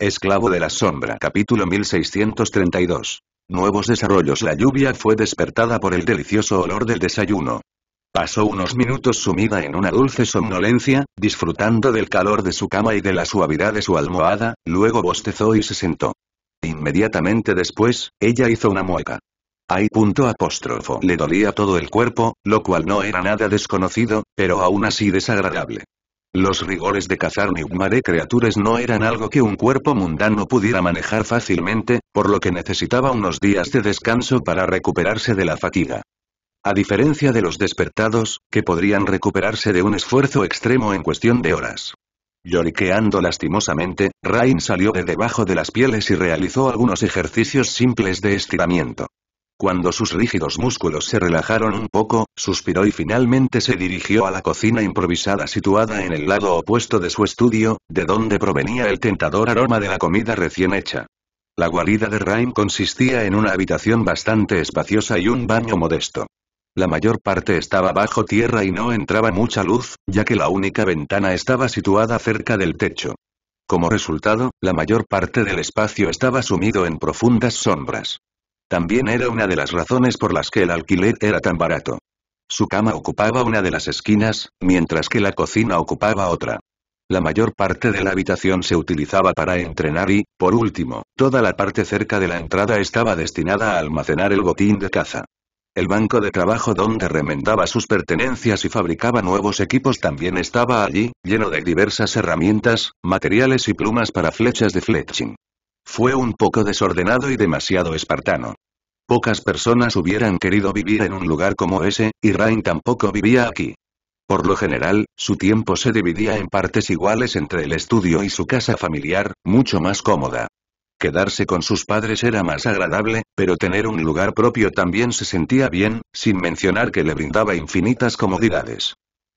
Esclavo de la Sombra Capítulo 1632. Nuevos desarrollos La lluvia fue despertada por el delicioso olor del desayuno. Pasó unos minutos sumida en una dulce somnolencia, disfrutando del calor de su cama y de la suavidad de su almohada, luego bostezó y se sentó. Inmediatamente después, ella hizo una mueca. Hay punto apóstrofo. Le dolía todo el cuerpo, lo cual no era nada desconocido, pero aún así desagradable. Los rigores de cazar de criaturas no eran algo que un cuerpo mundano pudiera manejar fácilmente, por lo que necesitaba unos días de descanso para recuperarse de la fatiga. A diferencia de los despertados, que podrían recuperarse de un esfuerzo extremo en cuestión de horas. Lloriqueando lastimosamente, Rain salió de debajo de las pieles y realizó algunos ejercicios simples de estiramiento. Cuando sus rígidos músculos se relajaron un poco, suspiró y finalmente se dirigió a la cocina improvisada situada en el lado opuesto de su estudio, de donde provenía el tentador aroma de la comida recién hecha. La guarida de Raim consistía en una habitación bastante espaciosa y un baño modesto. La mayor parte estaba bajo tierra y no entraba mucha luz, ya que la única ventana estaba situada cerca del techo. Como resultado, la mayor parte del espacio estaba sumido en profundas sombras. También era una de las razones por las que el alquiler era tan barato. Su cama ocupaba una de las esquinas, mientras que la cocina ocupaba otra. La mayor parte de la habitación se utilizaba para entrenar y, por último, toda la parte cerca de la entrada estaba destinada a almacenar el botín de caza. El banco de trabajo donde remendaba sus pertenencias y fabricaba nuevos equipos también estaba allí, lleno de diversas herramientas, materiales y plumas para flechas de fletching. Fue un poco desordenado y demasiado espartano. Pocas personas hubieran querido vivir en un lugar como ese, y Rain tampoco vivía aquí. Por lo general, su tiempo se dividía en partes iguales entre el estudio y su casa familiar, mucho más cómoda. Quedarse con sus padres era más agradable, pero tener un lugar propio también se sentía bien, sin mencionar que le brindaba infinitas comodidades.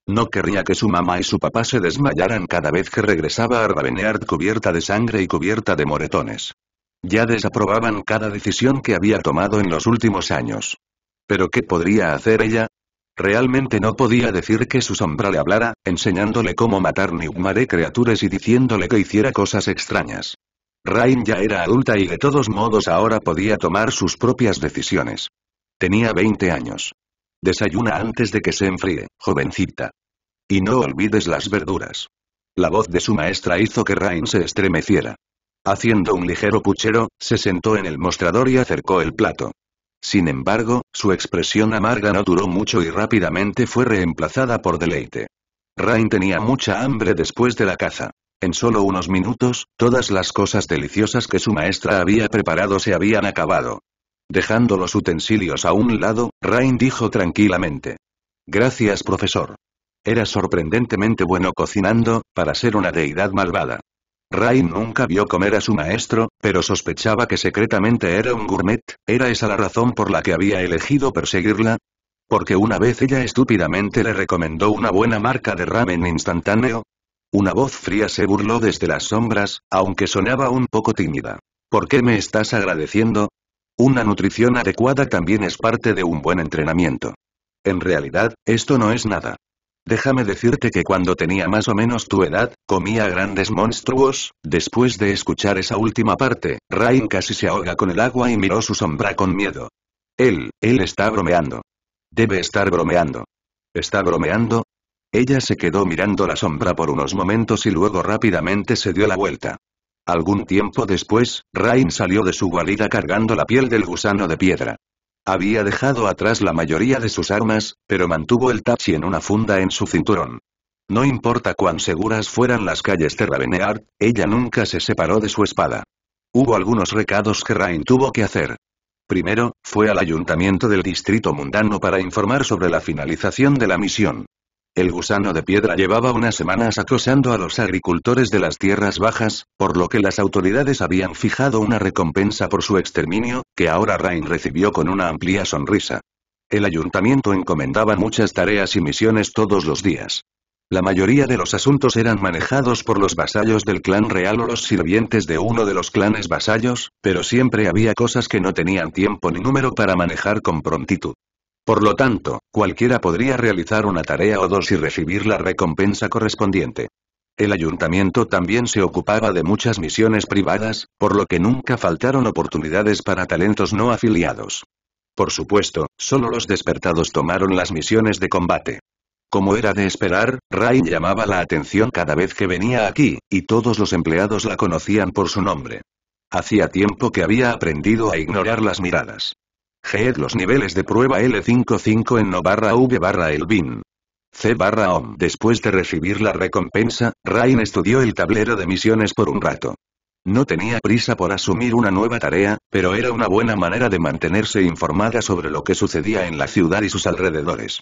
No querría que su mamá y su papá se desmayaran cada vez que regresaba a Raveneard cubierta de sangre y cubierta de moretones. Ya desaprobaban cada decisión que había tomado en los últimos años. ¿Pero qué podría hacer ella? Realmente no podía decir que su sombra le hablara, enseñándole cómo matar de criaturas y diciéndole que hiciera cosas extrañas. Rain ya era adulta y de todos modos ahora podía tomar sus propias decisiones. Tenía 20 años. Desayuna antes de que se enfríe, jovencita. Y no olvides las verduras. La voz de su maestra hizo que Rain se estremeciera. Haciendo un ligero puchero, se sentó en el mostrador y acercó el plato. Sin embargo, su expresión amarga no duró mucho y rápidamente fue reemplazada por deleite. Rain tenía mucha hambre después de la caza. En solo unos minutos, todas las cosas deliciosas que su maestra había preparado se habían acabado. Dejando los utensilios a un lado, Rain dijo tranquilamente. Gracias profesor. Era sorprendentemente bueno cocinando, para ser una deidad malvada. Rain nunca vio comer a su maestro, pero sospechaba que secretamente era un gourmet, ¿era esa la razón por la que había elegido perseguirla? Porque una vez ella estúpidamente le recomendó una buena marca de ramen instantáneo. Una voz fría se burló desde las sombras, aunque sonaba un poco tímida. ¿Por qué me estás agradeciendo? Una nutrición adecuada también es parte de un buen entrenamiento. En realidad, esto no es nada. Déjame decirte que cuando tenía más o menos tu edad, comía grandes monstruos, después de escuchar esa última parte, Rain casi se ahoga con el agua y miró su sombra con miedo. Él, él está bromeando. Debe estar bromeando. ¿Está bromeando? Ella se quedó mirando la sombra por unos momentos y luego rápidamente se dio la vuelta. Algún tiempo después, Rain salió de su guarida cargando la piel del gusano de piedra. Había dejado atrás la mayoría de sus armas, pero mantuvo el tachi en una funda en su cinturón. No importa cuán seguras fueran las calles de ella nunca se separó de su espada. Hubo algunos recados que Rain tuvo que hacer. Primero, fue al ayuntamiento del distrito mundano para informar sobre la finalización de la misión. El gusano de piedra llevaba unas semanas acosando a los agricultores de las tierras bajas, por lo que las autoridades habían fijado una recompensa por su exterminio, que ahora Rain recibió con una amplia sonrisa. El ayuntamiento encomendaba muchas tareas y misiones todos los días. La mayoría de los asuntos eran manejados por los vasallos del clan real o los sirvientes de uno de los clanes vasallos, pero siempre había cosas que no tenían tiempo ni número para manejar con prontitud. Por lo tanto, cualquiera podría realizar una tarea o dos y recibir la recompensa correspondiente. El ayuntamiento también se ocupaba de muchas misiones privadas, por lo que nunca faltaron oportunidades para talentos no afiliados. Por supuesto, solo los despertados tomaron las misiones de combate. Como era de esperar, Rain llamaba la atención cada vez que venía aquí, y todos los empleados la conocían por su nombre. Hacía tiempo que había aprendido a ignorar las miradas. GED e los niveles de prueba L55 en no barra V barra C barra OM. Después de recibir la recompensa, Rain estudió el tablero de misiones por un rato. No tenía prisa por asumir una nueva tarea, pero era una buena manera de mantenerse informada sobre lo que sucedía en la ciudad y sus alrededores.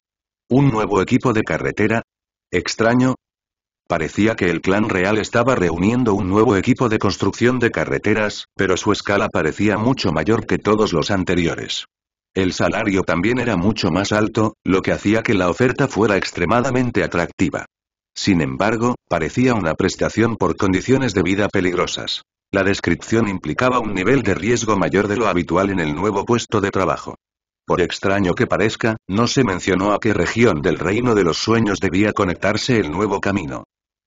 Un nuevo equipo de carretera. Extraño, Parecía que el clan real estaba reuniendo un nuevo equipo de construcción de carreteras, pero su escala parecía mucho mayor que todos los anteriores. El salario también era mucho más alto, lo que hacía que la oferta fuera extremadamente atractiva. Sin embargo, parecía una prestación por condiciones de vida peligrosas. La descripción implicaba un nivel de riesgo mayor de lo habitual en el nuevo puesto de trabajo. Por extraño que parezca, no se mencionó a qué región del reino de los sueños debía conectarse el nuevo camino.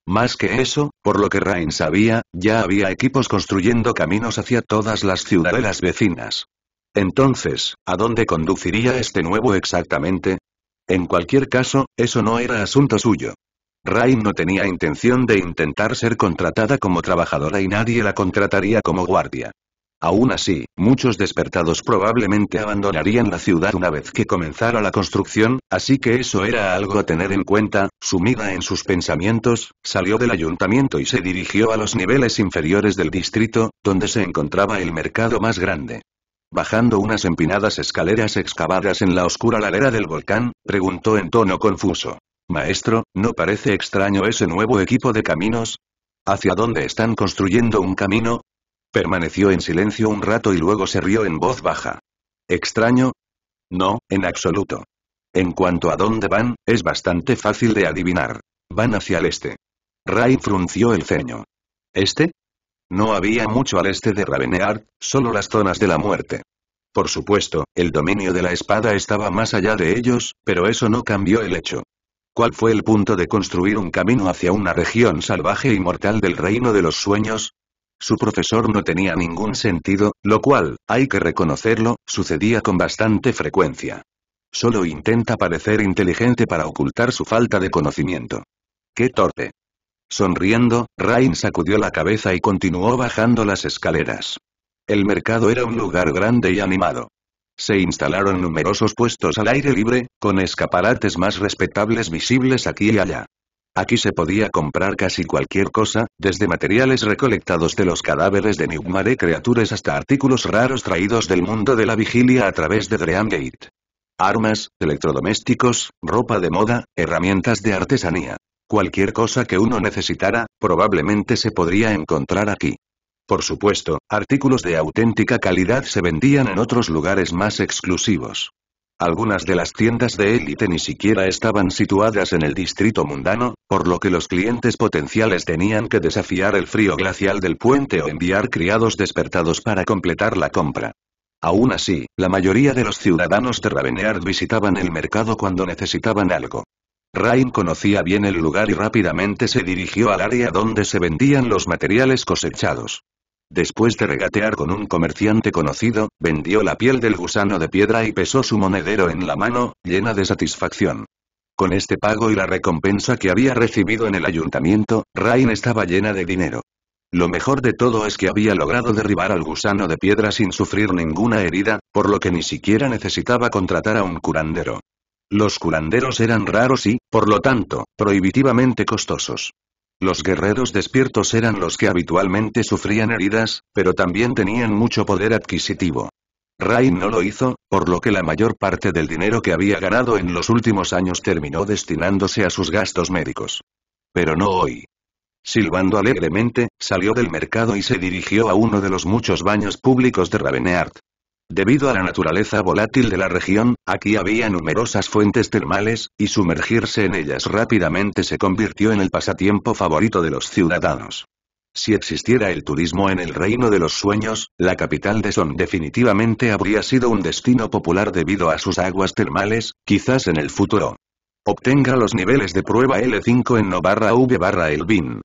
Más que eso, por lo que Rain sabía, ya había equipos construyendo caminos hacia todas las ciudadelas vecinas. Entonces, ¿a dónde conduciría este nuevo exactamente? En cualquier caso, eso no era asunto suyo. Rain no tenía intención de intentar ser contratada como trabajadora y nadie la contrataría como guardia. Aún así, muchos despertados probablemente abandonarían la ciudad una vez que comenzara la construcción, así que eso era algo a tener en cuenta, sumida en sus pensamientos, salió del ayuntamiento y se dirigió a los niveles inferiores del distrito, donde se encontraba el mercado más grande. Bajando unas empinadas escaleras excavadas en la oscura ladera del volcán, preguntó en tono confuso. Maestro, ¿no parece extraño ese nuevo equipo de caminos? ¿Hacia dónde están construyendo un camino? Permaneció en silencio un rato y luego se rió en voz baja. ¿Extraño? No, en absoluto. En cuanto a dónde van, es bastante fácil de adivinar. Van hacia el este. Ray frunció el ceño. ¿Este? No había mucho al este de Raveneart, solo las zonas de la muerte. Por supuesto, el dominio de la espada estaba más allá de ellos, pero eso no cambió el hecho. ¿Cuál fue el punto de construir un camino hacia una región salvaje y mortal del reino de los sueños? Su profesor no tenía ningún sentido, lo cual, hay que reconocerlo, sucedía con bastante frecuencia. Solo intenta parecer inteligente para ocultar su falta de conocimiento. ¡Qué torpe! Sonriendo, Rain sacudió la cabeza y continuó bajando las escaleras. El mercado era un lugar grande y animado. Se instalaron numerosos puestos al aire libre, con escaparates más respetables visibles aquí y allá. Aquí se podía comprar casi cualquier cosa, desde materiales recolectados de los cadáveres de de criaturas hasta artículos raros traídos del mundo de la vigilia a través de Dreamgate. Armas, electrodomésticos, ropa de moda, herramientas de artesanía. Cualquier cosa que uno necesitara, probablemente se podría encontrar aquí. Por supuesto, artículos de auténtica calidad se vendían en otros lugares más exclusivos. Algunas de las tiendas de élite ni siquiera estaban situadas en el distrito mundano, por lo que los clientes potenciales tenían que desafiar el frío glacial del puente o enviar criados despertados para completar la compra. Aún así, la mayoría de los ciudadanos de Raveneard visitaban el mercado cuando necesitaban algo. Rain conocía bien el lugar y rápidamente se dirigió al área donde se vendían los materiales cosechados. Después de regatear con un comerciante conocido, vendió la piel del gusano de piedra y pesó su monedero en la mano, llena de satisfacción. Con este pago y la recompensa que había recibido en el ayuntamiento, Rain estaba llena de dinero. Lo mejor de todo es que había logrado derribar al gusano de piedra sin sufrir ninguna herida, por lo que ni siquiera necesitaba contratar a un curandero. Los curanderos eran raros y, por lo tanto, prohibitivamente costosos. Los guerreros despiertos eran los que habitualmente sufrían heridas, pero también tenían mucho poder adquisitivo. Rain no lo hizo, por lo que la mayor parte del dinero que había ganado en los últimos años terminó destinándose a sus gastos médicos. Pero no hoy. Silbando alegremente, salió del mercado y se dirigió a uno de los muchos baños públicos de Raveneart. Debido a la naturaleza volátil de la región, aquí había numerosas fuentes termales, y sumergirse en ellas rápidamente se convirtió en el pasatiempo favorito de los ciudadanos. Si existiera el turismo en el reino de los sueños, la capital de Son definitivamente habría sido un destino popular debido a sus aguas termales, quizás en el futuro. Obtenga los niveles de prueba L5 en Novarra barra V barra Elvin.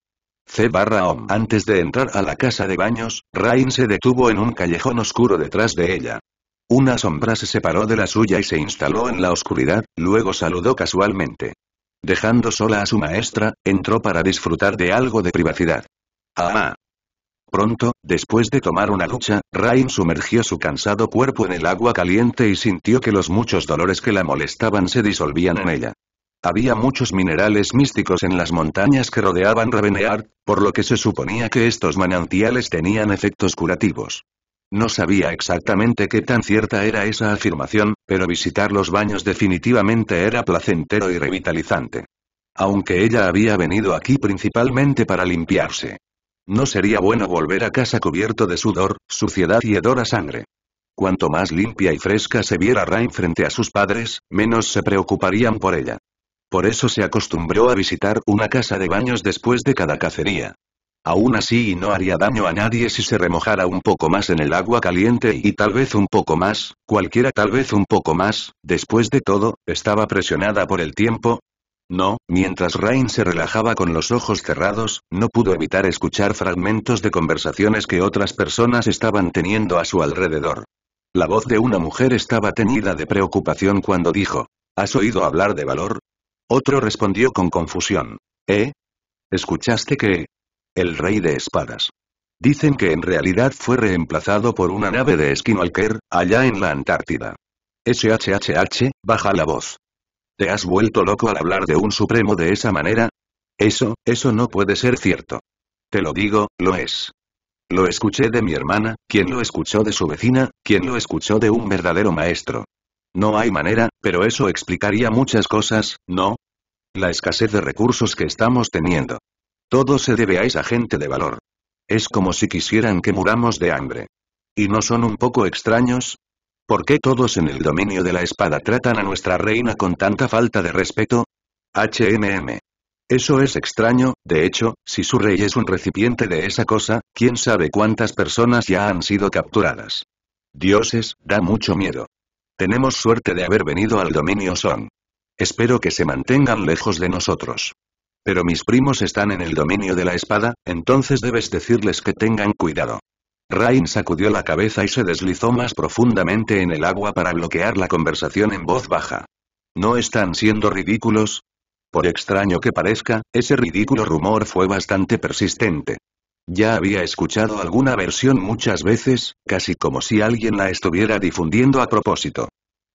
C barra OM. Antes de entrar a la casa de baños, Rain se detuvo en un callejón oscuro detrás de ella. Una sombra se separó de la suya y se instaló en la oscuridad, luego saludó casualmente. Dejando sola a su maestra, entró para disfrutar de algo de privacidad. ¡Ah! Pronto, después de tomar una ducha, Rain sumergió su cansado cuerpo en el agua caliente y sintió que los muchos dolores que la molestaban se disolvían en ella. Había muchos minerales místicos en las montañas que rodeaban Raveneart, por lo que se suponía que estos manantiales tenían efectos curativos. No sabía exactamente qué tan cierta era esa afirmación, pero visitar los baños definitivamente era placentero y revitalizante. Aunque ella había venido aquí principalmente para limpiarse. No sería bueno volver a casa cubierto de sudor, suciedad y hedor a sangre. Cuanto más limpia y fresca se viera Rain frente a sus padres, menos se preocuparían por ella. Por eso se acostumbró a visitar una casa de baños después de cada cacería. Aún así no haría daño a nadie si se remojara un poco más en el agua caliente y tal vez un poco más, cualquiera tal vez un poco más, después de todo, estaba presionada por el tiempo, no, mientras Rain se relajaba con los ojos cerrados, no pudo evitar escuchar fragmentos de conversaciones que otras personas estaban teniendo a su alrededor. La voz de una mujer estaba teñida de preocupación cuando dijo, ¿Has oído hablar de valor? Otro respondió con confusión. ¿Eh? ¿Escuchaste que? El rey de espadas. Dicen que en realidad fue reemplazado por una nave de Skinwalker, allá en la Antártida. SHHH, baja la voz. ¿Te has vuelto loco al hablar de un supremo de esa manera? Eso, eso no puede ser cierto. Te lo digo, lo es. Lo escuché de mi hermana, quien lo escuchó de su vecina, quien lo escuchó de un verdadero maestro. No hay manera, pero eso explicaría muchas cosas, ¿no? La escasez de recursos que estamos teniendo. Todo se debe a esa gente de valor. Es como si quisieran que muramos de hambre. ¿Y no son un poco extraños? ¿Por qué todos en el dominio de la espada tratan a nuestra reina con tanta falta de respeto? HMM. Eso es extraño, de hecho, si su rey es un recipiente de esa cosa, quién sabe cuántas personas ya han sido capturadas. Dioses, da mucho miedo. Tenemos suerte de haber venido al dominio Son. Espero que se mantengan lejos de nosotros. Pero mis primos están en el dominio de la espada, entonces debes decirles que tengan cuidado. Rain sacudió la cabeza y se deslizó más profundamente en el agua para bloquear la conversación en voz baja. ¿No están siendo ridículos? Por extraño que parezca, ese ridículo rumor fue bastante persistente. Ya había escuchado alguna versión muchas veces, casi como si alguien la estuviera difundiendo a propósito.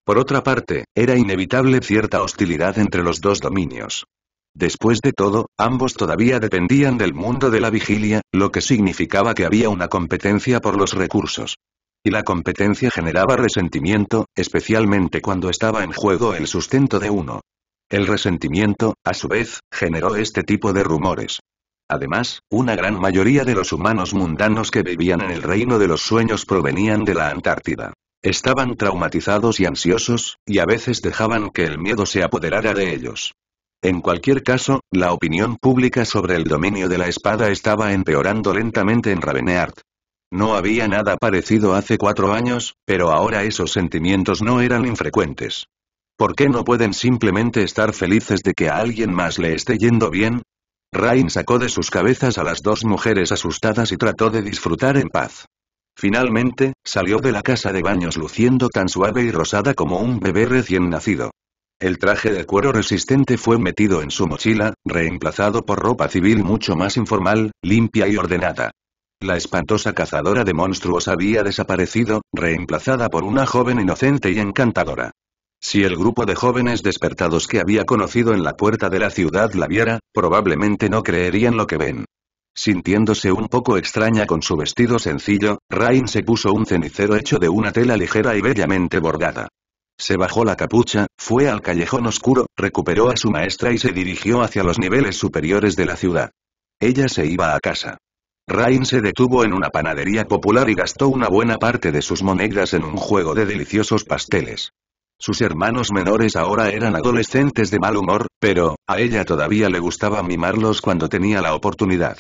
Por otra parte, era inevitable cierta hostilidad entre los dos dominios. Después de todo, ambos todavía dependían del mundo de la vigilia, lo que significaba que había una competencia por los recursos. Y la competencia generaba resentimiento, especialmente cuando estaba en juego el sustento de uno. El resentimiento, a su vez, generó este tipo de rumores. Además, una gran mayoría de los humanos mundanos que vivían en el reino de los sueños provenían de la Antártida. Estaban traumatizados y ansiosos, y a veces dejaban que el miedo se apoderara de ellos. En cualquier caso, la opinión pública sobre el dominio de la espada estaba empeorando lentamente en Raveneart. No había nada parecido hace cuatro años, pero ahora esos sentimientos no eran infrecuentes. ¿Por qué no pueden simplemente estar felices de que a alguien más le esté yendo bien? Rain sacó de sus cabezas a las dos mujeres asustadas y trató de disfrutar en paz. Finalmente, salió de la casa de baños luciendo tan suave y rosada como un bebé recién nacido. El traje de cuero resistente fue metido en su mochila, reemplazado por ropa civil mucho más informal, limpia y ordenada. La espantosa cazadora de monstruos había desaparecido, reemplazada por una joven inocente y encantadora. Si el grupo de jóvenes despertados que había conocido en la puerta de la ciudad la viera, probablemente no creerían lo que ven. Sintiéndose un poco extraña con su vestido sencillo, Rain se puso un cenicero hecho de una tela ligera y bellamente bordada. Se bajó la capucha, fue al callejón oscuro, recuperó a su maestra y se dirigió hacia los niveles superiores de la ciudad. Ella se iba a casa. Rain se detuvo en una panadería popular y gastó una buena parte de sus monedas en un juego de deliciosos pasteles. Sus hermanos menores ahora eran adolescentes de mal humor, pero, a ella todavía le gustaba mimarlos cuando tenía la oportunidad.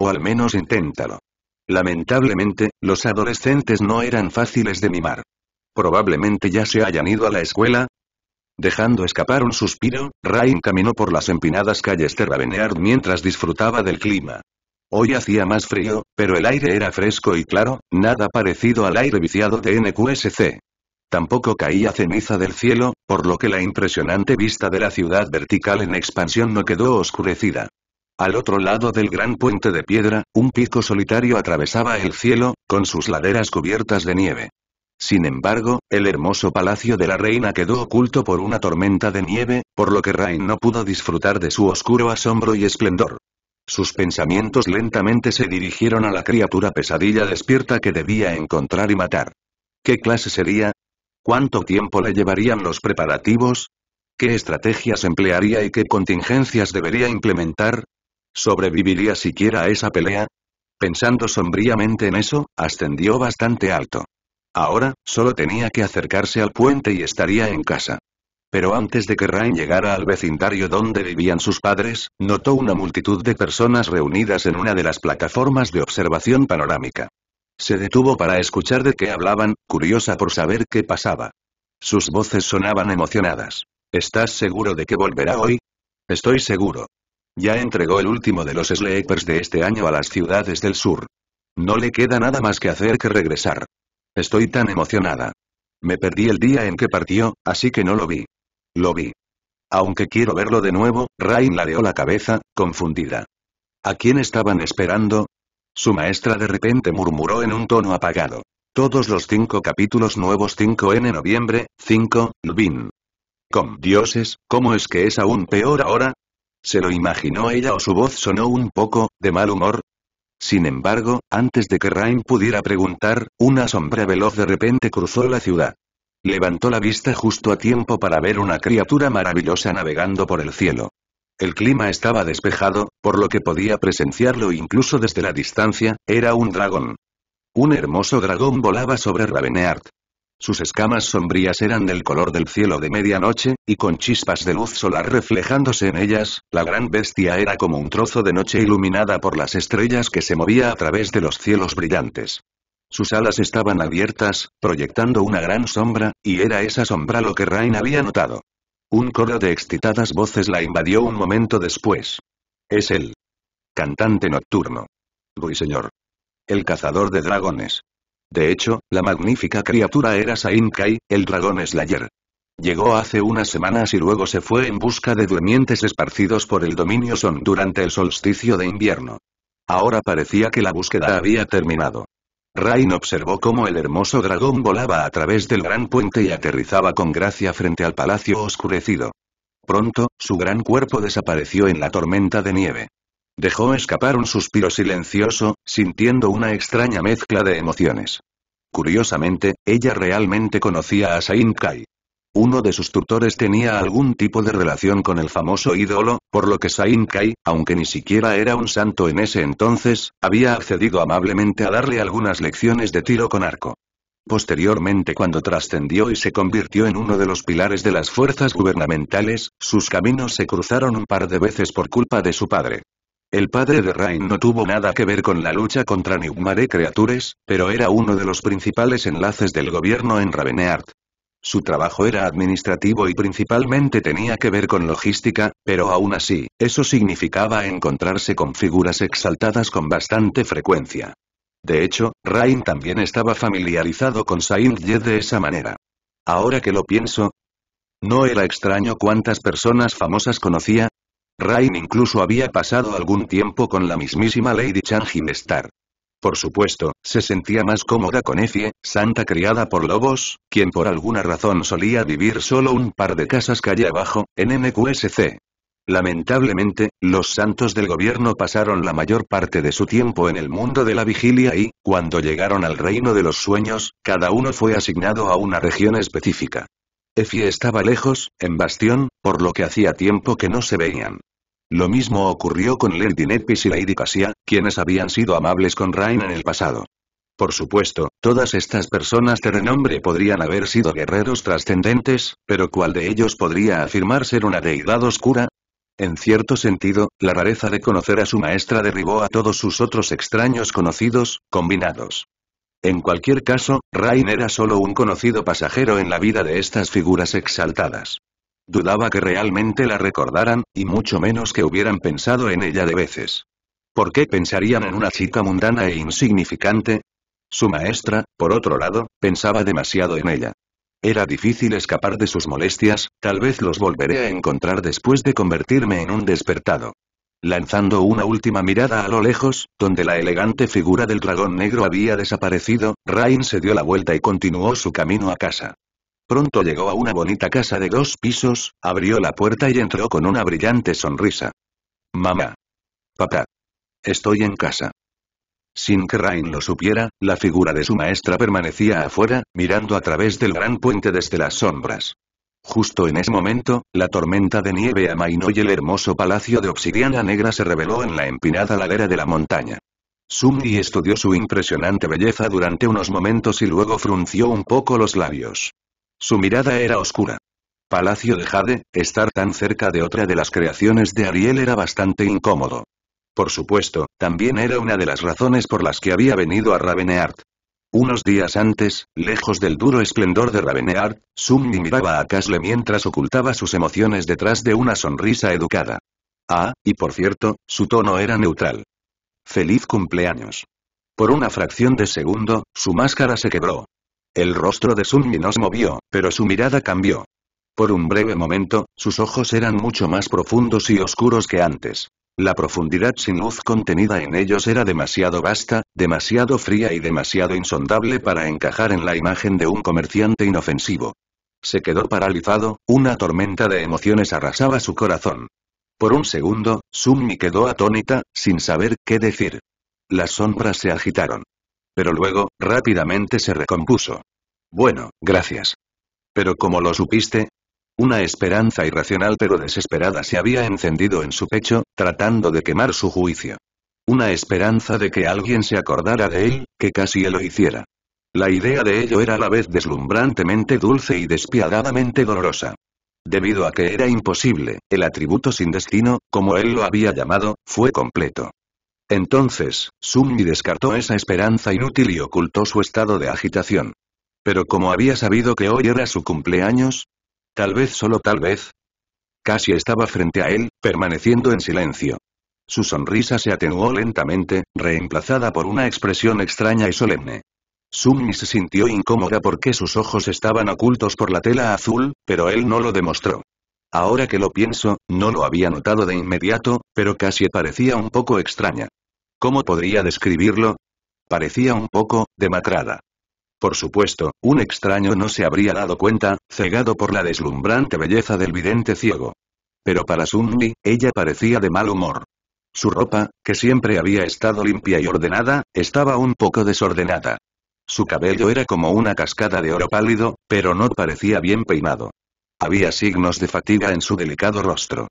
O al menos inténtalo. Lamentablemente, los adolescentes no eran fáciles de mimar. Probablemente ya se hayan ido a la escuela, Dejando escapar un suspiro, Rain caminó por las empinadas calles de mientras disfrutaba del clima. Hoy hacía más frío, pero el aire era fresco y claro, nada parecido al aire viciado de NQSC. Tampoco caía ceniza del cielo, por lo que la impresionante vista de la ciudad vertical en expansión no quedó oscurecida. Al otro lado del gran puente de piedra, un pico solitario atravesaba el cielo, con sus laderas cubiertas de nieve. Sin embargo, el hermoso palacio de la reina quedó oculto por una tormenta de nieve, por lo que Rain no pudo disfrutar de su oscuro asombro y esplendor. Sus pensamientos lentamente se dirigieron a la criatura pesadilla despierta que debía encontrar y matar. ¿Qué clase sería? ¿Cuánto tiempo le llevarían los preparativos? ¿Qué estrategias emplearía y qué contingencias debería implementar? ¿Sobreviviría siquiera a esa pelea? Pensando sombríamente en eso, ascendió bastante alto. Ahora, solo tenía que acercarse al puente y estaría en casa. Pero antes de que Rain llegara al vecindario donde vivían sus padres, notó una multitud de personas reunidas en una de las plataformas de observación panorámica. Se detuvo para escuchar de qué hablaban, curiosa por saber qué pasaba. Sus voces sonaban emocionadas. ¿Estás seguro de que volverá hoy? Estoy seguro. Ya entregó el último de los Sleepers de este año a las ciudades del sur. No le queda nada más que hacer que regresar. Estoy tan emocionada. Me perdí el día en que partió, así que no lo vi. Lo vi. Aunque quiero verlo de nuevo, Rain ladeó la cabeza, confundida. ¿A quién estaban esperando? Su maestra de repente murmuró en un tono apagado. Todos los cinco capítulos nuevos 5 en noviembre, 5, Lubin. Con dioses, ¿cómo es que es aún peor ahora? ¿Se lo imaginó ella o su voz sonó un poco, de mal humor? Sin embargo, antes de que Rain pudiera preguntar, una sombra veloz de repente cruzó la ciudad. Levantó la vista justo a tiempo para ver una criatura maravillosa navegando por el cielo. El clima estaba despejado, por lo que podía presenciarlo incluso desde la distancia, era un dragón. Un hermoso dragón volaba sobre Raveneart. Sus escamas sombrías eran del color del cielo de medianoche, y con chispas de luz solar reflejándose en ellas, la gran bestia era como un trozo de noche iluminada por las estrellas que se movía a través de los cielos brillantes. Sus alas estaban abiertas, proyectando una gran sombra, y era esa sombra lo que Rain había notado. Un coro de excitadas voces la invadió un momento después. Es el cantante nocturno. Buiseñor. El cazador de dragones. De hecho, la magnífica criatura era Sain Kai, el dragón Slayer. Llegó hace unas semanas y luego se fue en busca de durmientes esparcidos por el dominio Son durante el solsticio de invierno. Ahora parecía que la búsqueda había terminado. Rain observó cómo el hermoso dragón volaba a través del gran puente y aterrizaba con gracia frente al palacio oscurecido. Pronto, su gran cuerpo desapareció en la tormenta de nieve. Dejó escapar un suspiro silencioso, sintiendo una extraña mezcla de emociones. Curiosamente, ella realmente conocía a Sain Kai. Uno de sus tutores tenía algún tipo de relación con el famoso ídolo, por lo que Sainkai, Kai, aunque ni siquiera era un santo en ese entonces, había accedido amablemente a darle algunas lecciones de tiro con arco. Posteriormente cuando trascendió y se convirtió en uno de los pilares de las fuerzas gubernamentales, sus caminos se cruzaron un par de veces por culpa de su padre. El padre de Rain no tuvo nada que ver con la lucha contra Newmare Creatures, pero era uno de los principales enlaces del gobierno en Raveneart. Su trabajo era administrativo y principalmente tenía que ver con logística, pero aún así, eso significaba encontrarse con figuras exaltadas con bastante frecuencia. De hecho, Rain también estaba familiarizado con Saint Ye de esa manera. Ahora que lo pienso, no era extraño cuántas personas famosas conocía. Rain incluso había pasado algún tiempo con la mismísima Lady Changin Star. Por supuesto, se sentía más cómoda con Effie, santa criada por lobos, quien por alguna razón solía vivir solo un par de casas calle abajo, en NQSC. Lamentablemente, los santos del gobierno pasaron la mayor parte de su tiempo en el mundo de la vigilia y, cuando llegaron al reino de los sueños, cada uno fue asignado a una región específica. Efi estaba lejos, en Bastión, por lo que hacía tiempo que no se veían. Lo mismo ocurrió con Lady y Lady quienes habían sido amables con Rain en el pasado. Por supuesto, todas estas personas de renombre podrían haber sido guerreros trascendentes, pero ¿cuál de ellos podría afirmar ser una deidad oscura? En cierto sentido, la rareza de conocer a su maestra derribó a todos sus otros extraños conocidos, combinados. En cualquier caso, Rain era solo un conocido pasajero en la vida de estas figuras exaltadas. Dudaba que realmente la recordaran, y mucho menos que hubieran pensado en ella de veces. ¿Por qué pensarían en una chica mundana e insignificante? Su maestra, por otro lado, pensaba demasiado en ella. Era difícil escapar de sus molestias, tal vez los volveré a encontrar después de convertirme en un despertado. Lanzando una última mirada a lo lejos, donde la elegante figura del dragón negro había desaparecido, Rain se dio la vuelta y continuó su camino a casa. Pronto llegó a una bonita casa de dos pisos, abrió la puerta y entró con una brillante sonrisa. Mamá. Papá. Estoy en casa. Sin que Rain lo supiera, la figura de su maestra permanecía afuera, mirando a través del gran puente desde las sombras. Justo en ese momento, la tormenta de nieve amainó y el hermoso palacio de obsidiana negra se reveló en la empinada ladera de la montaña. Sumi estudió su impresionante belleza durante unos momentos y luego frunció un poco los labios. Su mirada era oscura. Palacio de Jade, estar tan cerca de otra de las creaciones de Ariel era bastante incómodo por supuesto, también era una de las razones por las que había venido a Raveneart. Unos días antes, lejos del duro esplendor de Raveneart, Sumni miraba a Casle mientras ocultaba sus emociones detrás de una sonrisa educada. Ah, y por cierto, su tono era neutral. Feliz cumpleaños. Por una fracción de segundo, su máscara se quebró. El rostro de Sumni no se movió, pero su mirada cambió. Por un breve momento, sus ojos eran mucho más profundos y oscuros que antes. La profundidad sin luz contenida en ellos era demasiado vasta, demasiado fría y demasiado insondable para encajar en la imagen de un comerciante inofensivo. Se quedó paralizado, una tormenta de emociones arrasaba su corazón. Por un segundo, Summi quedó atónita, sin saber qué decir. Las sombras se agitaron. Pero luego, rápidamente se recompuso. Bueno, gracias. Pero como lo supiste, una esperanza irracional pero desesperada se había encendido en su pecho, tratando de quemar su juicio. Una esperanza de que alguien se acordara de él, que casi él lo hiciera. La idea de ello era a la vez deslumbrantemente dulce y despiadadamente dolorosa. Debido a que era imposible, el atributo sin destino, como él lo había llamado, fue completo. Entonces, Summi descartó esa esperanza inútil y ocultó su estado de agitación. Pero como había sabido que hoy era su cumpleaños, Tal vez solo tal vez. Casi estaba frente a él, permaneciendo en silencio. Su sonrisa se atenuó lentamente, reemplazada por una expresión extraña y solemne. Sumni se sintió incómoda porque sus ojos estaban ocultos por la tela azul, pero él no lo demostró. Ahora que lo pienso, no lo había notado de inmediato, pero casi parecía un poco extraña. ¿Cómo podría describirlo? Parecía un poco, demacrada. Por supuesto, un extraño no se habría dado cuenta, cegado por la deslumbrante belleza del vidente ciego. Pero para Sunmi, ella parecía de mal humor. Su ropa, que siempre había estado limpia y ordenada, estaba un poco desordenada. Su cabello era como una cascada de oro pálido, pero no parecía bien peinado. Había signos de fatiga en su delicado rostro.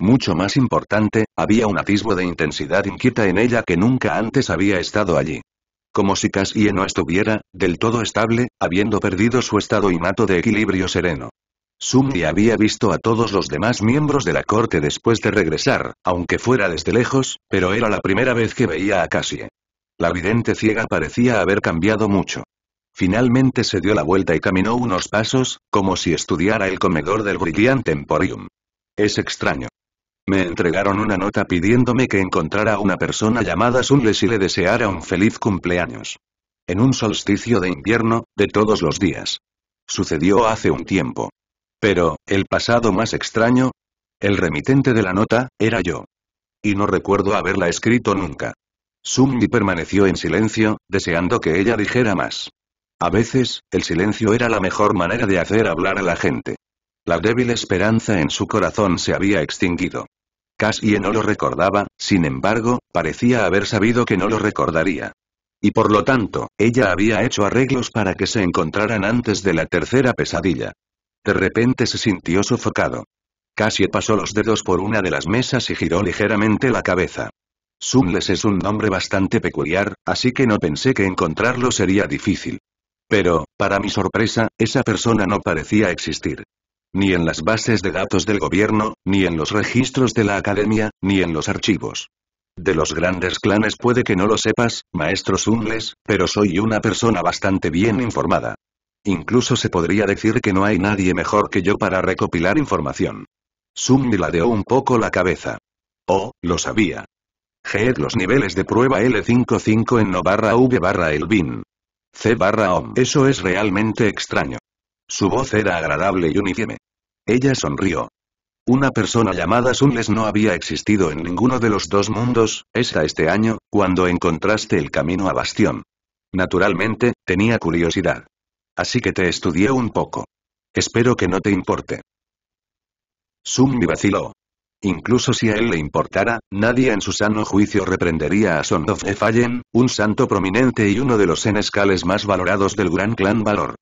Mucho más importante, había un atisbo de intensidad inquieta en ella que nunca antes había estado allí como si Cassie no estuviera, del todo estable, habiendo perdido su estado innato de equilibrio sereno. Sumi había visto a todos los demás miembros de la corte después de regresar, aunque fuera desde lejos, pero era la primera vez que veía a Cassie. La vidente ciega parecía haber cambiado mucho. Finalmente se dio la vuelta y caminó unos pasos, como si estudiara el comedor del Brilliant Emporium. Es extraño. Me entregaron una nota pidiéndome que encontrara a una persona llamada Sunles y le deseara un feliz cumpleaños. En un solsticio de invierno, de todos los días. Sucedió hace un tiempo. Pero, el pasado más extraño, el remitente de la nota, era yo. Y no recuerdo haberla escrito nunca. Summi permaneció en silencio, deseando que ella dijera más. A veces, el silencio era la mejor manera de hacer hablar a la gente. La débil esperanza en su corazón se había extinguido. Casi no lo recordaba, sin embargo, parecía haber sabido que no lo recordaría. Y por lo tanto, ella había hecho arreglos para que se encontraran antes de la tercera pesadilla. De repente se sintió sofocado. Casi pasó los dedos por una de las mesas y giró ligeramente la cabeza. Sumles es un nombre bastante peculiar, así que no pensé que encontrarlo sería difícil. Pero, para mi sorpresa, esa persona no parecía existir ni en las bases de datos del gobierno, ni en los registros de la academia, ni en los archivos. De los grandes clanes puede que no lo sepas, maestro Sumles, pero soy una persona bastante bien informada. Incluso se podría decir que no hay nadie mejor que yo para recopilar información. Sun ladeó un poco la cabeza. Oh, lo sabía. GED los niveles de prueba L55 en no barra V barra BIN. C barra OM. Eso es realmente extraño. Su voz era agradable y uniforme. Ella sonrió. Una persona llamada sunles no había existido en ninguno de los dos mundos, hasta este año, cuando encontraste el camino a Bastión. Naturalmente, tenía curiosidad. Así que te estudié un poco. Espero que no te importe. me vaciló. Incluso si a él le importara, nadie en su sano juicio reprendería a Son of Fallen, un santo prominente y uno de los senescales más valorados del gran clan Valor.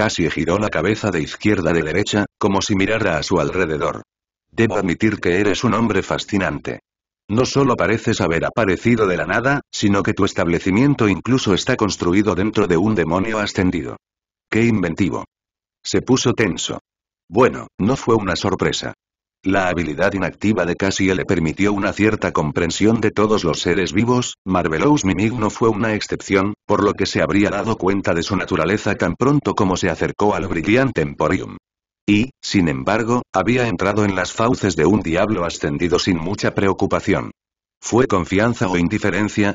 Casi giró la cabeza de izquierda de derecha, como si mirara a su alrededor. Debo admitir que eres un hombre fascinante. No solo pareces haber aparecido de la nada, sino que tu establecimiento incluso está construido dentro de un demonio ascendido. ¡Qué inventivo! Se puso tenso. Bueno, no fue una sorpresa. La habilidad inactiva de Cassie le permitió una cierta comprensión de todos los seres vivos, Marvelous Mimig no fue una excepción, por lo que se habría dado cuenta de su naturaleza tan pronto como se acercó al brillante Emporium. Y, sin embargo, había entrado en las fauces de un diablo ascendido sin mucha preocupación. ¿Fue confianza o indiferencia?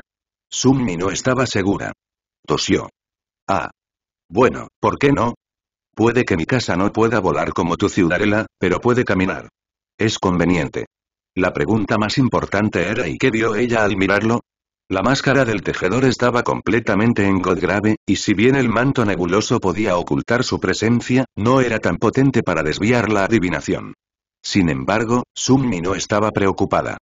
Summi no estaba segura. Tosió. Ah. Bueno, ¿por qué no? Puede que mi casa no pueda volar como tu ciudadela, pero puede caminar. Es conveniente. La pregunta más importante era ¿y qué vio ella al mirarlo? La máscara del tejedor estaba completamente en Godgrave, y si bien el manto nebuloso podía ocultar su presencia, no era tan potente para desviar la adivinación. Sin embargo, Summi no estaba preocupada.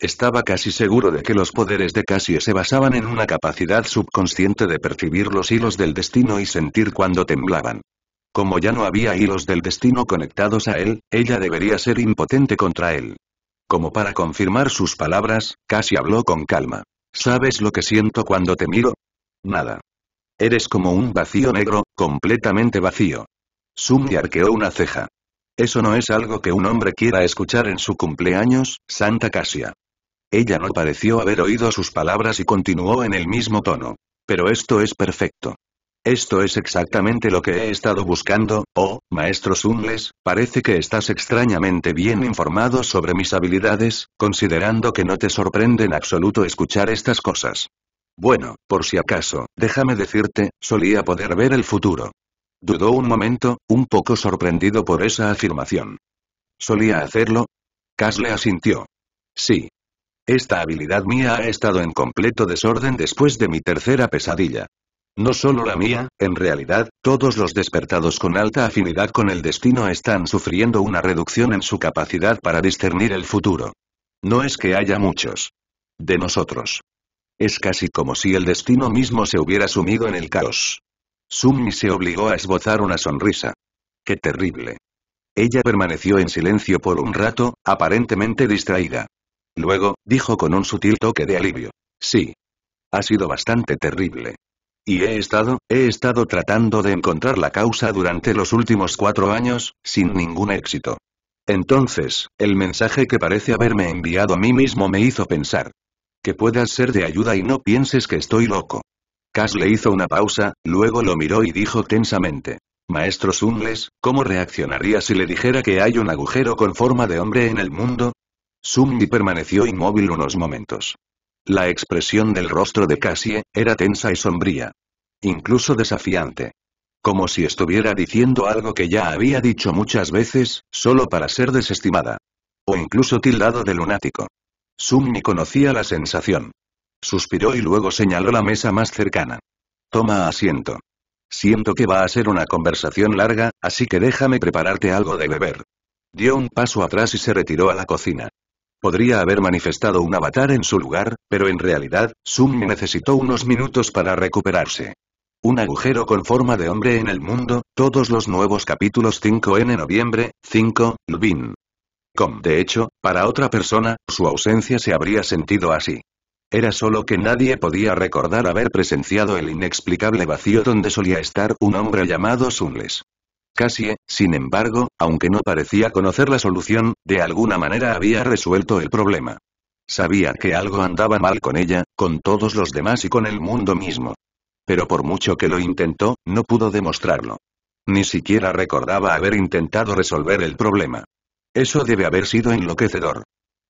Estaba casi seguro de que los poderes de Cassie se basaban en una capacidad subconsciente de percibir los hilos del destino y sentir cuando temblaban. Como ya no había hilos del destino conectados a él, ella debería ser impotente contra él. Como para confirmar sus palabras, casi habló con calma. ¿Sabes lo que siento cuando te miro? Nada. Eres como un vacío negro, completamente vacío. y arqueó una ceja. Eso no es algo que un hombre quiera escuchar en su cumpleaños, Santa Casia. Ella no pareció haber oído sus palabras y continuó en el mismo tono. Pero esto es perfecto. Esto es exactamente lo que he estado buscando, oh, maestro Sunles, parece que estás extrañamente bien informado sobre mis habilidades, considerando que no te sorprende en absoluto escuchar estas cosas. Bueno, por si acaso, déjame decirte, solía poder ver el futuro. Dudó un momento, un poco sorprendido por esa afirmación. ¿Solía hacerlo? le asintió. Sí. Esta habilidad mía ha estado en completo desorden después de mi tercera pesadilla. No solo la mía, en realidad, todos los despertados con alta afinidad con el destino están sufriendo una reducción en su capacidad para discernir el futuro. No es que haya muchos. De nosotros. Es casi como si el destino mismo se hubiera sumido en el caos. Sumi se obligó a esbozar una sonrisa. ¡Qué terrible! Ella permaneció en silencio por un rato, aparentemente distraída. Luego, dijo con un sutil toque de alivio. Sí. Ha sido bastante terrible. Y he estado, he estado tratando de encontrar la causa durante los últimos cuatro años, sin ningún éxito. Entonces, el mensaje que parece haberme enviado a mí mismo me hizo pensar. Que puedas ser de ayuda y no pienses que estoy loco. Cass le hizo una pausa, luego lo miró y dijo tensamente. Maestro Sumles, ¿cómo reaccionaría si le dijera que hay un agujero con forma de hombre en el mundo? Sumni permaneció inmóvil unos momentos. La expresión del rostro de Cassie, era tensa y sombría. Incluso desafiante. Como si estuviera diciendo algo que ya había dicho muchas veces, solo para ser desestimada. O incluso tildado de lunático. Sumni conocía la sensación. Suspiró y luego señaló la mesa más cercana. Toma asiento. Siento que va a ser una conversación larga, así que déjame prepararte algo de beber. Dio un paso atrás y se retiró a la cocina. Podría haber manifestado un avatar en su lugar, pero en realidad, Sun necesitó unos minutos para recuperarse. Un agujero con forma de hombre en el mundo, todos los nuevos capítulos 5N noviembre, 5, Lubin. Com. De hecho, para otra persona, su ausencia se habría sentido así. Era solo que nadie podía recordar haber presenciado el inexplicable vacío donde solía estar un hombre llamado Sunles. Casi, eh. sin embargo, aunque no parecía conocer la solución, de alguna manera había resuelto el problema. Sabía que algo andaba mal con ella, con todos los demás y con el mundo mismo. Pero por mucho que lo intentó, no pudo demostrarlo. Ni siquiera recordaba haber intentado resolver el problema. Eso debe haber sido enloquecedor.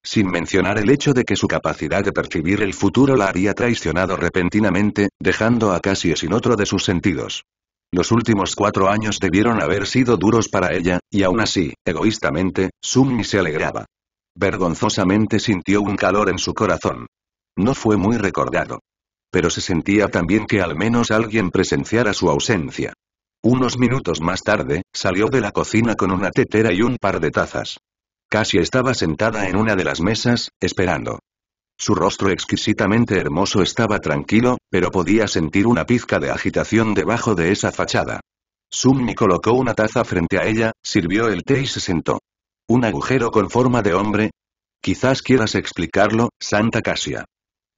Sin mencionar el hecho de que su capacidad de percibir el futuro la había traicionado repentinamente, dejando a Cassie sin otro de sus sentidos. Los últimos cuatro años debieron haber sido duros para ella, y aún así, egoístamente, Sumi se alegraba. Vergonzosamente sintió un calor en su corazón. No fue muy recordado. Pero se sentía también que al menos alguien presenciara su ausencia. Unos minutos más tarde, salió de la cocina con una tetera y un par de tazas. Casi estaba sentada en una de las mesas, esperando. Su rostro exquisitamente hermoso estaba tranquilo, pero podía sentir una pizca de agitación debajo de esa fachada. Summi colocó una taza frente a ella, sirvió el té y se sentó. ¿Un agujero con forma de hombre? Quizás quieras explicarlo, Santa Casia.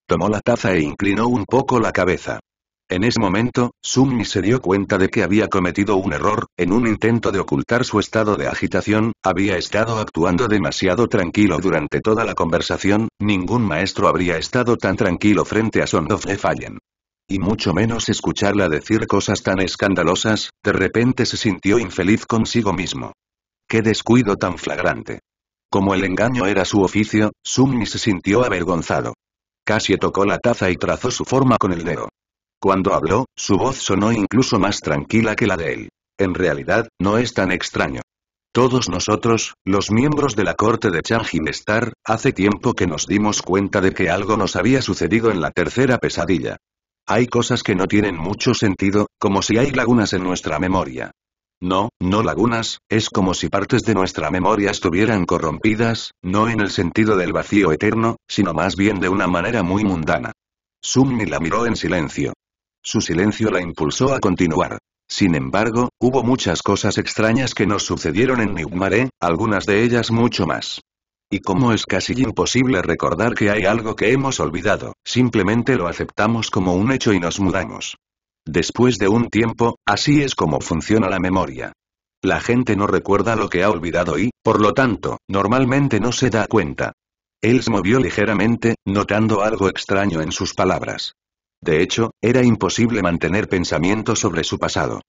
Tomó la taza e inclinó un poco la cabeza. En ese momento, Summi se dio cuenta de que había cometido un error, en un intento de ocultar su estado de agitación, había estado actuando demasiado tranquilo durante toda la conversación, ningún maestro habría estado tan tranquilo frente a Son of Fallen. Y mucho menos escucharla decir cosas tan escandalosas, de repente se sintió infeliz consigo mismo. ¡Qué descuido tan flagrante! Como el engaño era su oficio, Summi se sintió avergonzado. Casi tocó la taza y trazó su forma con el dedo. Cuando habló, su voz sonó incluso más tranquila que la de él. En realidad, no es tan extraño. Todos nosotros, los miembros de la corte de Chang'in Star, hace tiempo que nos dimos cuenta de que algo nos había sucedido en la tercera pesadilla. Hay cosas que no tienen mucho sentido, como si hay lagunas en nuestra memoria. No, no lagunas, es como si partes de nuestra memoria estuvieran corrompidas, no en el sentido del vacío eterno, sino más bien de una manera muy mundana. Summi la miró en silencio. Su silencio la impulsó a continuar. Sin embargo, hubo muchas cosas extrañas que nos sucedieron en Nigmaré, algunas de ellas mucho más. Y como es casi imposible recordar que hay algo que hemos olvidado, simplemente lo aceptamos como un hecho y nos mudamos. Después de un tiempo, así es como funciona la memoria. La gente no recuerda lo que ha olvidado y, por lo tanto, normalmente no se da cuenta. Él se movió ligeramente, notando algo extraño en sus palabras. De hecho, era imposible mantener pensamiento sobre su pasado.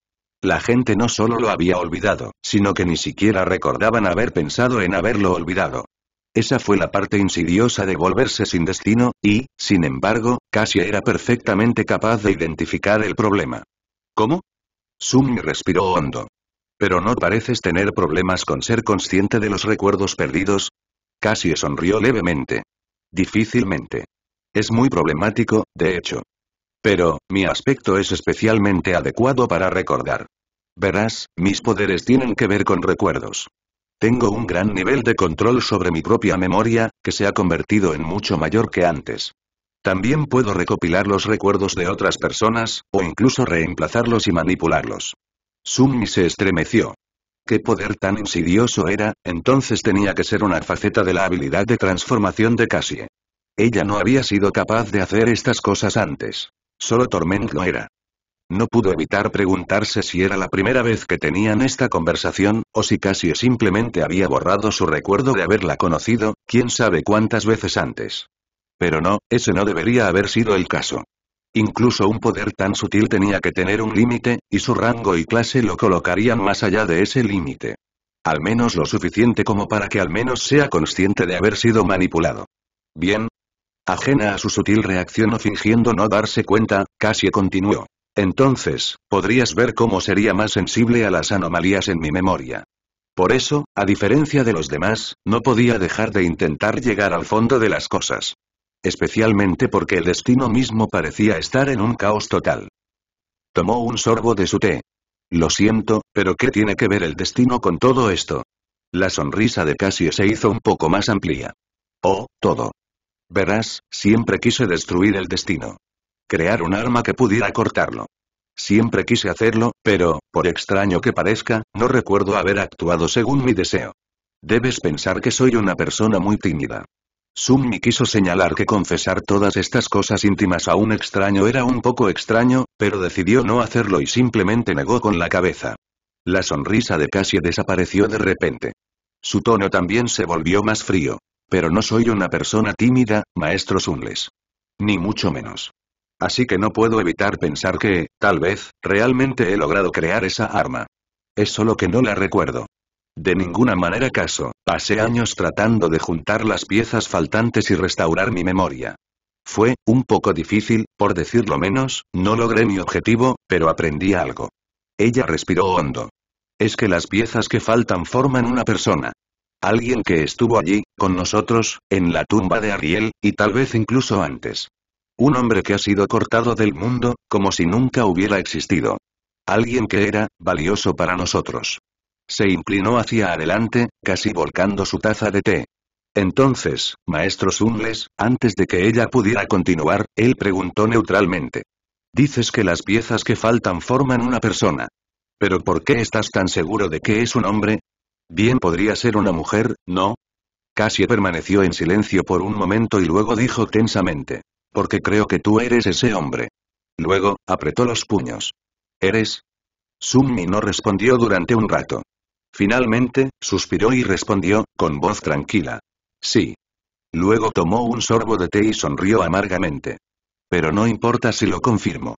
La gente no solo lo había olvidado, sino que ni siquiera recordaban haber pensado en haberlo olvidado. Esa fue la parte insidiosa de volverse sin destino, y, sin embargo, Cassie era perfectamente capaz de identificar el problema. ¿Cómo? Sumi respiró hondo. ¿Pero no pareces tener problemas con ser consciente de los recuerdos perdidos? Cassie sonrió levemente. Difícilmente. Es muy problemático, de hecho. Pero, mi aspecto es especialmente adecuado para recordar. Verás, mis poderes tienen que ver con recuerdos. Tengo un gran nivel de control sobre mi propia memoria, que se ha convertido en mucho mayor que antes. También puedo recopilar los recuerdos de otras personas, o incluso reemplazarlos y manipularlos. Sumi se estremeció. ¿Qué poder tan insidioso era? Entonces tenía que ser una faceta de la habilidad de transformación de Cassie. Ella no había sido capaz de hacer estas cosas antes. Solo Torment era. No pudo evitar preguntarse si era la primera vez que tenían esta conversación, o si casi simplemente había borrado su recuerdo de haberla conocido, quién sabe cuántas veces antes. Pero no, ese no debería haber sido el caso. Incluso un poder tan sutil tenía que tener un límite, y su rango y clase lo colocarían más allá de ese límite. Al menos lo suficiente como para que al menos sea consciente de haber sido manipulado. Bien, Ajena a su sutil reacción o fingiendo no darse cuenta, casi continuó. Entonces, podrías ver cómo sería más sensible a las anomalías en mi memoria. Por eso, a diferencia de los demás, no podía dejar de intentar llegar al fondo de las cosas. Especialmente porque el destino mismo parecía estar en un caos total. Tomó un sorbo de su té. Lo siento, pero ¿qué tiene que ver el destino con todo esto? La sonrisa de Cassie se hizo un poco más amplia. Oh, todo. Verás, siempre quise destruir el destino. Crear un arma que pudiera cortarlo. Siempre quise hacerlo, pero, por extraño que parezca, no recuerdo haber actuado según mi deseo. Debes pensar que soy una persona muy tímida. Summi quiso señalar que confesar todas estas cosas íntimas a un extraño era un poco extraño, pero decidió no hacerlo y simplemente negó con la cabeza. La sonrisa de Cassie desapareció de repente. Su tono también se volvió más frío. Pero no soy una persona tímida, maestro Sunles. Ni mucho menos. Así que no puedo evitar pensar que, tal vez, realmente he logrado crear esa arma. Es solo que no la recuerdo. De ninguna manera caso, pasé años tratando de juntar las piezas faltantes y restaurar mi memoria. Fue, un poco difícil, por decirlo menos, no logré mi objetivo, pero aprendí algo. Ella respiró hondo. Es que las piezas que faltan forman una persona. Alguien que estuvo allí, con nosotros, en la tumba de Ariel, y tal vez incluso antes. Un hombre que ha sido cortado del mundo, como si nunca hubiera existido. Alguien que era, valioso para nosotros. Se inclinó hacia adelante, casi volcando su taza de té. Entonces, maestro Sunles, antes de que ella pudiera continuar, él preguntó neutralmente. Dices que las piezas que faltan forman una persona. ¿Pero por qué estás tan seguro de que es un hombre? Bien podría ser una mujer, ¿no? Cassie permaneció en silencio por un momento y luego dijo tensamente. Porque creo que tú eres ese hombre. Luego, apretó los puños. ¿Eres? Summi no respondió durante un rato. Finalmente, suspiró y respondió, con voz tranquila. Sí. Luego tomó un sorbo de té y sonrió amargamente. Pero no importa si lo confirmo.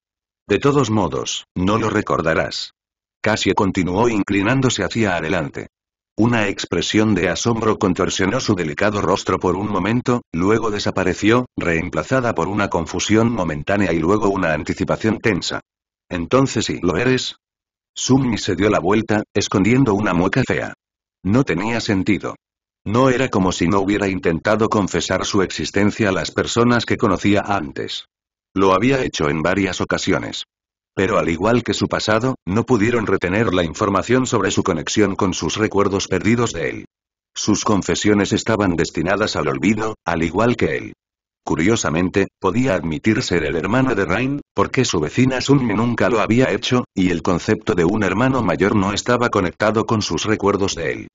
De todos modos, no lo recordarás. Cassie continuó inclinándose hacia adelante. Una expresión de asombro contorsionó su delicado rostro por un momento, luego desapareció, reemplazada por una confusión momentánea y luego una anticipación tensa. Entonces sí lo eres? Sumi se dio la vuelta, escondiendo una mueca fea. No tenía sentido. No era como si no hubiera intentado confesar su existencia a las personas que conocía antes. Lo había hecho en varias ocasiones. Pero al igual que su pasado, no pudieron retener la información sobre su conexión con sus recuerdos perdidos de él. Sus confesiones estaban destinadas al olvido, al igual que él. Curiosamente, podía admitir ser el hermano de Rain, porque su vecina Sunmi nunca lo había hecho, y el concepto de un hermano mayor no estaba conectado con sus recuerdos de él.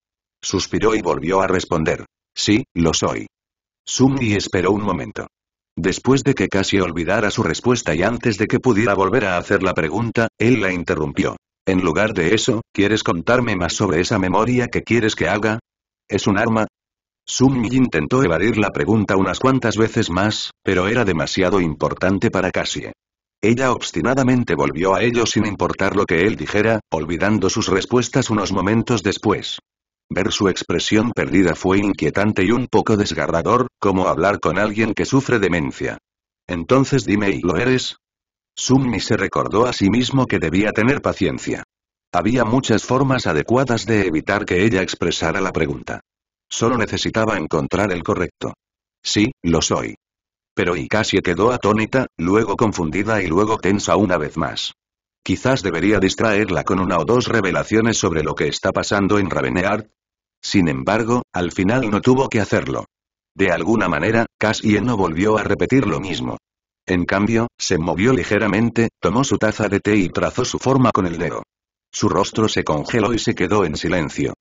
Suspiró y volvió a responder. Sí, lo soy. Sunmi esperó un momento. Después de que casi olvidara su respuesta y antes de que pudiera volver a hacer la pregunta, él la interrumpió. En lugar de eso, ¿quieres contarme más sobre esa memoria que quieres que haga? ¿Es un arma? Sun intentó evadir la pregunta unas cuantas veces más, pero era demasiado importante para Cassie. Ella obstinadamente volvió a ello sin importar lo que él dijera, olvidando sus respuestas unos momentos después. Ver su expresión perdida fue inquietante y un poco desgarrador, como hablar con alguien que sufre demencia. Entonces dime y lo eres. Summi se recordó a sí mismo que debía tener paciencia. Había muchas formas adecuadas de evitar que ella expresara la pregunta. Solo necesitaba encontrar el correcto. Sí, lo soy. Pero casi quedó atónita, luego confundida y luego tensa una vez más. Quizás debería distraerla con una o dos revelaciones sobre lo que está pasando en Raveneart. Sin embargo, al final no tuvo que hacerlo. De alguna manera, Cassie no volvió a repetir lo mismo. En cambio, se movió ligeramente, tomó su taza de té y trazó su forma con el dedo. Su rostro se congeló y se quedó en silencio.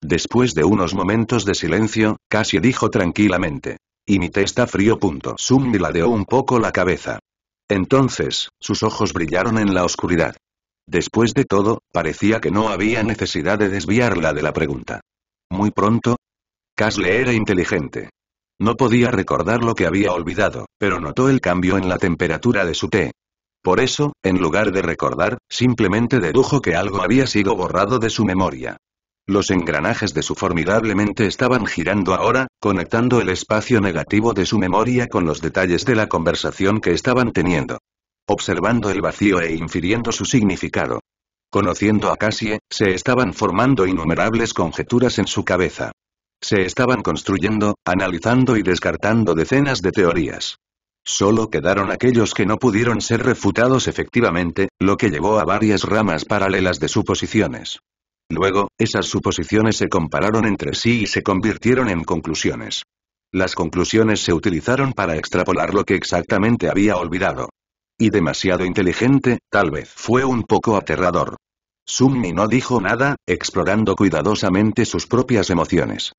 Después de unos momentos de silencio, Cassie dijo tranquilamente. Y mi té está frío. Sumi ladeó un poco la cabeza. Entonces, sus ojos brillaron en la oscuridad. Después de todo, parecía que no había necesidad de desviarla de la pregunta. Muy pronto, Casle era inteligente. No podía recordar lo que había olvidado, pero notó el cambio en la temperatura de su té. Por eso, en lugar de recordar, simplemente dedujo que algo había sido borrado de su memoria. Los engranajes de su formidable mente estaban girando ahora, conectando el espacio negativo de su memoria con los detalles de la conversación que estaban teniendo. Observando el vacío e infiriendo su significado. Conociendo a Cassie, se estaban formando innumerables conjeturas en su cabeza. Se estaban construyendo, analizando y descartando decenas de teorías. Solo quedaron aquellos que no pudieron ser refutados efectivamente, lo que llevó a varias ramas paralelas de suposiciones. Luego, esas suposiciones se compararon entre sí y se convirtieron en conclusiones. Las conclusiones se utilizaron para extrapolar lo que exactamente había olvidado. Y demasiado inteligente, tal vez fue un poco aterrador. Sumi no dijo nada, explorando cuidadosamente sus propias emociones.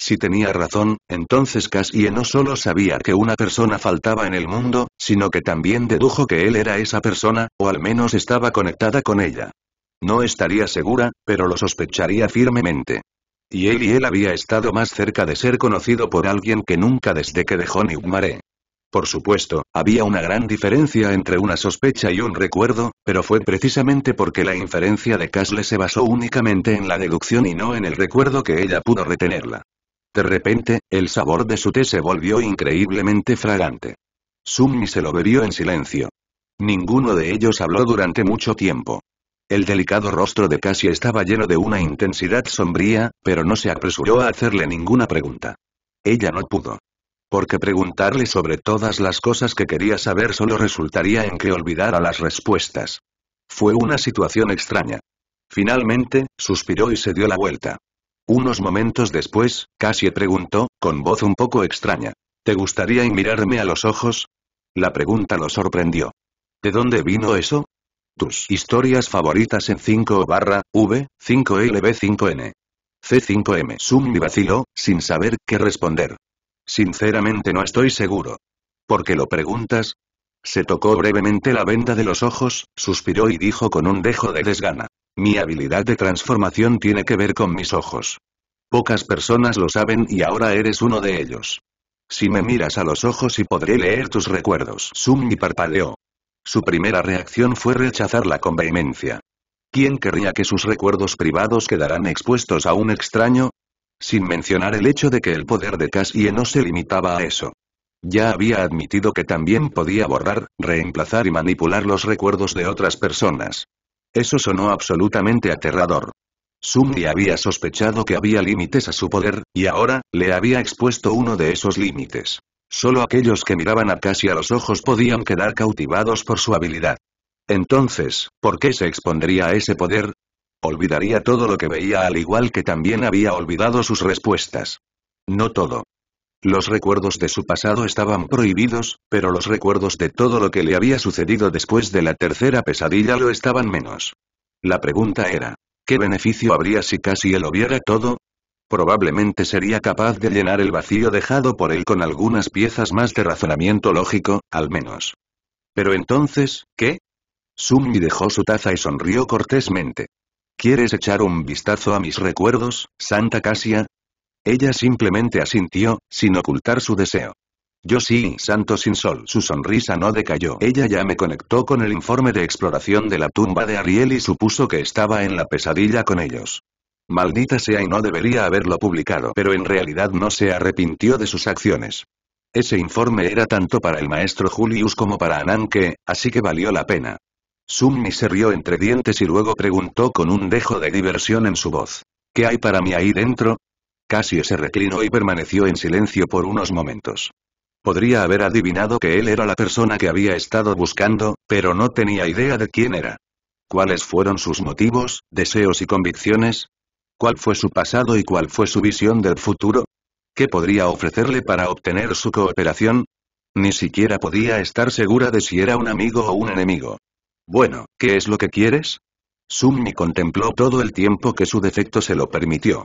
Si tenía razón, entonces Cassie no solo sabía que una persona faltaba en el mundo, sino que también dedujo que él era esa persona, o al menos estaba conectada con ella. No estaría segura, pero lo sospecharía firmemente. Y él y él había estado más cerca de ser conocido por alguien que nunca desde que dejó Newmaré. Por supuesto, había una gran diferencia entre una sospecha y un recuerdo, pero fue precisamente porque la inferencia de Casle se basó únicamente en la deducción y no en el recuerdo que ella pudo retenerla. De repente, el sabor de su té se volvió increíblemente fragante. Summi se lo bebió en silencio. Ninguno de ellos habló durante mucho tiempo. El delicado rostro de Cassie estaba lleno de una intensidad sombría, pero no se apresuró a hacerle ninguna pregunta. Ella no pudo. Porque preguntarle sobre todas las cosas que quería saber solo resultaría en que olvidara las respuestas. Fue una situación extraña. Finalmente, suspiró y se dio la vuelta. Unos momentos después, Cassie preguntó, con voz un poco extraña. ¿Te gustaría mirarme a los ojos? La pregunta lo sorprendió. ¿De dónde vino eso? Tus historias favoritas en 5 barra, V, 5LB5N. C5M. Summi vaciló, sin saber qué responder. Sinceramente no estoy seguro. ¿Por qué lo preguntas? Se tocó brevemente la venda de los ojos, suspiró y dijo con un dejo de desgana. Mi habilidad de transformación tiene que ver con mis ojos. Pocas personas lo saben y ahora eres uno de ellos. Si me miras a los ojos y podré leer tus recuerdos. Sumi parpadeó. Su primera reacción fue rechazarla con vehemencia. ¿Quién querría que sus recuerdos privados quedaran expuestos a un extraño? Sin mencionar el hecho de que el poder de Cassie no se limitaba a eso. Ya había admitido que también podía borrar, reemplazar y manipular los recuerdos de otras personas. Eso sonó absolutamente aterrador. Sumni había sospechado que había límites a su poder, y ahora, le había expuesto uno de esos límites. Solo aquellos que miraban a Casi a los ojos podían quedar cautivados por su habilidad. Entonces, ¿por qué se expondría a ese poder? Olvidaría todo lo que veía al igual que también había olvidado sus respuestas. No todo. Los recuerdos de su pasado estaban prohibidos, pero los recuerdos de todo lo que le había sucedido después de la tercera pesadilla lo estaban menos. La pregunta era, ¿qué beneficio habría si él lo viera todo? probablemente sería capaz de llenar el vacío dejado por él con algunas piezas más de razonamiento lógico, al menos. Pero entonces, ¿qué? Sumi dejó su taza y sonrió cortésmente. ¿Quieres echar un vistazo a mis recuerdos, Santa Casia? Ella simplemente asintió, sin ocultar su deseo. Yo sí, santo sin sol. Su sonrisa no decayó. Ella ya me conectó con el informe de exploración de la tumba de Ariel y supuso que estaba en la pesadilla con ellos. Maldita sea y no debería haberlo publicado, pero en realidad no se arrepintió de sus acciones. Ese informe era tanto para el maestro Julius como para Ananke, así que valió la pena. Summi se rió entre dientes y luego preguntó con un dejo de diversión en su voz. ¿Qué hay para mí ahí dentro? casi se reclinó y permaneció en silencio por unos momentos. Podría haber adivinado que él era la persona que había estado buscando, pero no tenía idea de quién era. ¿Cuáles fueron sus motivos, deseos y convicciones? ¿Cuál fue su pasado y cuál fue su visión del futuro? ¿Qué podría ofrecerle para obtener su cooperación? Ni siquiera podía estar segura de si era un amigo o un enemigo. Bueno, ¿qué es lo que quieres? Sumni contempló todo el tiempo que su defecto se lo permitió.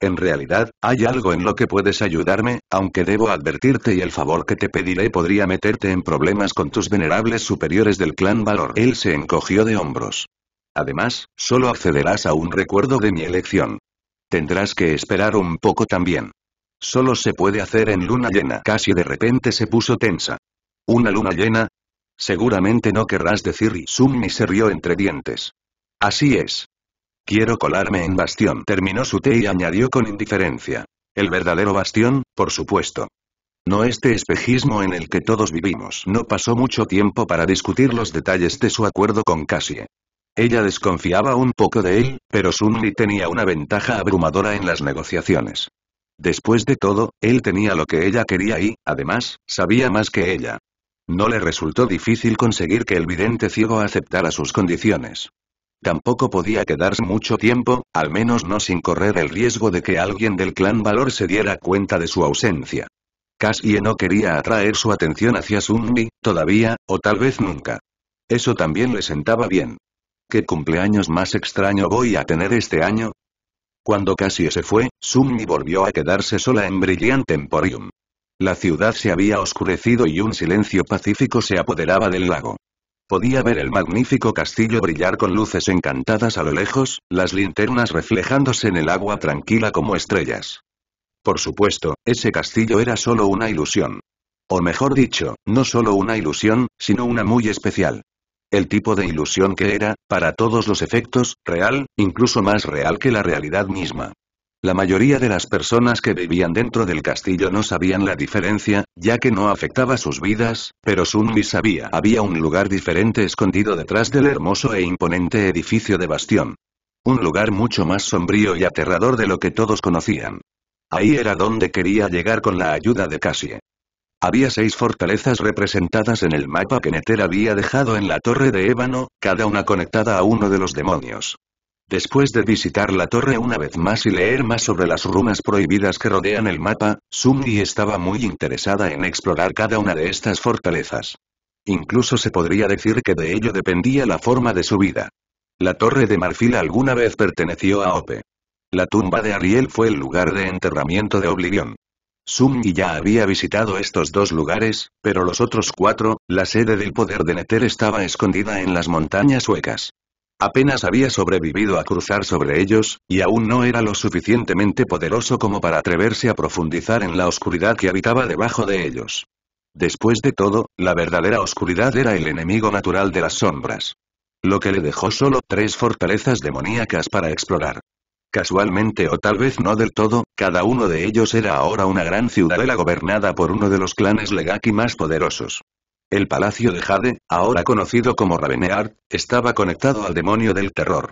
En realidad, hay algo en lo que puedes ayudarme, aunque debo advertirte y el favor que te pediré podría meterte en problemas con tus venerables superiores del clan Valor. Él se encogió de hombros. Además, solo accederás a un recuerdo de mi elección. Tendrás que esperar un poco también. Solo se puede hacer en luna llena. Casi de repente se puso tensa. ¿Una luna llena? Seguramente no querrás decir y Summi se rió entre dientes. Así es. Quiero colarme en Bastión. Terminó su té y añadió con indiferencia. El verdadero Bastión, por supuesto. No este espejismo en el que todos vivimos. No pasó mucho tiempo para discutir los detalles de su acuerdo con Cassie. Ella desconfiaba un poco de él, pero Sunmi tenía una ventaja abrumadora en las negociaciones. Después de todo, él tenía lo que ella quería y, además, sabía más que ella. No le resultó difícil conseguir que el vidente ciego aceptara sus condiciones. Tampoco podía quedarse mucho tiempo, al menos no sin correr el riesgo de que alguien del clan Valor se diera cuenta de su ausencia. Cassie no quería atraer su atención hacia Sunmi, todavía, o tal vez nunca. Eso también le sentaba bien. ¿Qué cumpleaños más extraño voy a tener este año? Cuando casi se fue, Sumi volvió a quedarse sola en Brilliant Emporium. La ciudad se había oscurecido y un silencio pacífico se apoderaba del lago. Podía ver el magnífico castillo brillar con luces encantadas a lo lejos, las linternas reflejándose en el agua tranquila como estrellas. Por supuesto, ese castillo era solo una ilusión. O mejor dicho, no solo una ilusión, sino una muy especial. El tipo de ilusión que era, para todos los efectos, real, incluso más real que la realidad misma. La mayoría de las personas que vivían dentro del castillo no sabían la diferencia, ya que no afectaba sus vidas, pero Sunmi sabía. Había un lugar diferente escondido detrás del hermoso e imponente edificio de bastión. Un lugar mucho más sombrío y aterrador de lo que todos conocían. Ahí era donde quería llegar con la ayuda de Cassie. Había seis fortalezas representadas en el mapa que Neter había dejado en la torre de Ébano, cada una conectada a uno de los demonios. Después de visitar la torre una vez más y leer más sobre las runas prohibidas que rodean el mapa, Sumi estaba muy interesada en explorar cada una de estas fortalezas. Incluso se podría decir que de ello dependía la forma de su vida. La torre de marfil alguna vez perteneció a Ope. La tumba de Ariel fue el lugar de enterramiento de Oblivión y ya había visitado estos dos lugares, pero los otros cuatro, la sede del poder de Neter estaba escondida en las montañas suecas. Apenas había sobrevivido a cruzar sobre ellos, y aún no era lo suficientemente poderoso como para atreverse a profundizar en la oscuridad que habitaba debajo de ellos. Después de todo, la verdadera oscuridad era el enemigo natural de las sombras. Lo que le dejó solo tres fortalezas demoníacas para explorar. Casualmente o tal vez no del todo, cada uno de ellos era ahora una gran ciudadela gobernada por uno de los clanes Legaki más poderosos. El Palacio de Jade, ahora conocido como Ravenear, estaba conectado al demonio del terror.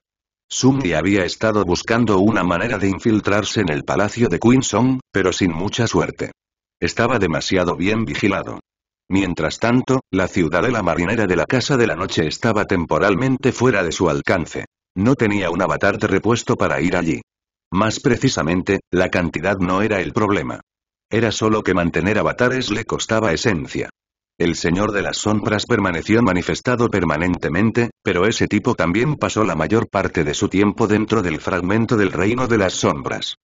Sumni había estado buscando una manera de infiltrarse en el Palacio de Song, pero sin mucha suerte. Estaba demasiado bien vigilado. Mientras tanto, la ciudadela marinera de la Casa de la Noche estaba temporalmente fuera de su alcance. No tenía un avatar de repuesto para ir allí. Más precisamente, la cantidad no era el problema. Era solo que mantener avatares le costaba esencia. El Señor de las Sombras permaneció manifestado permanentemente, pero ese tipo también pasó la mayor parte de su tiempo dentro del fragmento del Reino de las Sombras.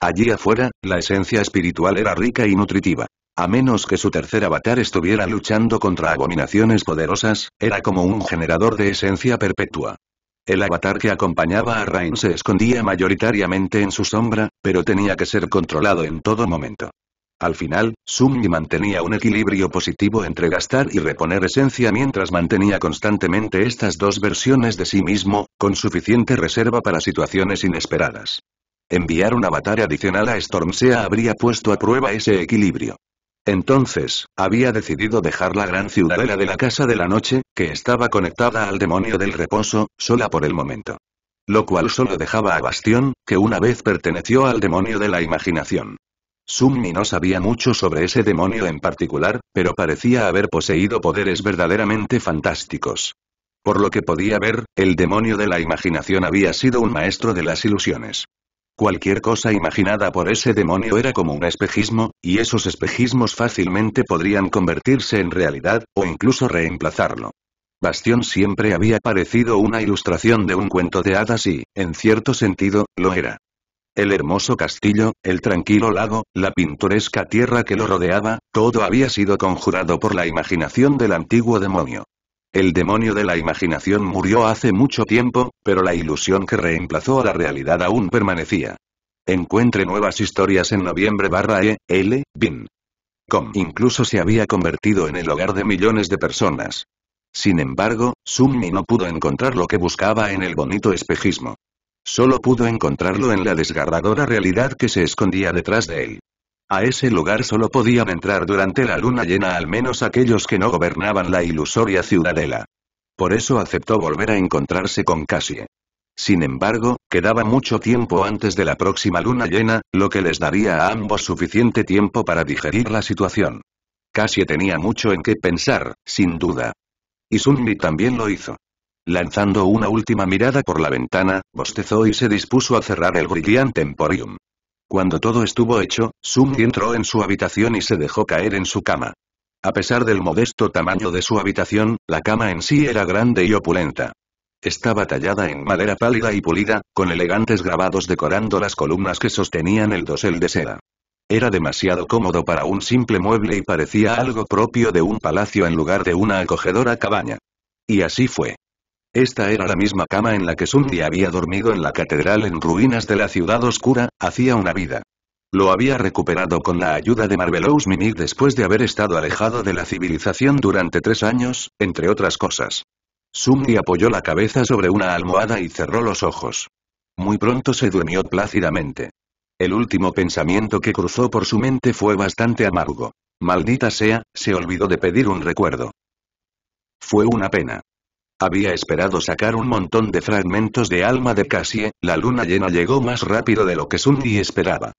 Allí afuera, la esencia espiritual era rica y nutritiva. A menos que su tercer avatar estuviera luchando contra abominaciones poderosas, era como un generador de esencia perpetua. El avatar que acompañaba a Rain se escondía mayoritariamente en su sombra, pero tenía que ser controlado en todo momento. Al final, Sumi mantenía un equilibrio positivo entre gastar y reponer esencia mientras mantenía constantemente estas dos versiones de sí mismo, con suficiente reserva para situaciones inesperadas. Enviar un avatar adicional a Stormsea habría puesto a prueba ese equilibrio. Entonces, había decidido dejar la gran ciudadela de la Casa de la Noche, que estaba conectada al demonio del reposo, sola por el momento. Lo cual solo dejaba a Bastión, que una vez perteneció al demonio de la imaginación. Summi no sabía mucho sobre ese demonio en particular, pero parecía haber poseído poderes verdaderamente fantásticos. Por lo que podía ver, el demonio de la imaginación había sido un maestro de las ilusiones. Cualquier cosa imaginada por ese demonio era como un espejismo, y esos espejismos fácilmente podrían convertirse en realidad, o incluso reemplazarlo. Bastión siempre había parecido una ilustración de un cuento de hadas y, en cierto sentido, lo era. El hermoso castillo, el tranquilo lago, la pintoresca tierra que lo rodeaba, todo había sido conjurado por la imaginación del antiguo demonio. El demonio de la imaginación murió hace mucho tiempo, pero la ilusión que reemplazó a la realidad aún permanecía. Encuentre nuevas historias en noviembre barra e, L, bin. Com incluso se había convertido en el hogar de millones de personas. Sin embargo, Summi no pudo encontrar lo que buscaba en el bonito espejismo. Solo pudo encontrarlo en la desgarradora realidad que se escondía detrás de él. A ese lugar solo podían entrar durante la luna llena al menos aquellos que no gobernaban la ilusoria ciudadela. Por eso aceptó volver a encontrarse con Cassie. Sin embargo, quedaba mucho tiempo antes de la próxima luna llena, lo que les daría a ambos suficiente tiempo para digerir la situación. Cassie tenía mucho en qué pensar, sin duda. Y Sunmi también lo hizo. Lanzando una última mirada por la ventana, bostezó y se dispuso a cerrar el brillante emporium. Cuando todo estuvo hecho, Sumi entró en su habitación y se dejó caer en su cama. A pesar del modesto tamaño de su habitación, la cama en sí era grande y opulenta. Estaba tallada en madera pálida y pulida, con elegantes grabados decorando las columnas que sostenían el dosel de seda. Era demasiado cómodo para un simple mueble y parecía algo propio de un palacio en lugar de una acogedora cabaña. Y así fue. Esta era la misma cama en la que Sundi había dormido en la catedral en ruinas de la ciudad oscura, hacía una vida. Lo había recuperado con la ayuda de Marvelous Mimic después de haber estado alejado de la civilización durante tres años, entre otras cosas. Sumni apoyó la cabeza sobre una almohada y cerró los ojos. Muy pronto se durmió plácidamente. El último pensamiento que cruzó por su mente fue bastante amargo. Maldita sea, se olvidó de pedir un recuerdo. Fue una pena. Había esperado sacar un montón de fragmentos de alma de Cassie, la luna llena llegó más rápido de lo que Sumi esperaba.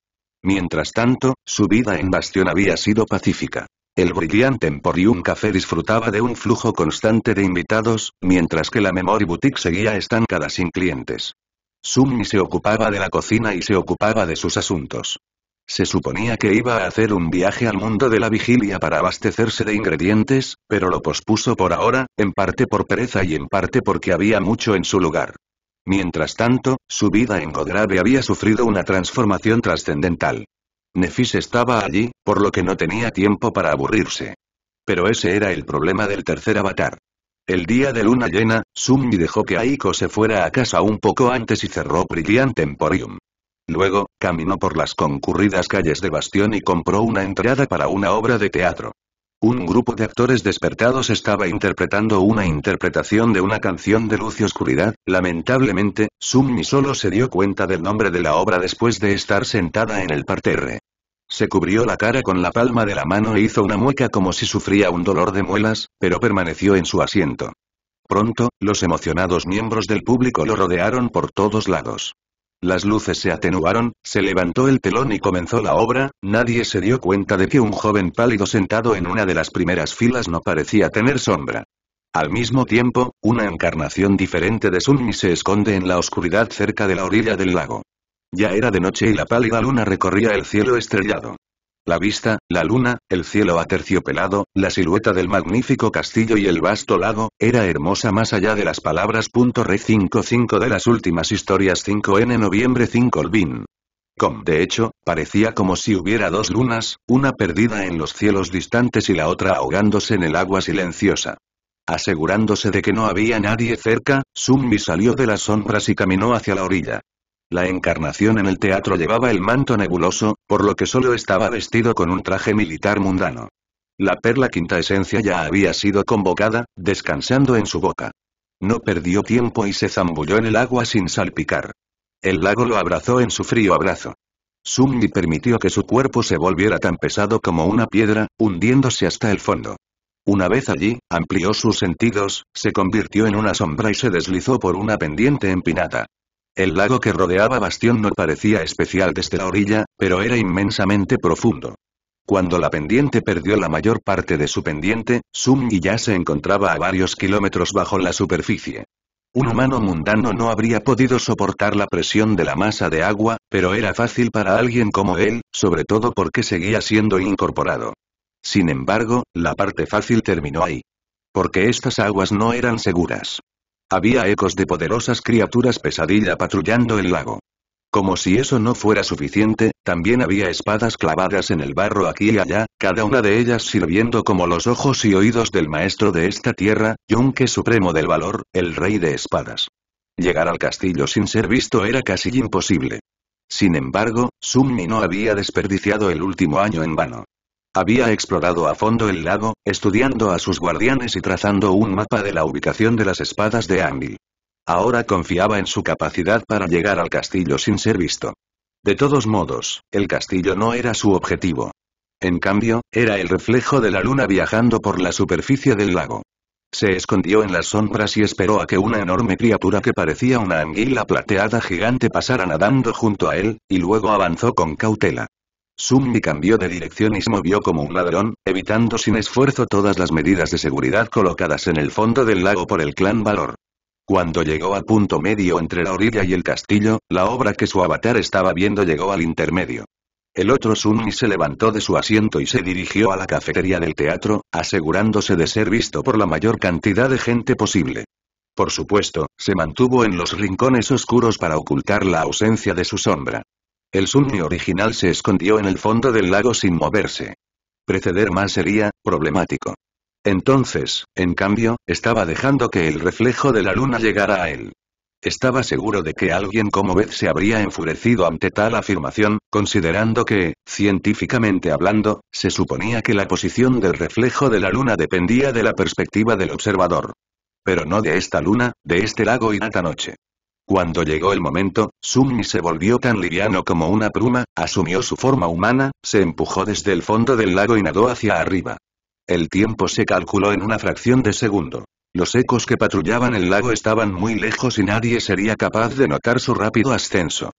Mientras tanto, su vida en Bastión había sido pacífica. El brillante Emporium Café disfrutaba de un flujo constante de invitados, mientras que la Memory Boutique seguía estancada sin clientes. Sumi se ocupaba de la cocina y se ocupaba de sus asuntos. Se suponía que iba a hacer un viaje al mundo de la vigilia para abastecerse de ingredientes, pero lo pospuso por ahora, en parte por pereza y en parte porque había mucho en su lugar. Mientras tanto, su vida en Godrave había sufrido una transformación trascendental. Nefis estaba allí, por lo que no tenía tiempo para aburrirse. Pero ese era el problema del tercer avatar. El día de luna llena, Sumi dejó que Aiko se fuera a casa un poco antes y cerró Brilliant Emporium. Luego, caminó por las concurridas calles de Bastión y compró una entrada para una obra de teatro. Un grupo de actores despertados estaba interpretando una interpretación de una canción de luz y oscuridad, lamentablemente, Sumi solo se dio cuenta del nombre de la obra después de estar sentada en el parterre. Se cubrió la cara con la palma de la mano e hizo una mueca como si sufría un dolor de muelas, pero permaneció en su asiento. Pronto, los emocionados miembros del público lo rodearon por todos lados. Las luces se atenuaron, se levantó el telón y comenzó la obra, nadie se dio cuenta de que un joven pálido sentado en una de las primeras filas no parecía tener sombra. Al mismo tiempo, una encarnación diferente de Sunmi se esconde en la oscuridad cerca de la orilla del lago. Ya era de noche y la pálida luna recorría el cielo estrellado. La vista, la luna, el cielo aterciopelado, la silueta del magnífico castillo y el vasto lago, era hermosa más allá de las palabras. Re 55 de las últimas historias 5N noviembre 5 Olvin. Com. De hecho, parecía como si hubiera dos lunas, una perdida en los cielos distantes y la otra ahogándose en el agua silenciosa. Asegurándose de que no había nadie cerca, Summi salió de las sombras y caminó hacia la orilla. La encarnación en el teatro llevaba el manto nebuloso, por lo que solo estaba vestido con un traje militar mundano. La perla quinta esencia ya había sido convocada, descansando en su boca. No perdió tiempo y se zambulló en el agua sin salpicar. El lago lo abrazó en su frío abrazo. Sumni permitió que su cuerpo se volviera tan pesado como una piedra, hundiéndose hasta el fondo. Una vez allí, amplió sus sentidos, se convirtió en una sombra y se deslizó por una pendiente empinada. El lago que rodeaba Bastión no parecía especial desde la orilla, pero era inmensamente profundo. Cuando la pendiente perdió la mayor parte de su pendiente, y ya se encontraba a varios kilómetros bajo la superficie. Un humano mundano no habría podido soportar la presión de la masa de agua, pero era fácil para alguien como él, sobre todo porque seguía siendo incorporado. Sin embargo, la parte fácil terminó ahí. Porque estas aguas no eran seguras. Había ecos de poderosas criaturas pesadilla patrullando el lago. Como si eso no fuera suficiente, también había espadas clavadas en el barro aquí y allá, cada una de ellas sirviendo como los ojos y oídos del maestro de esta tierra, yunque supremo del valor, el rey de espadas. Llegar al castillo sin ser visto era casi imposible. Sin embargo, Summi no había desperdiciado el último año en vano. Había explorado a fondo el lago, estudiando a sus guardianes y trazando un mapa de la ubicación de las espadas de Anguil. Ahora confiaba en su capacidad para llegar al castillo sin ser visto. De todos modos, el castillo no era su objetivo. En cambio, era el reflejo de la luna viajando por la superficie del lago. Se escondió en las sombras y esperó a que una enorme criatura que parecía una anguila plateada gigante pasara nadando junto a él, y luego avanzó con cautela. Summi cambió de dirección y se movió como un ladrón, evitando sin esfuerzo todas las medidas de seguridad colocadas en el fondo del lago por el clan Valor. Cuando llegó al punto medio entre la orilla y el castillo, la obra que su avatar estaba viendo llegó al intermedio. El otro Sunmi se levantó de su asiento y se dirigió a la cafetería del teatro, asegurándose de ser visto por la mayor cantidad de gente posible. Por supuesto, se mantuvo en los rincones oscuros para ocultar la ausencia de su sombra. El Sunni original se escondió en el fondo del lago sin moverse. Preceder más sería, problemático. Entonces, en cambio, estaba dejando que el reflejo de la luna llegara a él. Estaba seguro de que alguien como Beth se habría enfurecido ante tal afirmación, considerando que, científicamente hablando, se suponía que la posición del reflejo de la luna dependía de la perspectiva del observador. Pero no de esta luna, de este lago y de esta noche. Cuando llegó el momento, Sumni se volvió tan liviano como una pluma, asumió su forma humana, se empujó desde el fondo del lago y nadó hacia arriba. El tiempo se calculó en una fracción de segundo. Los ecos que patrullaban el lago estaban muy lejos y nadie sería capaz de notar su rápido ascenso.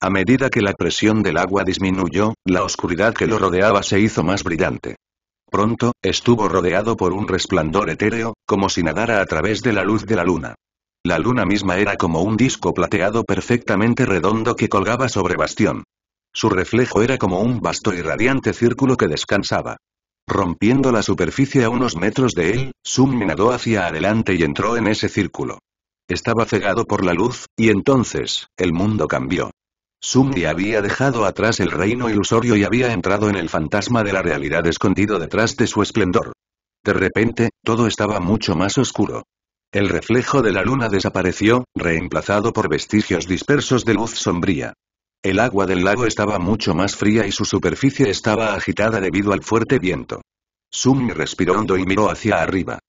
A medida que la presión del agua disminuyó, la oscuridad que lo rodeaba se hizo más brillante. Pronto, estuvo rodeado por un resplandor etéreo, como si nadara a través de la luz de la luna. La luna misma era como un disco plateado perfectamente redondo que colgaba sobre Bastión. Su reflejo era como un vasto y radiante círculo que descansaba. Rompiendo la superficie a unos metros de él, Sumni nadó hacia adelante y entró en ese círculo. Estaba cegado por la luz, y entonces, el mundo cambió. Sumni había dejado atrás el reino ilusorio y había entrado en el fantasma de la realidad escondido detrás de su esplendor. De repente, todo estaba mucho más oscuro. El reflejo de la luna desapareció, reemplazado por vestigios dispersos de luz sombría. El agua del lago estaba mucho más fría y su superficie estaba agitada debido al fuerte viento. Sumi respiró hondo y miró hacia arriba.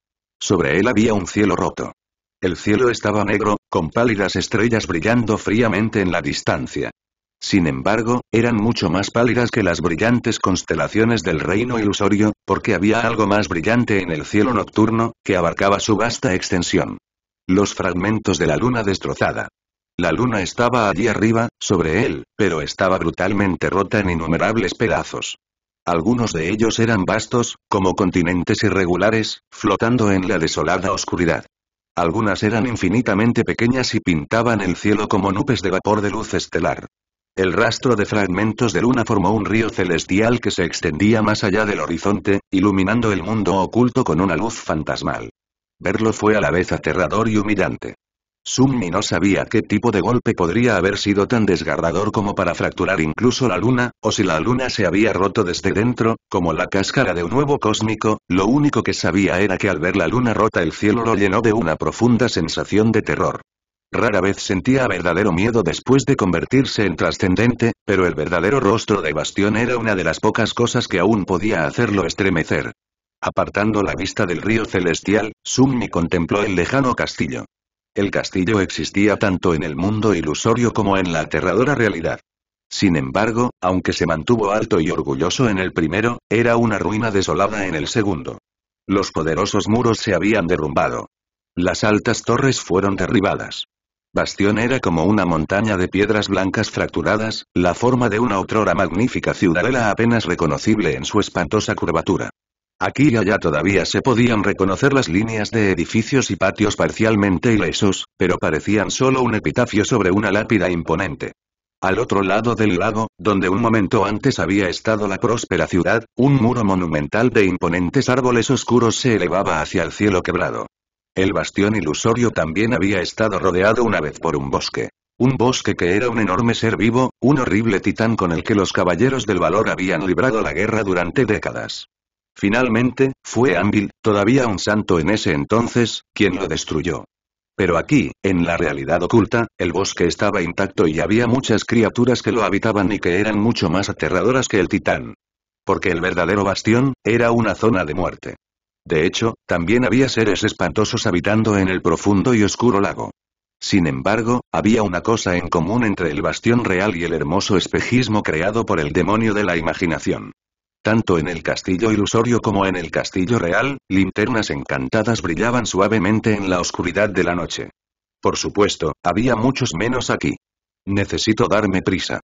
Sobre él había un cielo roto. El cielo estaba negro, con pálidas estrellas brillando fríamente en la distancia. Sin embargo, eran mucho más pálidas que las brillantes constelaciones del reino ilusorio, porque había algo más brillante en el cielo nocturno, que abarcaba su vasta extensión. Los fragmentos de la luna destrozada. La luna estaba allí arriba, sobre él, pero estaba brutalmente rota en innumerables pedazos. Algunos de ellos eran vastos, como continentes irregulares, flotando en la desolada oscuridad. Algunas eran infinitamente pequeñas y pintaban el cielo como nubes de vapor de luz estelar. El rastro de fragmentos de luna formó un río celestial que se extendía más allá del horizonte, iluminando el mundo oculto con una luz fantasmal. Verlo fue a la vez aterrador y humillante. Summi no sabía qué tipo de golpe podría haber sido tan desgarrador como para fracturar incluso la luna, o si la luna se había roto desde dentro, como la cáscara de un nuevo cósmico, lo único que sabía era que al ver la luna rota el cielo lo llenó de una profunda sensación de terror. Rara vez sentía verdadero miedo después de convertirse en trascendente, pero el verdadero rostro de Bastión era una de las pocas cosas que aún podía hacerlo estremecer. Apartando la vista del río celestial, Sumni contempló el lejano castillo. El castillo existía tanto en el mundo ilusorio como en la aterradora realidad. Sin embargo, aunque se mantuvo alto y orgulloso en el primero, era una ruina desolada en el segundo. Los poderosos muros se habían derrumbado. Las altas torres fueron derribadas. Bastión era como una montaña de piedras blancas fracturadas, la forma de una otrora magnífica ciudadela apenas reconocible en su espantosa curvatura. Aquí y allá todavía se podían reconocer las líneas de edificios y patios parcialmente ilesos, pero parecían solo un epitafio sobre una lápida imponente. Al otro lado del lago, donde un momento antes había estado la próspera ciudad, un muro monumental de imponentes árboles oscuros se elevaba hacia el cielo quebrado. El bastión ilusorio también había estado rodeado una vez por un bosque. Un bosque que era un enorme ser vivo, un horrible titán con el que los caballeros del valor habían librado la guerra durante décadas. Finalmente, fue Anvil, todavía un santo en ese entonces, quien lo destruyó. Pero aquí, en la realidad oculta, el bosque estaba intacto y había muchas criaturas que lo habitaban y que eran mucho más aterradoras que el titán. Porque el verdadero bastión, era una zona de muerte. De hecho, también había seres espantosos habitando en el profundo y oscuro lago. Sin embargo, había una cosa en común entre el bastión real y el hermoso espejismo creado por el demonio de la imaginación. Tanto en el castillo ilusorio como en el castillo real, linternas encantadas brillaban suavemente en la oscuridad de la noche. Por supuesto, había muchos menos aquí. Necesito darme prisa.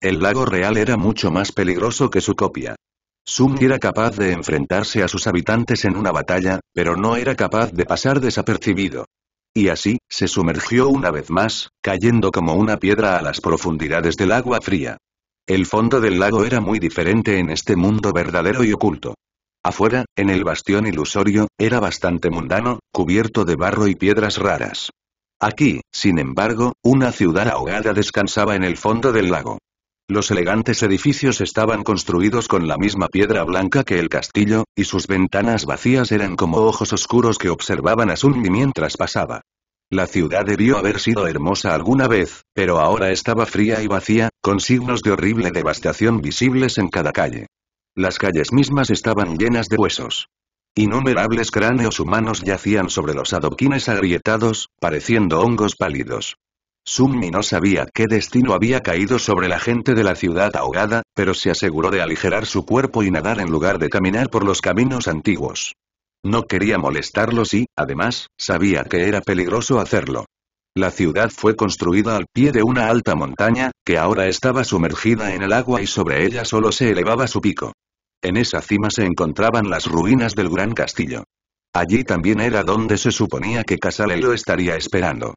El lago real era mucho más peligroso que su copia. Sum era capaz de enfrentarse a sus habitantes en una batalla, pero no era capaz de pasar desapercibido. Y así, se sumergió una vez más, cayendo como una piedra a las profundidades del agua fría. El fondo del lago era muy diferente en este mundo verdadero y oculto. Afuera, en el bastión ilusorio, era bastante mundano, cubierto de barro y piedras raras. Aquí, sin embargo, una ciudad ahogada descansaba en el fondo del lago. Los elegantes edificios estaban construidos con la misma piedra blanca que el castillo, y sus ventanas vacías eran como ojos oscuros que observaban a Sulmi mientras pasaba. La ciudad debió haber sido hermosa alguna vez, pero ahora estaba fría y vacía, con signos de horrible devastación visibles en cada calle. Las calles mismas estaban llenas de huesos. Innumerables cráneos humanos yacían sobre los adoquines agrietados, pareciendo hongos pálidos. Summi no sabía qué destino había caído sobre la gente de la ciudad ahogada, pero se aseguró de aligerar su cuerpo y nadar en lugar de caminar por los caminos antiguos. No quería molestarlos y, además, sabía que era peligroso hacerlo. La ciudad fue construida al pie de una alta montaña, que ahora estaba sumergida en el agua y sobre ella solo se elevaba su pico. En esa cima se encontraban las ruinas del gran castillo. Allí también era donde se suponía que Casale lo estaría esperando.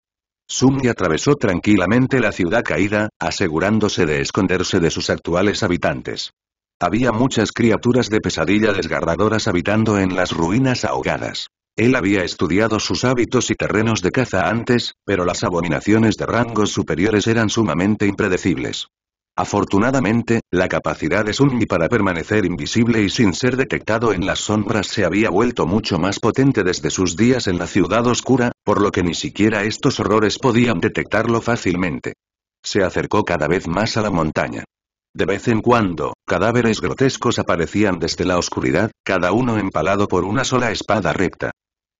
Sumi atravesó tranquilamente la ciudad caída, asegurándose de esconderse de sus actuales habitantes. Había muchas criaturas de pesadilla desgarradoras habitando en las ruinas ahogadas. Él había estudiado sus hábitos y terrenos de caza antes, pero las abominaciones de rangos superiores eran sumamente impredecibles. Afortunadamente, la capacidad de Sunmi para permanecer invisible y sin ser detectado en las sombras se había vuelto mucho más potente desde sus días en la ciudad oscura, por lo que ni siquiera estos horrores podían detectarlo fácilmente. Se acercó cada vez más a la montaña. De vez en cuando, cadáveres grotescos aparecían desde la oscuridad, cada uno empalado por una sola espada recta.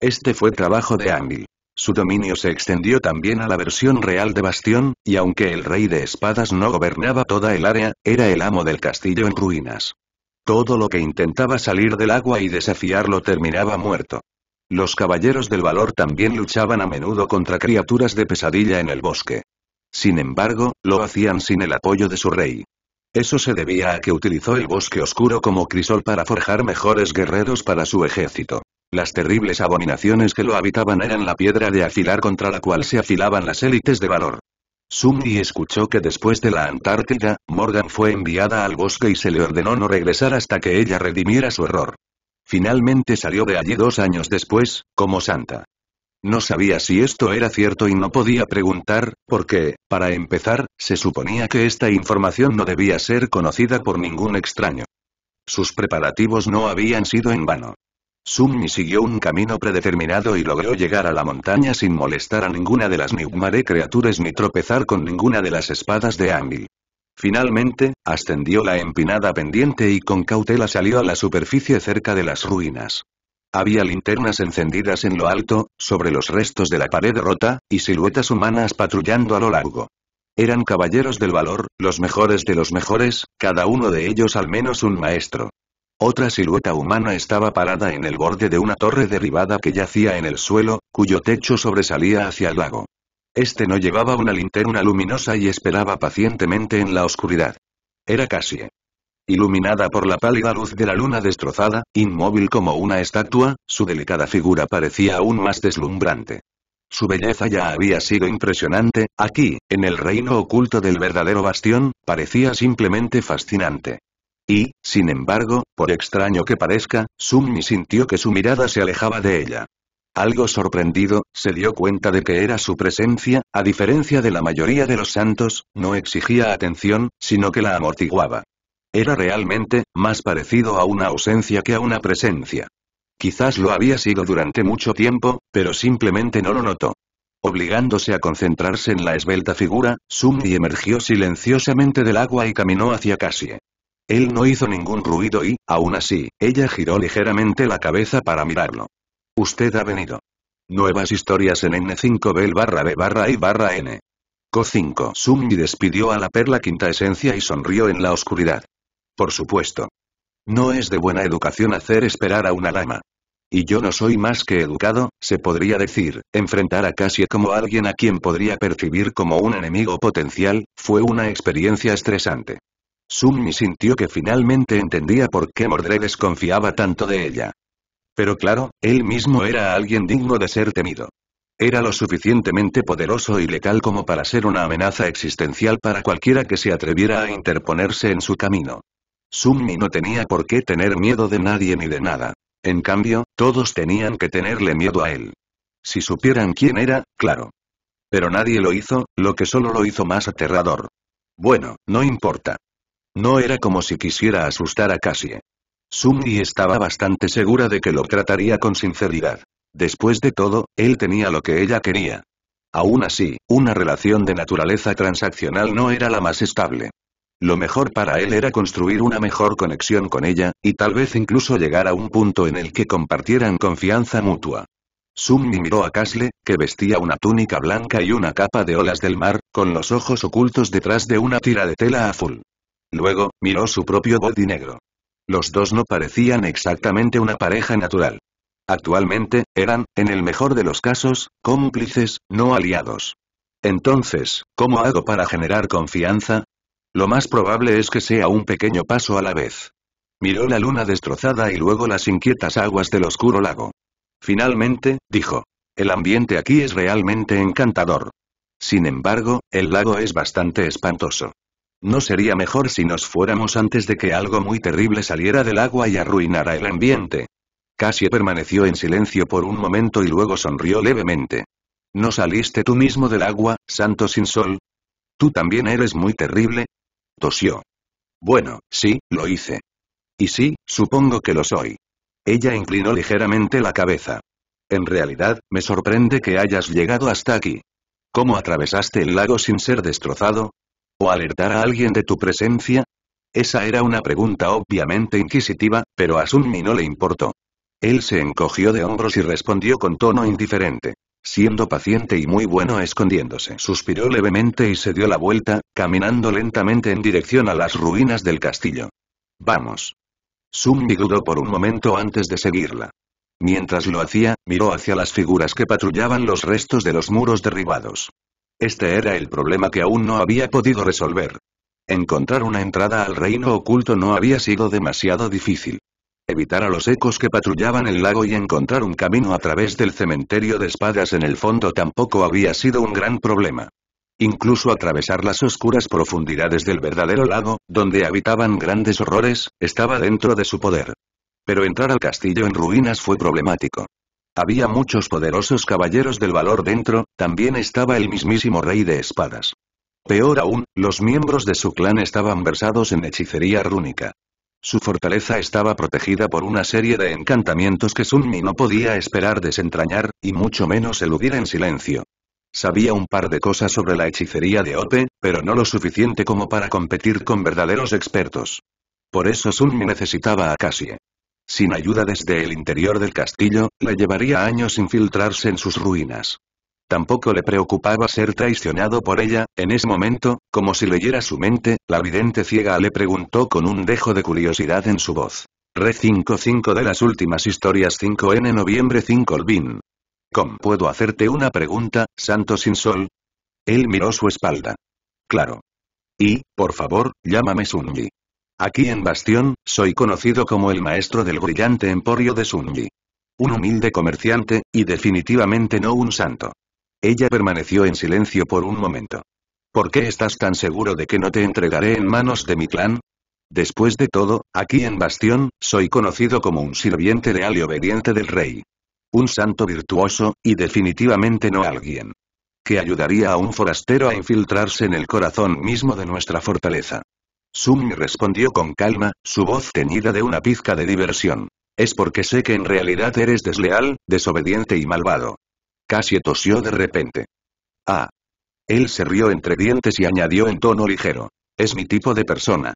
Este fue trabajo de Anvil. Su dominio se extendió también a la versión real de Bastión, y aunque el rey de espadas no gobernaba toda el área, era el amo del castillo en ruinas. Todo lo que intentaba salir del agua y desafiarlo terminaba muerto. Los caballeros del valor también luchaban a menudo contra criaturas de pesadilla en el bosque. Sin embargo, lo hacían sin el apoyo de su rey. Eso se debía a que utilizó el bosque oscuro como crisol para forjar mejores guerreros para su ejército. Las terribles abominaciones que lo habitaban eran la piedra de afilar contra la cual se afilaban las élites de valor. Sumni escuchó que después de la Antártida, Morgan fue enviada al bosque y se le ordenó no regresar hasta que ella redimiera su error. Finalmente salió de allí dos años después, como santa. No sabía si esto era cierto y no podía preguntar, porque, para empezar, se suponía que esta información no debía ser conocida por ningún extraño. Sus preparativos no habían sido en vano. Summi siguió un camino predeterminado y logró llegar a la montaña sin molestar a ninguna de las Niugmare criaturas ni tropezar con ninguna de las espadas de Amil. Finalmente, ascendió la empinada pendiente y con cautela salió a la superficie cerca de las ruinas. Había linternas encendidas en lo alto, sobre los restos de la pared rota, y siluetas humanas patrullando a lo largo. Eran caballeros del valor, los mejores de los mejores, cada uno de ellos al menos un maestro. Otra silueta humana estaba parada en el borde de una torre derribada que yacía en el suelo, cuyo techo sobresalía hacia el lago. Este no llevaba una linterna luminosa y esperaba pacientemente en la oscuridad. Era casi. Iluminada por la pálida luz de la luna destrozada, inmóvil como una estatua, su delicada figura parecía aún más deslumbrante. Su belleza ya había sido impresionante, aquí, en el reino oculto del verdadero bastión, parecía simplemente fascinante. Y, sin embargo, por extraño que parezca, Sumni sintió que su mirada se alejaba de ella. Algo sorprendido, se dio cuenta de que era su presencia, a diferencia de la mayoría de los santos, no exigía atención, sino que la amortiguaba. Era realmente, más parecido a una ausencia que a una presencia. Quizás lo había sido durante mucho tiempo, pero simplemente no lo notó. Obligándose a concentrarse en la esbelta figura, Sumni emergió silenciosamente del agua y caminó hacia Cassie. Él no hizo ningún ruido y, aún así, ella giró ligeramente la cabeza para mirarlo. Usted ha venido. Nuevas historias en N5BEL barra B barra y barra N. Co 5 Sumni despidió a la perla quinta esencia y sonrió en la oscuridad. Por supuesto. No es de buena educación hacer esperar a una dama. Y yo no soy más que educado, se podría decir, enfrentar a Cassie como alguien a quien podría percibir como un enemigo potencial, fue una experiencia estresante. Summi sintió que finalmente entendía por qué Mordred desconfiaba tanto de ella. Pero claro, él mismo era alguien digno de ser temido. Era lo suficientemente poderoso y letal como para ser una amenaza existencial para cualquiera que se atreviera a interponerse en su camino. Summi no tenía por qué tener miedo de nadie ni de nada. En cambio, todos tenían que tenerle miedo a él. Si supieran quién era, claro. Pero nadie lo hizo, lo que solo lo hizo más aterrador. Bueno, no importa. No era como si quisiera asustar a Cassie. Summi estaba bastante segura de que lo trataría con sinceridad. Después de todo, él tenía lo que ella quería. Aún así, una relación de naturaleza transaccional no era la más estable. Lo mejor para él era construir una mejor conexión con ella, y tal vez incluso llegar a un punto en el que compartieran confianza mutua. Summi miró a Casle, que vestía una túnica blanca y una capa de olas del mar, con los ojos ocultos detrás de una tira de tela azul. Luego, miró su propio body negro. Los dos no parecían exactamente una pareja natural. Actualmente, eran, en el mejor de los casos, cómplices, no aliados. Entonces, ¿cómo hago para generar confianza? Lo más probable es que sea un pequeño paso a la vez. Miró la luna destrozada y luego las inquietas aguas del oscuro lago. Finalmente, dijo. El ambiente aquí es realmente encantador. Sin embargo, el lago es bastante espantoso. ¿No sería mejor si nos fuéramos antes de que algo muy terrible saliera del agua y arruinara el ambiente? Casi permaneció en silencio por un momento y luego sonrió levemente. ¿No saliste tú mismo del agua, santo sin sol? Tú también eres muy terrible, Tosió. Bueno, sí, lo hice. Y sí, supongo que lo soy. Ella inclinó ligeramente la cabeza. En realidad, me sorprende que hayas llegado hasta aquí. ¿Cómo atravesaste el lago sin ser destrozado? ¿O alertar a alguien de tu presencia? Esa era una pregunta obviamente inquisitiva, pero a Sunmi no le importó. Él se encogió de hombros y respondió con tono indiferente siendo paciente y muy bueno escondiéndose. Suspiró levemente y se dio la vuelta, caminando lentamente en dirección a las ruinas del castillo. Vamos. Zumbi dudó por un momento antes de seguirla. Mientras lo hacía, miró hacia las figuras que patrullaban los restos de los muros derribados. Este era el problema que aún no había podido resolver. Encontrar una entrada al reino oculto no había sido demasiado difícil evitar a los ecos que patrullaban el lago y encontrar un camino a través del cementerio de espadas en el fondo tampoco había sido un gran problema. Incluso atravesar las oscuras profundidades del verdadero lago, donde habitaban grandes horrores, estaba dentro de su poder. Pero entrar al castillo en ruinas fue problemático. Había muchos poderosos caballeros del valor dentro, también estaba el mismísimo rey de espadas. Peor aún, los miembros de su clan estaban versados en hechicería rúnica. Su fortaleza estaba protegida por una serie de encantamientos que Sunmi no podía esperar desentrañar, y mucho menos eludir en silencio. Sabía un par de cosas sobre la hechicería de Ope, pero no lo suficiente como para competir con verdaderos expertos. Por eso Sunmi necesitaba a Cassie. Sin ayuda desde el interior del castillo, le llevaría años infiltrarse en sus ruinas. Tampoco le preocupaba ser traicionado por ella, en ese momento, como si leyera su mente, la vidente ciega le preguntó con un dejo de curiosidad en su voz. Re 55 de las últimas historias 5N noviembre 5 Olvin. ¿Cómo puedo hacerte una pregunta, santo sin sol? Él miró su espalda. Claro. Y, por favor, llámame Sunji. Aquí en Bastión, soy conocido como el maestro del brillante emporio de Sunji. Un humilde comerciante, y definitivamente no un santo. Ella permaneció en silencio por un momento. ¿Por qué estás tan seguro de que no te entregaré en manos de mi clan? Después de todo, aquí en Bastión, soy conocido como un sirviente leal y obediente del rey. Un santo virtuoso, y definitivamente no alguien. Que ayudaría a un forastero a infiltrarse en el corazón mismo de nuestra fortaleza. Sumi respondió con calma, su voz teñida de una pizca de diversión. Es porque sé que en realidad eres desleal, desobediente y malvado. Casi tosió de repente. Ah. Él se rió entre dientes y añadió en tono ligero. Es mi tipo de persona.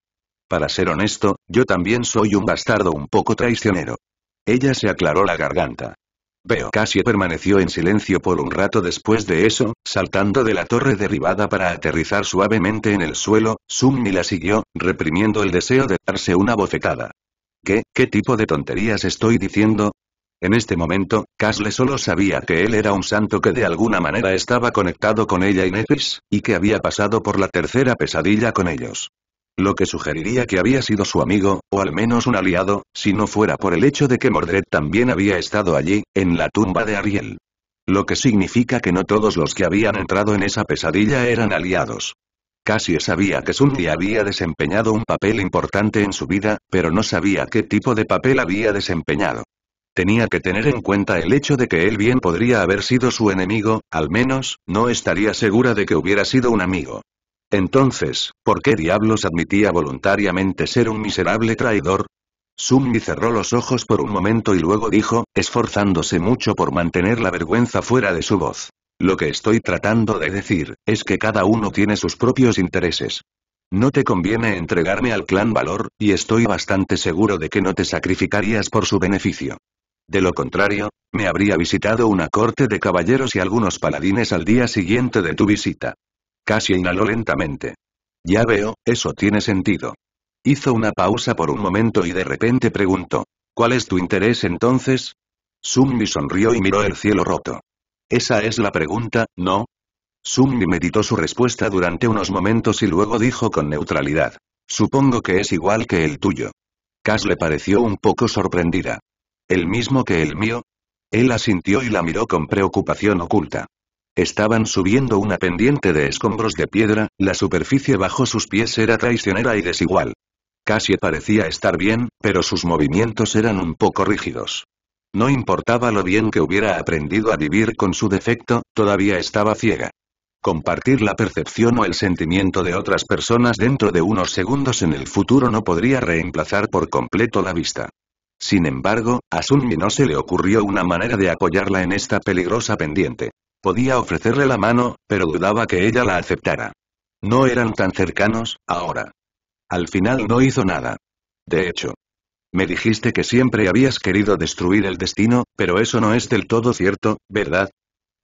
Para ser honesto, yo también soy un bastardo un poco traicionero. Ella se aclaró la garganta. Veo. Casi permaneció en silencio por un rato después de eso, saltando de la torre derribada para aterrizar suavemente en el suelo, Sumni la siguió, reprimiendo el deseo de darse una bofetada. ¿Qué, qué tipo de tonterías estoy diciendo? En este momento, Casle solo sabía que él era un santo que de alguna manera estaba conectado con ella y Nefis, y que había pasado por la tercera pesadilla con ellos. Lo que sugeriría que había sido su amigo, o al menos un aliado, si no fuera por el hecho de que Mordred también había estado allí, en la tumba de Ariel. Lo que significa que no todos los que habían entrado en esa pesadilla eran aliados. Casi sabía que Sunny había desempeñado un papel importante en su vida, pero no sabía qué tipo de papel había desempeñado. Tenía que tener en cuenta el hecho de que él bien podría haber sido su enemigo, al menos, no estaría segura de que hubiera sido un amigo. Entonces, ¿por qué diablos admitía voluntariamente ser un miserable traidor? Summi cerró los ojos por un momento y luego dijo, esforzándose mucho por mantener la vergüenza fuera de su voz. Lo que estoy tratando de decir, es que cada uno tiene sus propios intereses. No te conviene entregarme al clan Valor, y estoy bastante seguro de que no te sacrificarías por su beneficio. De lo contrario, me habría visitado una corte de caballeros y algunos paladines al día siguiente de tu visita. Casi inhaló lentamente. Ya veo, eso tiene sentido. Hizo una pausa por un momento y de repente preguntó. ¿Cuál es tu interés entonces? Summi sonrió y miró el cielo roto. Esa es la pregunta, ¿no? Summi meditó su respuesta durante unos momentos y luego dijo con neutralidad. Supongo que es igual que el tuyo. Cass le pareció un poco sorprendida. ¿El mismo que el mío? Él asintió y la miró con preocupación oculta. Estaban subiendo una pendiente de escombros de piedra, la superficie bajo sus pies era traicionera y desigual. Casi parecía estar bien, pero sus movimientos eran un poco rígidos. No importaba lo bien que hubiera aprendido a vivir con su defecto, todavía estaba ciega. Compartir la percepción o el sentimiento de otras personas dentro de unos segundos en el futuro no podría reemplazar por completo la vista. Sin embargo, a Sunmi no se le ocurrió una manera de apoyarla en esta peligrosa pendiente. Podía ofrecerle la mano, pero dudaba que ella la aceptara. No eran tan cercanos, ahora. Al final no hizo nada. De hecho. Me dijiste que siempre habías querido destruir el destino, pero eso no es del todo cierto, ¿verdad?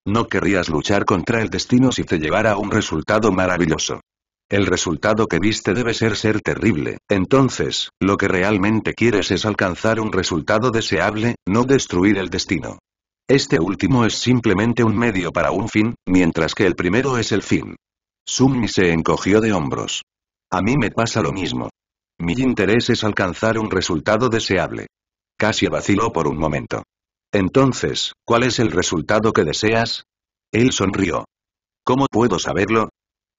No querrías luchar contra el destino si te llevara a un resultado maravilloso. El resultado que viste debe ser ser terrible, entonces, lo que realmente quieres es alcanzar un resultado deseable, no destruir el destino. Este último es simplemente un medio para un fin, mientras que el primero es el fin. Sumi se encogió de hombros. A mí me pasa lo mismo. Mi interés es alcanzar un resultado deseable. Casi vaciló por un momento. Entonces, ¿cuál es el resultado que deseas? Él sonrió. ¿Cómo puedo saberlo?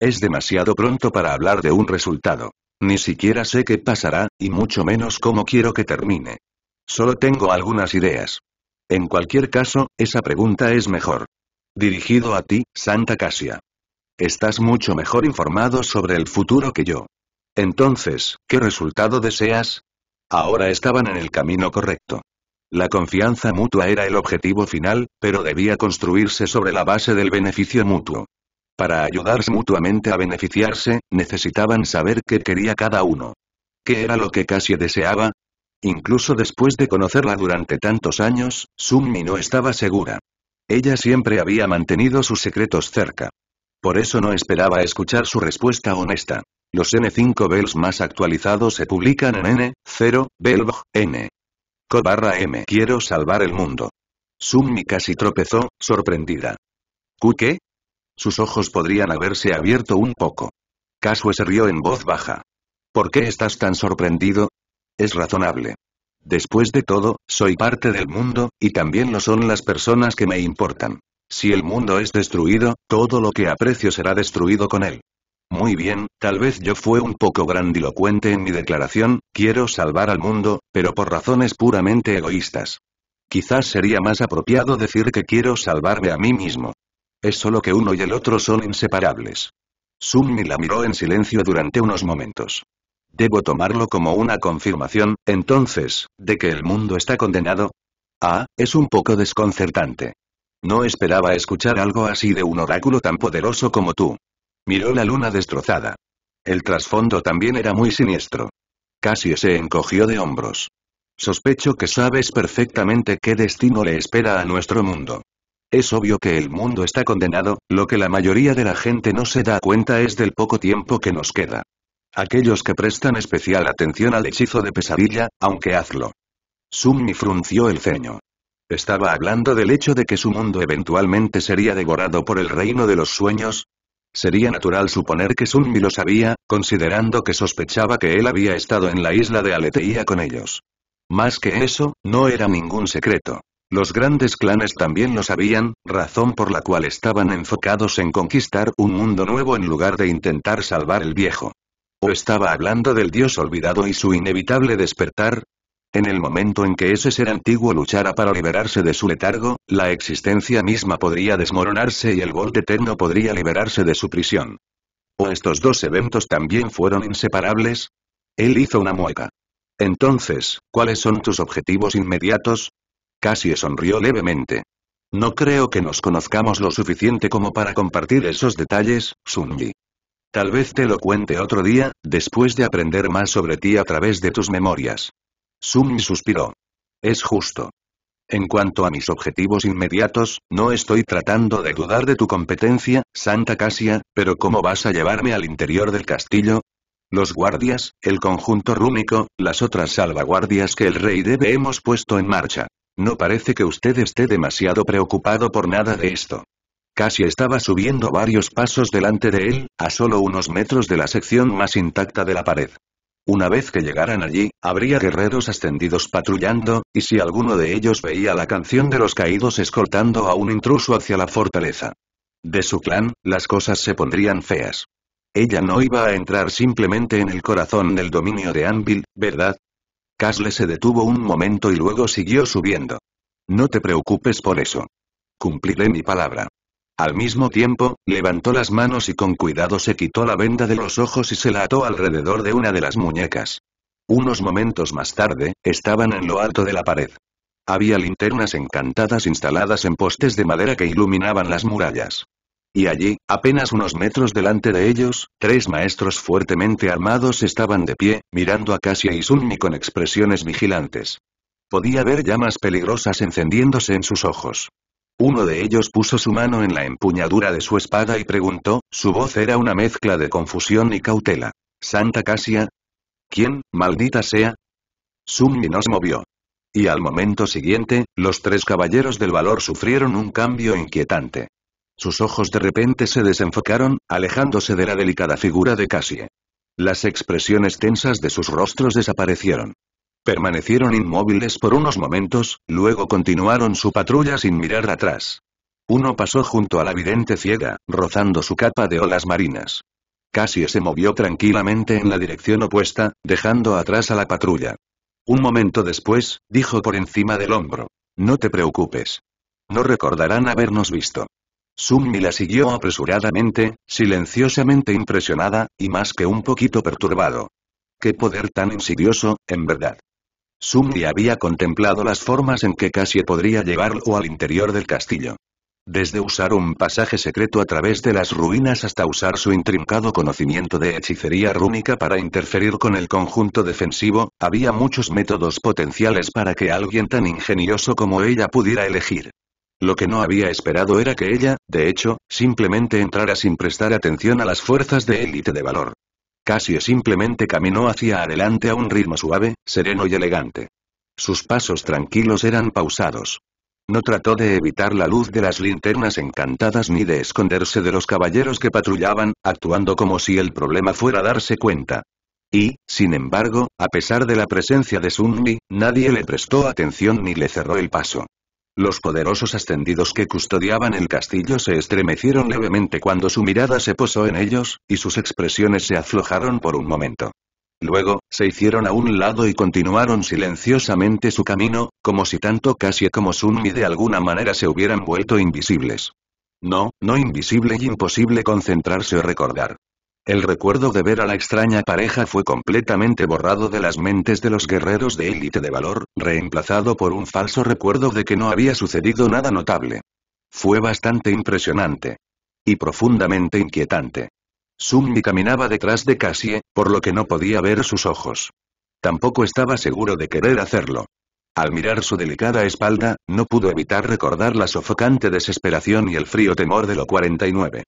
Es demasiado pronto para hablar de un resultado. Ni siquiera sé qué pasará, y mucho menos cómo quiero que termine. Solo tengo algunas ideas. En cualquier caso, esa pregunta es mejor. Dirigido a ti, Santa Casia. Estás mucho mejor informado sobre el futuro que yo. Entonces, ¿qué resultado deseas? Ahora estaban en el camino correcto. La confianza mutua era el objetivo final, pero debía construirse sobre la base del beneficio mutuo. Para ayudarse mutuamente a beneficiarse, necesitaban saber qué quería cada uno. ¿Qué era lo que casi deseaba? Incluso después de conocerla durante tantos años, Summi no estaba segura. Ella siempre había mantenido sus secretos cerca. Por eso no esperaba escuchar su respuesta honesta. Los N5 Bells más actualizados se publican en N0, Belg, N. Co M. Quiero salvar el mundo. Summi casi tropezó, sorprendida. qué? Sus ojos podrían haberse abierto un poco. Casue se rió en voz baja. ¿Por qué estás tan sorprendido? Es razonable. Después de todo, soy parte del mundo, y también lo son las personas que me importan. Si el mundo es destruido, todo lo que aprecio será destruido con él. Muy bien, tal vez yo fue un poco grandilocuente en mi declaración, quiero salvar al mundo, pero por razones puramente egoístas. Quizás sería más apropiado decir que quiero salvarme a mí mismo. Es solo que uno y el otro son inseparables. Sunmi la miró en silencio durante unos momentos. Debo tomarlo como una confirmación, entonces, de que el mundo está condenado. Ah, es un poco desconcertante. No esperaba escuchar algo así de un oráculo tan poderoso como tú. Miró la luna destrozada. El trasfondo también era muy siniestro. Casi se encogió de hombros. Sospecho que sabes perfectamente qué destino le espera a nuestro mundo. Es obvio que el mundo está condenado, lo que la mayoría de la gente no se da cuenta es del poco tiempo que nos queda. Aquellos que prestan especial atención al hechizo de pesadilla, aunque hazlo. Summi frunció el ceño. ¿Estaba hablando del hecho de que su mundo eventualmente sería devorado por el reino de los sueños? Sería natural suponer que Summi lo sabía, considerando que sospechaba que él había estado en la isla de Aleteía con ellos. Más que eso, no era ningún secreto. Los grandes clanes también lo sabían, razón por la cual estaban enfocados en conquistar un mundo nuevo en lugar de intentar salvar el viejo. ¿O estaba hablando del dios olvidado y su inevitable despertar? En el momento en que ese ser antiguo luchara para liberarse de su letargo, la existencia misma podría desmoronarse y el golpe Eterno podría liberarse de su prisión. ¿O estos dos eventos también fueron inseparables? Él hizo una mueca. Entonces, ¿cuáles son tus objetivos inmediatos? Casi sonrió levemente. No creo que nos conozcamos lo suficiente como para compartir esos detalles, Sunji. Tal vez te lo cuente otro día, después de aprender más sobre ti a través de tus memorias. Sunji suspiró. Es justo. En cuanto a mis objetivos inmediatos, no estoy tratando de dudar de tu competencia, Santa Casia, pero ¿cómo vas a llevarme al interior del castillo? Los guardias, el conjunto rúnico, las otras salvaguardias que el rey debe hemos puesto en marcha. No parece que usted esté demasiado preocupado por nada de esto. Casi estaba subiendo varios pasos delante de él, a solo unos metros de la sección más intacta de la pared. Una vez que llegaran allí, habría guerreros ascendidos patrullando, y si alguno de ellos veía la canción de los caídos escoltando a un intruso hacia la fortaleza de su clan, las cosas se pondrían feas. Ella no iba a entrar simplemente en el corazón del dominio de Anvil, ¿verdad? Casle se detuvo un momento y luego siguió subiendo. No te preocupes por eso. Cumpliré mi palabra. Al mismo tiempo, levantó las manos y con cuidado se quitó la venda de los ojos y se la ató alrededor de una de las muñecas. Unos momentos más tarde, estaban en lo alto de la pared. Había linternas encantadas instaladas en postes de madera que iluminaban las murallas. Y allí, apenas unos metros delante de ellos, tres maestros fuertemente armados estaban de pie, mirando a Cassia y Sunmi con expresiones vigilantes. Podía ver llamas peligrosas encendiéndose en sus ojos. Uno de ellos puso su mano en la empuñadura de su espada y preguntó, su voz era una mezcla de confusión y cautela. ¿Santa Cassia? ¿Quién, maldita sea? Sumni nos movió. Y al momento siguiente, los tres caballeros del valor sufrieron un cambio inquietante. Sus ojos de repente se desenfocaron, alejándose de la delicada figura de Cassie. Las expresiones tensas de sus rostros desaparecieron. Permanecieron inmóviles por unos momentos, luego continuaron su patrulla sin mirar atrás. Uno pasó junto a la vidente ciega, rozando su capa de olas marinas. Cassie se movió tranquilamente en la dirección opuesta, dejando atrás a la patrulla. Un momento después, dijo por encima del hombro. No te preocupes. No recordarán habernos visto. Summi la siguió apresuradamente, silenciosamente impresionada, y más que un poquito perturbado. ¡Qué poder tan insidioso, en verdad! Summi había contemplado las formas en que casi podría llevarlo al interior del castillo. Desde usar un pasaje secreto a través de las ruinas hasta usar su intrincado conocimiento de hechicería rúnica para interferir con el conjunto defensivo, había muchos métodos potenciales para que alguien tan ingenioso como ella pudiera elegir. Lo que no había esperado era que ella, de hecho, simplemente entrara sin prestar atención a las fuerzas de élite de valor. Casi simplemente caminó hacia adelante a un ritmo suave, sereno y elegante. Sus pasos tranquilos eran pausados. No trató de evitar la luz de las linternas encantadas ni de esconderse de los caballeros que patrullaban, actuando como si el problema fuera darse cuenta. Y, sin embargo, a pesar de la presencia de Sunmi, nadie le prestó atención ni le cerró el paso. Los poderosos ascendidos que custodiaban el castillo se estremecieron levemente cuando su mirada se posó en ellos, y sus expresiones se aflojaron por un momento. Luego, se hicieron a un lado y continuaron silenciosamente su camino, como si tanto casi como Sunmi de alguna manera se hubieran vuelto invisibles. No, no invisible y imposible concentrarse o recordar. El recuerdo de ver a la extraña pareja fue completamente borrado de las mentes de los guerreros de élite de valor, reemplazado por un falso recuerdo de que no había sucedido nada notable. Fue bastante impresionante. Y profundamente inquietante. Summi caminaba detrás de Cassie, por lo que no podía ver sus ojos. Tampoco estaba seguro de querer hacerlo. Al mirar su delicada espalda, no pudo evitar recordar la sofocante desesperación y el frío temor de lo 49.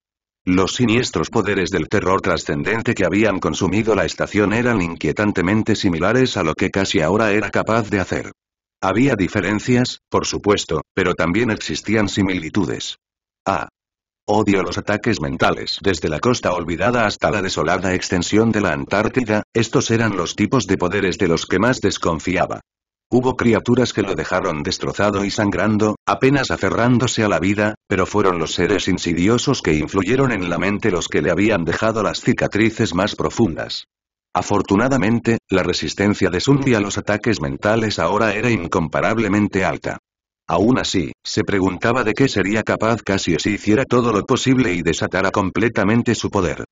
Los siniestros poderes del terror trascendente que habían consumido la estación eran inquietantemente similares a lo que casi ahora era capaz de hacer. Había diferencias, por supuesto, pero también existían similitudes. A. Ah, odio los ataques mentales. Desde la costa olvidada hasta la desolada extensión de la Antártida, estos eran los tipos de poderes de los que más desconfiaba. Hubo criaturas que lo dejaron destrozado y sangrando, apenas aferrándose a la vida, pero fueron los seres insidiosos que influyeron en la mente los que le habían dejado las cicatrices más profundas. Afortunadamente, la resistencia de Sundi a los ataques mentales ahora era incomparablemente alta. Aún así, se preguntaba de qué sería capaz casi si hiciera todo lo posible y desatara completamente su poder.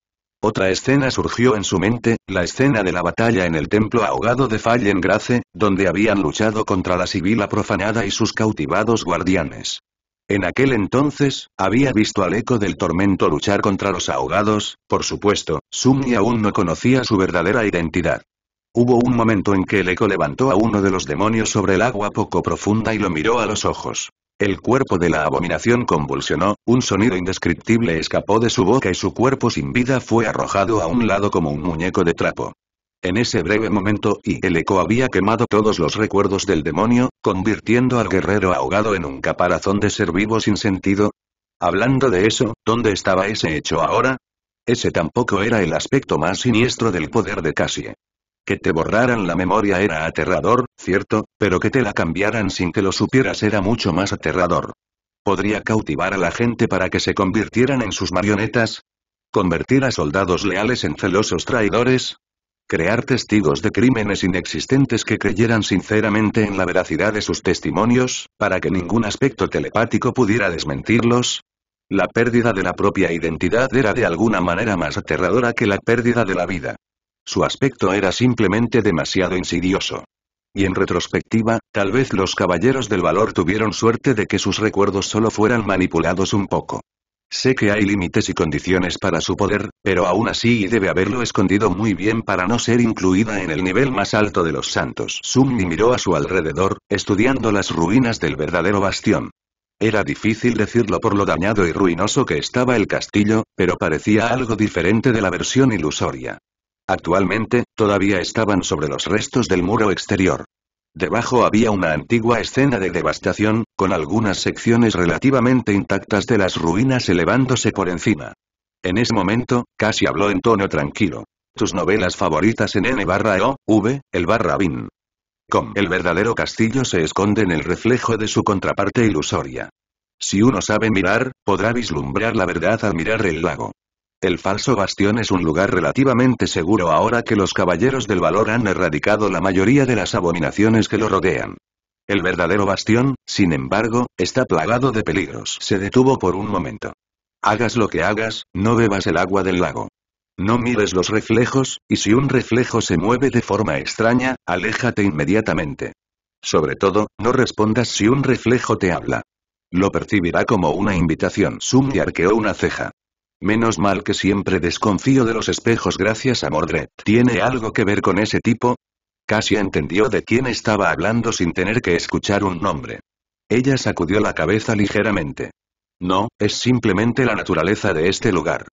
Otra escena surgió en su mente, la escena de la batalla en el templo ahogado de Grace, donde habían luchado contra la sibila profanada y sus cautivados guardianes. En aquel entonces, había visto al eco del tormento luchar contra los ahogados, por supuesto, Sumi aún no conocía su verdadera identidad. Hubo un momento en que el eco levantó a uno de los demonios sobre el agua poco profunda y lo miró a los ojos. El cuerpo de la abominación convulsionó, un sonido indescriptible escapó de su boca y su cuerpo sin vida fue arrojado a un lado como un muñeco de trapo. En ese breve momento, y el eco había quemado todos los recuerdos del demonio, convirtiendo al guerrero ahogado en un caparazón de ser vivo sin sentido. Hablando de eso, ¿dónde estaba ese hecho ahora? Ese tampoco era el aspecto más siniestro del poder de Cassie. Que te borraran la memoria era aterrador, cierto, pero que te la cambiaran sin que lo supieras era mucho más aterrador. Podría cautivar a la gente para que se convirtieran en sus marionetas. Convertir a soldados leales en celosos traidores, crear testigos de crímenes inexistentes que creyeran sinceramente en la veracidad de sus testimonios, para que ningún aspecto telepático pudiera desmentirlos. La pérdida de la propia identidad era de alguna manera más aterradora que la pérdida de la vida. Su aspecto era simplemente demasiado insidioso. Y en retrospectiva, tal vez los caballeros del valor tuvieron suerte de que sus recuerdos solo fueran manipulados un poco. Sé que hay límites y condiciones para su poder, pero aún así debe haberlo escondido muy bien para no ser incluida en el nivel más alto de los santos. Sumni miró a su alrededor, estudiando las ruinas del verdadero bastión. Era difícil decirlo por lo dañado y ruinoso que estaba el castillo, pero parecía algo diferente de la versión ilusoria. Actualmente, todavía estaban sobre los restos del muro exterior. Debajo había una antigua escena de devastación, con algunas secciones relativamente intactas de las ruinas elevándose por encima. En ese momento, casi habló en tono tranquilo. Tus novelas favoritas en N barra O, V, el barra Bin. El verdadero castillo se esconde en el reflejo de su contraparte ilusoria. Si uno sabe mirar, podrá vislumbrar la verdad al mirar el lago. El falso bastión es un lugar relativamente seguro ahora que los caballeros del valor han erradicado la mayoría de las abominaciones que lo rodean. El verdadero bastión, sin embargo, está plagado de peligros. Se detuvo por un momento. Hagas lo que hagas, no bebas el agua del lago. No mires los reflejos, y si un reflejo se mueve de forma extraña, aléjate inmediatamente. Sobre todo, no respondas si un reflejo te habla. Lo percibirá como una invitación. Sumi arqueó una ceja. Menos mal que siempre desconfío de los espejos gracias a Mordred. ¿Tiene algo que ver con ese tipo? Casi entendió de quién estaba hablando sin tener que escuchar un nombre. Ella sacudió la cabeza ligeramente. No, es simplemente la naturaleza de este lugar.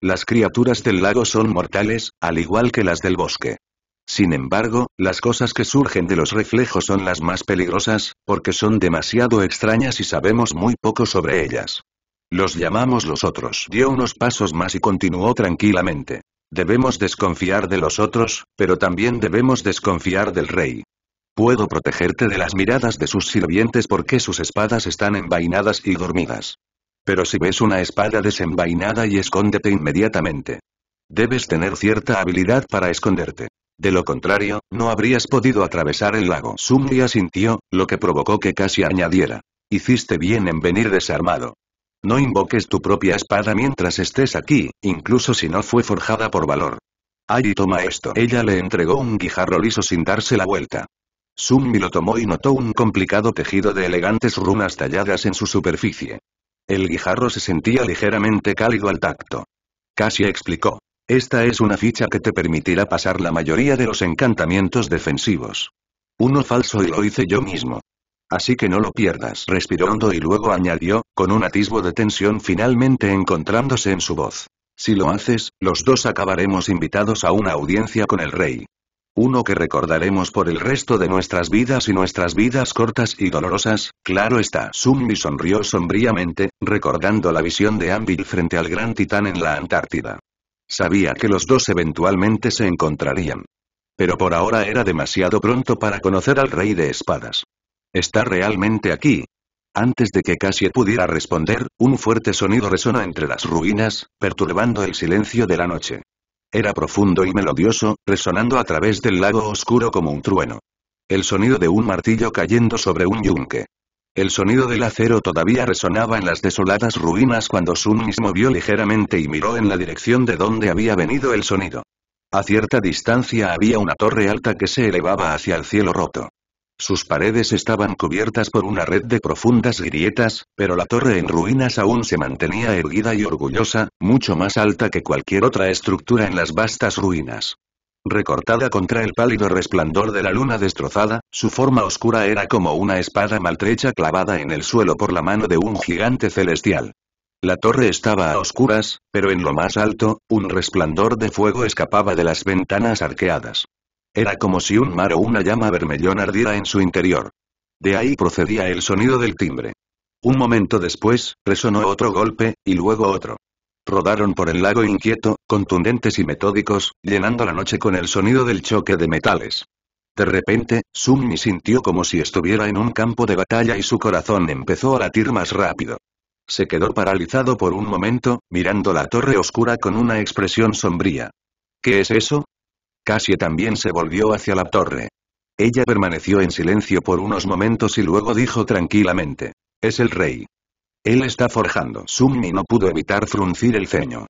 Las criaturas del lago son mortales, al igual que las del bosque. Sin embargo, las cosas que surgen de los reflejos son las más peligrosas, porque son demasiado extrañas y sabemos muy poco sobre ellas. Los llamamos los otros. Dio unos pasos más y continuó tranquilamente. Debemos desconfiar de los otros, pero también debemos desconfiar del rey. Puedo protegerte de las miradas de sus sirvientes porque sus espadas están envainadas y dormidas. Pero si ves una espada desenvainada y escóndete inmediatamente. Debes tener cierta habilidad para esconderte. De lo contrario, no habrías podido atravesar el lago. Sumri sintió, lo que provocó que casi añadiera. Hiciste bien en venir desarmado. No invoques tu propia espada mientras estés aquí, incluso si no fue forjada por valor. Ayi, toma esto. Ella le entregó un guijarro liso sin darse la vuelta. Summi lo tomó y notó un complicado tejido de elegantes runas talladas en su superficie. El guijarro se sentía ligeramente cálido al tacto. Casi explicó. Esta es una ficha que te permitirá pasar la mayoría de los encantamientos defensivos. Uno falso y lo hice yo mismo así que no lo pierdas. Respiró hondo y luego añadió, con un atisbo de tensión finalmente encontrándose en su voz. Si lo haces, los dos acabaremos invitados a una audiencia con el rey. Uno que recordaremos por el resto de nuestras vidas y nuestras vidas cortas y dolorosas, claro está. Summi sonrió sombríamente, recordando la visión de Anvil frente al gran titán en la Antártida. Sabía que los dos eventualmente se encontrarían. Pero por ahora era demasiado pronto para conocer al rey de espadas. ¿Está realmente aquí? Antes de que casi pudiera responder, un fuerte sonido resonó entre las ruinas, perturbando el silencio de la noche. Era profundo y melodioso, resonando a través del lago oscuro como un trueno. El sonido de un martillo cayendo sobre un yunque. El sonido del acero todavía resonaba en las desoladas ruinas cuando Sun mismo vio ligeramente y miró en la dirección de donde había venido el sonido. A cierta distancia había una torre alta que se elevaba hacia el cielo roto. Sus paredes estaban cubiertas por una red de profundas grietas, pero la torre en ruinas aún se mantenía erguida y orgullosa, mucho más alta que cualquier otra estructura en las vastas ruinas. Recortada contra el pálido resplandor de la luna destrozada, su forma oscura era como una espada maltrecha clavada en el suelo por la mano de un gigante celestial. La torre estaba a oscuras, pero en lo más alto, un resplandor de fuego escapaba de las ventanas arqueadas. Era como si un mar o una llama vermellón ardiera en su interior. De ahí procedía el sonido del timbre. Un momento después, resonó otro golpe, y luego otro. Rodaron por el lago inquieto, contundentes y metódicos, llenando la noche con el sonido del choque de metales. De repente, Summi sintió como si estuviera en un campo de batalla y su corazón empezó a latir más rápido. Se quedó paralizado por un momento, mirando la torre oscura con una expresión sombría. ¿Qué es eso? Cassie también se volvió hacia la torre. Ella permaneció en silencio por unos momentos y luego dijo tranquilamente. Es el rey. Él está forjando. Summi no pudo evitar fruncir el ceño.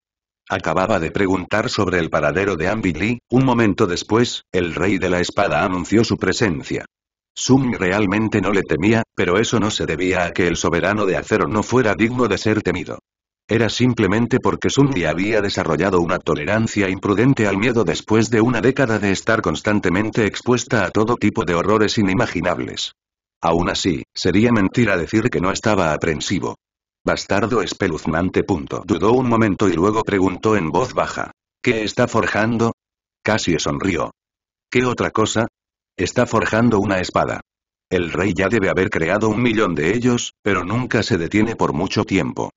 Acababa de preguntar sobre el paradero de Ambili, un momento después, el rey de la espada anunció su presencia. Summi realmente no le temía, pero eso no se debía a que el soberano de acero no fuera digno de ser temido. Era simplemente porque Sunny había desarrollado una tolerancia imprudente al miedo después de una década de estar constantemente expuesta a todo tipo de horrores inimaginables. Aún así, sería mentira decir que no estaba aprensivo. Bastardo espeluznante. Punto. Dudó un momento y luego preguntó en voz baja. ¿Qué está forjando? Casi sonrió. ¿Qué otra cosa? Está forjando una espada. El rey ya debe haber creado un millón de ellos, pero nunca se detiene por mucho tiempo.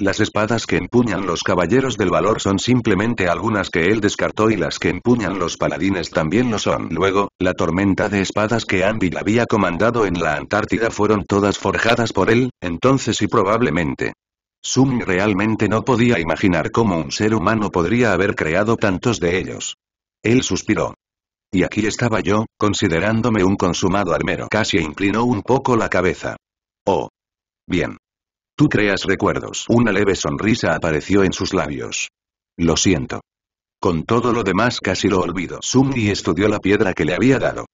Las espadas que empuñan los caballeros del valor son simplemente algunas que él descartó y las que empuñan los paladines también lo son. Luego, la tormenta de espadas que Anvil había comandado en la Antártida fueron todas forjadas por él, entonces y probablemente. Sum realmente no podía imaginar cómo un ser humano podría haber creado tantos de ellos. Él suspiró. Y aquí estaba yo, considerándome un consumado armero. Casi inclinó un poco la cabeza. Oh. Bien. Tú creas recuerdos. Una leve sonrisa apareció en sus labios. Lo siento. Con todo lo demás casi lo olvido. Sumi estudió la piedra que le había dado.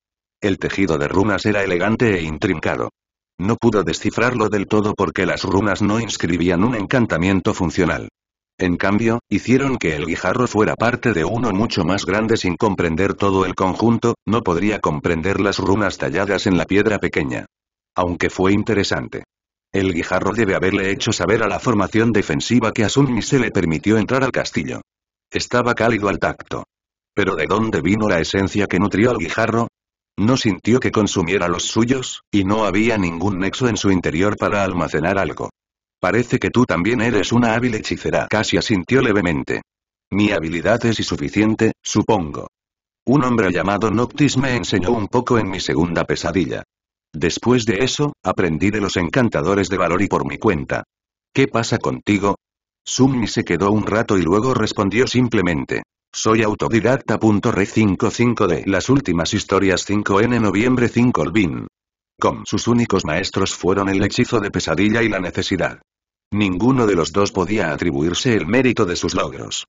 El tejido de runas era elegante e intrincado. No pudo descifrarlo del todo porque las runas no inscribían un encantamiento funcional. En cambio, hicieron que el guijarro fuera parte de uno mucho más grande sin comprender todo el conjunto, no podría comprender las runas talladas en la piedra pequeña. Aunque fue interesante. El Guijarro debe haberle hecho saber a la formación defensiva que a Sunmi se le permitió entrar al castillo. Estaba cálido al tacto. Pero ¿de dónde vino la esencia que nutrió al Guijarro? No sintió que consumiera los suyos, y no había ningún nexo en su interior para almacenar algo. Parece que tú también eres una hábil hechicera. Casi asintió levemente. Mi habilidad es insuficiente, supongo. Un hombre llamado Noctis me enseñó un poco en mi segunda pesadilla. Después de eso, aprendí de los encantadores de valor y por mi cuenta. ¿Qué pasa contigo? Sumni se quedó un rato y luego respondió simplemente. Soy autodidacta. 55 de las últimas historias 5N noviembre 5 Olvin. Con Sus únicos maestros fueron el hechizo de pesadilla y la necesidad. Ninguno de los dos podía atribuirse el mérito de sus logros.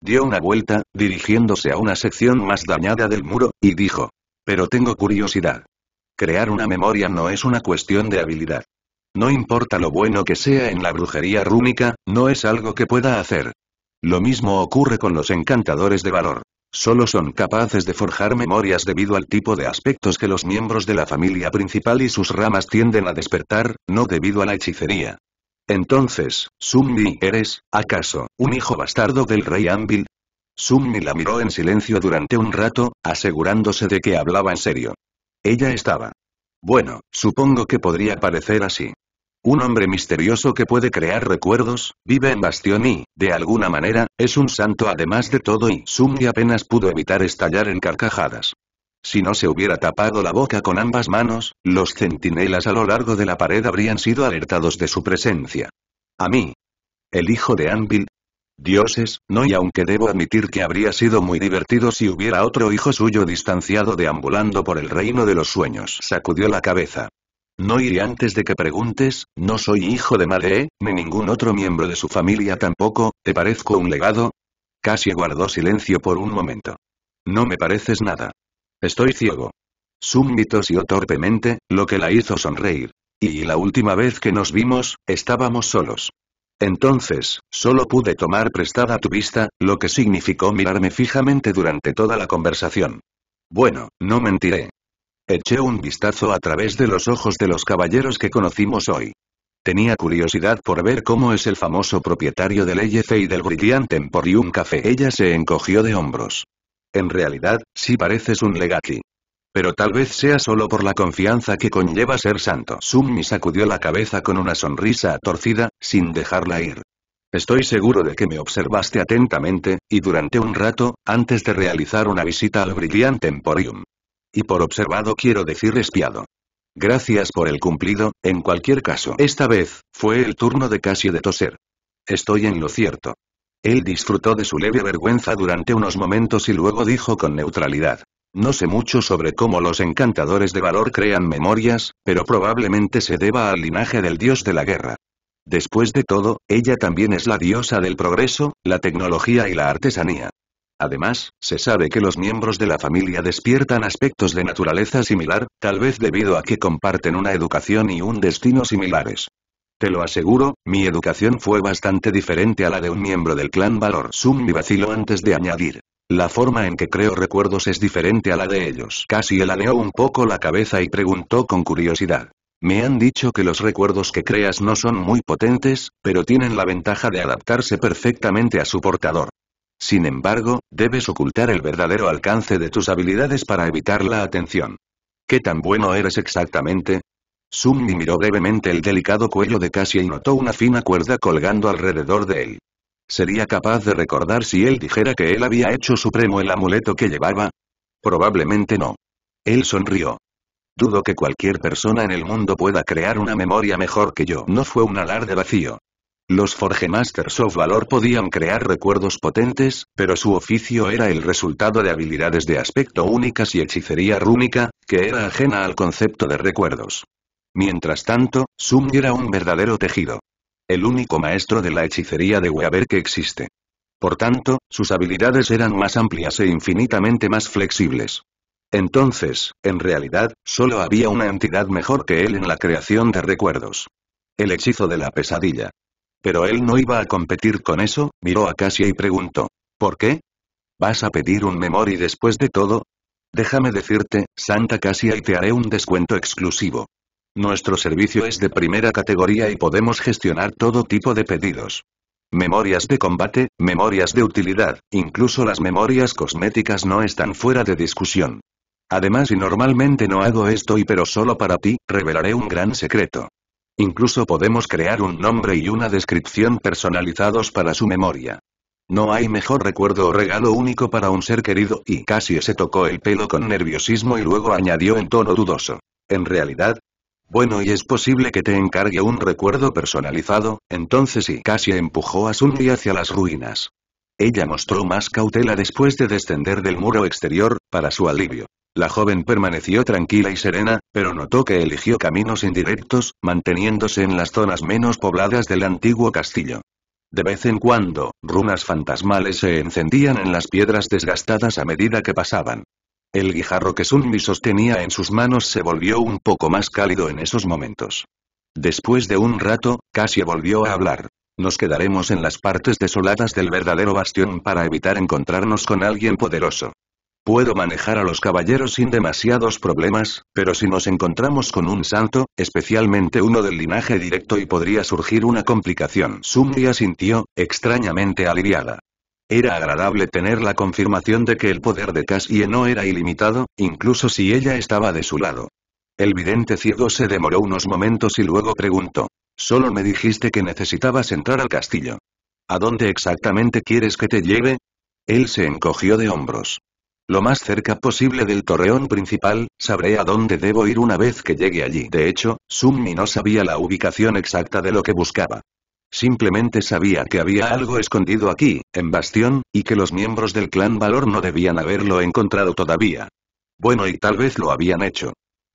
Dio una vuelta, dirigiéndose a una sección más dañada del muro, y dijo. Pero tengo curiosidad. Crear una memoria no es una cuestión de habilidad. No importa lo bueno que sea en la brujería rúnica, no es algo que pueda hacer. Lo mismo ocurre con los encantadores de valor. Solo son capaces de forjar memorias debido al tipo de aspectos que los miembros de la familia principal y sus ramas tienden a despertar, no debido a la hechicería. Entonces, Summi, ¿eres, acaso, un hijo bastardo del rey Anvil? Summi la miró en silencio durante un rato, asegurándose de que hablaba en serio. Ella estaba. Bueno, supongo que podría parecer así. Un hombre misterioso que puede crear recuerdos, vive en Bastión y, de alguna manera, es un santo además de todo y Sumi apenas pudo evitar estallar en carcajadas. Si no se hubiera tapado la boca con ambas manos, los centinelas a lo largo de la pared habrían sido alertados de su presencia. A mí. El hijo de Anvil, Dioses, no y aunque debo admitir que habría sido muy divertido si hubiera otro hijo suyo distanciado deambulando por el reino de los sueños. Sacudió la cabeza. No iré antes de que preguntes, no soy hijo de madre, ni ningún otro miembro de su familia tampoco, ¿te parezco un legado? Casi guardó silencio por un momento. No me pareces nada. Estoy ciego. y o torpemente, lo que la hizo sonreír. Y la última vez que nos vimos, estábamos solos. Entonces, solo pude tomar prestada tu vista, lo que significó mirarme fijamente durante toda la conversación. Bueno, no mentiré. Eché un vistazo a través de los ojos de los caballeros que conocimos hoy. Tenía curiosidad por ver cómo es el famoso propietario del IEC y del Brilliant Emporium Café. Ella se encogió de hombros. En realidad, sí pareces un legati. Pero tal vez sea solo por la confianza que conlleva ser santo. Summi sacudió la cabeza con una sonrisa torcida, sin dejarla ir. Estoy seguro de que me observaste atentamente, y durante un rato, antes de realizar una visita al Brilliant Emporium. Y por observado quiero decir espiado. Gracias por el cumplido, en cualquier caso. Esta vez, fue el turno de casi de toser. Estoy en lo cierto. Él disfrutó de su leve vergüenza durante unos momentos y luego dijo con neutralidad. No sé mucho sobre cómo los encantadores de valor crean memorias, pero probablemente se deba al linaje del dios de la guerra. Después de todo, ella también es la diosa del progreso, la tecnología y la artesanía. Además, se sabe que los miembros de la familia despiertan aspectos de naturaleza similar, tal vez debido a que comparten una educación y un destino similares. Te lo aseguro, mi educación fue bastante diferente a la de un miembro del clan Valor Sum vacilo antes de añadir. La forma en que creo recuerdos es diferente a la de ellos. Casi elaneó un poco la cabeza y preguntó con curiosidad. Me han dicho que los recuerdos que creas no son muy potentes, pero tienen la ventaja de adaptarse perfectamente a su portador. Sin embargo, debes ocultar el verdadero alcance de tus habilidades para evitar la atención. ¿Qué tan bueno eres exactamente? Sumi miró brevemente el delicado cuello de Cassie y notó una fina cuerda colgando alrededor de él. ¿Sería capaz de recordar si él dijera que él había hecho supremo el amuleto que llevaba? Probablemente no. Él sonrió. Dudo que cualquier persona en el mundo pueda crear una memoria mejor que yo. No fue un alarde vacío. Los Forgemasters of Valor podían crear recuerdos potentes, pero su oficio era el resultado de habilidades de aspecto únicas y hechicería rúnica, que era ajena al concepto de recuerdos. Mientras tanto, Sum era un verdadero tejido el único maestro de la hechicería de Weaver que existe. Por tanto, sus habilidades eran más amplias e infinitamente más flexibles. Entonces, en realidad, solo había una entidad mejor que él en la creación de recuerdos. El hechizo de la pesadilla. Pero él no iba a competir con eso, miró a Cassia y preguntó. ¿Por qué? ¿Vas a pedir un memory después de todo? Déjame decirte, Santa Cassia y te haré un descuento exclusivo. Nuestro servicio es de primera categoría y podemos gestionar todo tipo de pedidos. Memorias de combate, memorias de utilidad, incluso las memorias cosméticas no están fuera de discusión. Además y normalmente no hago esto y pero solo para ti, revelaré un gran secreto. Incluso podemos crear un nombre y una descripción personalizados para su memoria. No hay mejor recuerdo o regalo único para un ser querido y casi se tocó el pelo con nerviosismo y luego añadió en tono dudoso. En realidad, bueno y es posible que te encargue un recuerdo personalizado, entonces y casi empujó a Sunny hacia las ruinas. Ella mostró más cautela después de descender del muro exterior, para su alivio. La joven permaneció tranquila y serena, pero notó que eligió caminos indirectos, manteniéndose en las zonas menos pobladas del antiguo castillo. De vez en cuando, runas fantasmales se encendían en las piedras desgastadas a medida que pasaban. El guijarro que Sunmi sostenía en sus manos se volvió un poco más cálido en esos momentos. Después de un rato, casi volvió a hablar. Nos quedaremos en las partes desoladas del verdadero bastión para evitar encontrarnos con alguien poderoso. Puedo manejar a los caballeros sin demasiados problemas, pero si nos encontramos con un santo, especialmente uno del linaje directo y podría surgir una complicación. Sunmi asintió, extrañamente aliviada. Era agradable tener la confirmación de que el poder de Cassie no era ilimitado, incluso si ella estaba de su lado. El vidente ciego se demoró unos momentos y luego preguntó. Solo me dijiste que necesitabas entrar al castillo. ¿A dónde exactamente quieres que te lleve? Él se encogió de hombros. Lo más cerca posible del torreón principal, sabré a dónde debo ir una vez que llegue allí. De hecho, Summi no sabía la ubicación exacta de lo que buscaba. Simplemente sabía que había algo escondido aquí, en Bastión, y que los miembros del clan Valor no debían haberlo encontrado todavía. Bueno y tal vez lo habían hecho.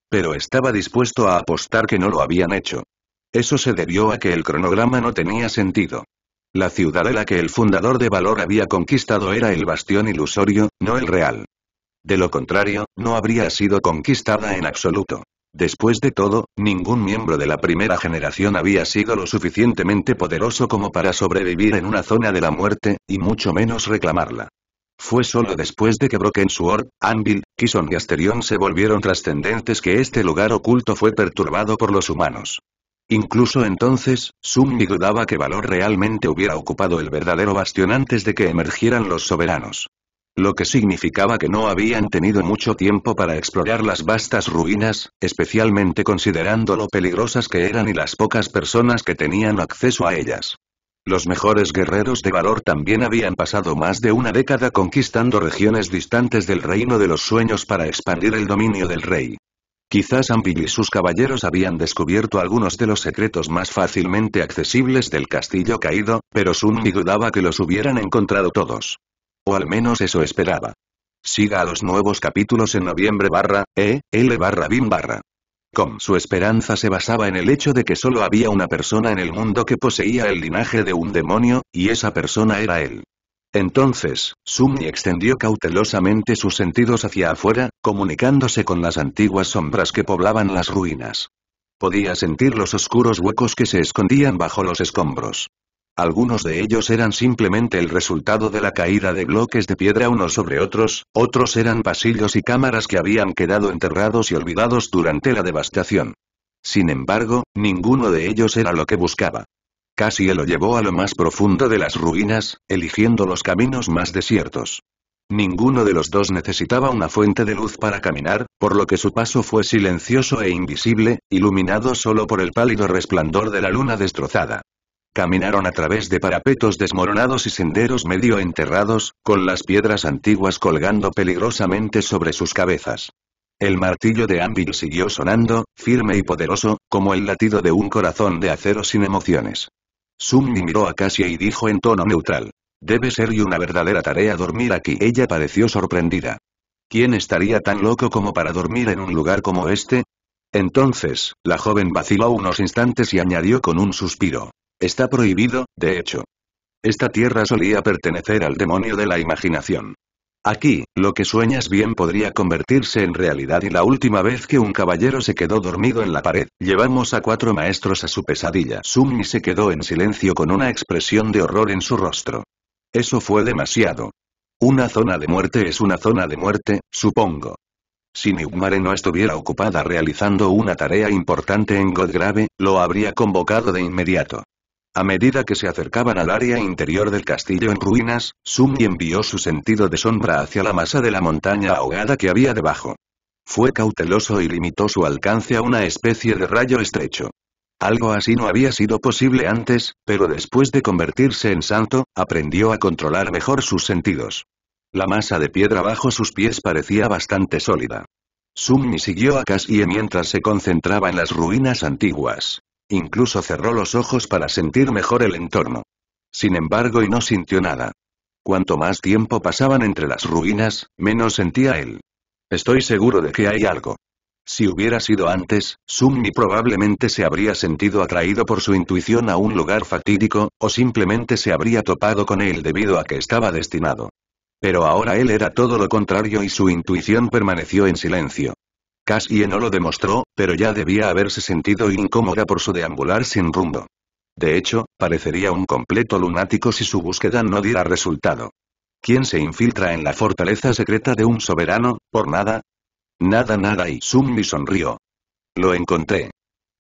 Pero estaba dispuesto a apostar que no lo habían hecho. Eso se debió a que el cronograma no tenía sentido. La ciudadela que el fundador de Valor había conquistado era el bastión ilusorio, no el real. De lo contrario, no habría sido conquistada en absoluto. Después de todo, ningún miembro de la primera generación había sido lo suficientemente poderoso como para sobrevivir en una zona de la muerte, y mucho menos reclamarla. Fue solo después de que Broken Sword, Anvil, Kison y Asterion se volvieron trascendentes que este lugar oculto fue perturbado por los humanos. Incluso entonces, Summi dudaba que Valor realmente hubiera ocupado el verdadero bastión antes de que emergieran los soberanos lo que significaba que no habían tenido mucho tiempo para explorar las vastas ruinas, especialmente considerando lo peligrosas que eran y las pocas personas que tenían acceso a ellas. Los mejores guerreros de valor también habían pasado más de una década conquistando regiones distantes del reino de los sueños para expandir el dominio del rey. Quizás Ampil y sus caballeros habían descubierto algunos de los secretos más fácilmente accesibles del castillo caído, pero Sunmi dudaba que los hubieran encontrado todos. O al menos eso esperaba. Siga a los nuevos capítulos en noviembre barra, e, l barra bim barra. Com su esperanza se basaba en el hecho de que solo había una persona en el mundo que poseía el linaje de un demonio, y esa persona era él. Entonces, Sumni extendió cautelosamente sus sentidos hacia afuera, comunicándose con las antiguas sombras que poblaban las ruinas. Podía sentir los oscuros huecos que se escondían bajo los escombros. Algunos de ellos eran simplemente el resultado de la caída de bloques de piedra unos sobre otros, otros eran pasillos y cámaras que habían quedado enterrados y olvidados durante la devastación. Sin embargo, ninguno de ellos era lo que buscaba. Casi lo llevó a lo más profundo de las ruinas, eligiendo los caminos más desiertos. Ninguno de los dos necesitaba una fuente de luz para caminar, por lo que su paso fue silencioso e invisible, iluminado solo por el pálido resplandor de la luna destrozada. Caminaron a través de parapetos desmoronados y senderos medio enterrados, con las piedras antiguas colgando peligrosamente sobre sus cabezas. El martillo de Anvil siguió sonando, firme y poderoso, como el latido de un corazón de acero sin emociones. Sumi miró a Cassie y dijo en tono neutral. Debe ser y una verdadera tarea dormir aquí. Ella pareció sorprendida. ¿Quién estaría tan loco como para dormir en un lugar como este? Entonces, la joven vaciló unos instantes y añadió con un suspiro. Está prohibido, de hecho. Esta tierra solía pertenecer al demonio de la imaginación. Aquí, lo que sueñas bien podría convertirse en realidad y la última vez que un caballero se quedó dormido en la pared, llevamos a cuatro maestros a su pesadilla. Sumi se quedó en silencio con una expresión de horror en su rostro. Eso fue demasiado. Una zona de muerte es una zona de muerte, supongo. Si Niugmare no estuviera ocupada realizando una tarea importante en Godgrave, lo habría convocado de inmediato. A medida que se acercaban al área interior del castillo en ruinas, Sumi envió su sentido de sombra hacia la masa de la montaña ahogada que había debajo. Fue cauteloso y limitó su alcance a una especie de rayo estrecho. Algo así no había sido posible antes, pero después de convertirse en santo, aprendió a controlar mejor sus sentidos. La masa de piedra bajo sus pies parecía bastante sólida. Sumi siguió a Kasie mientras se concentraba en las ruinas antiguas. Incluso cerró los ojos para sentir mejor el entorno. Sin embargo, y no sintió nada. Cuanto más tiempo pasaban entre las ruinas, menos sentía él. Estoy seguro de que hay algo. Si hubiera sido antes, Sumi probablemente se habría sentido atraído por su intuición a un lugar fatídico, o simplemente se habría topado con él debido a que estaba destinado. Pero ahora él era todo lo contrario y su intuición permaneció en silencio. Cassie no lo demostró, pero ya debía haberse sentido incómoda por su deambular sin rumbo. De hecho, parecería un completo lunático si su búsqueda no diera resultado. ¿Quién se infiltra en la fortaleza secreta de un soberano, por nada? Nada nada y Summi sonrió. Lo encontré.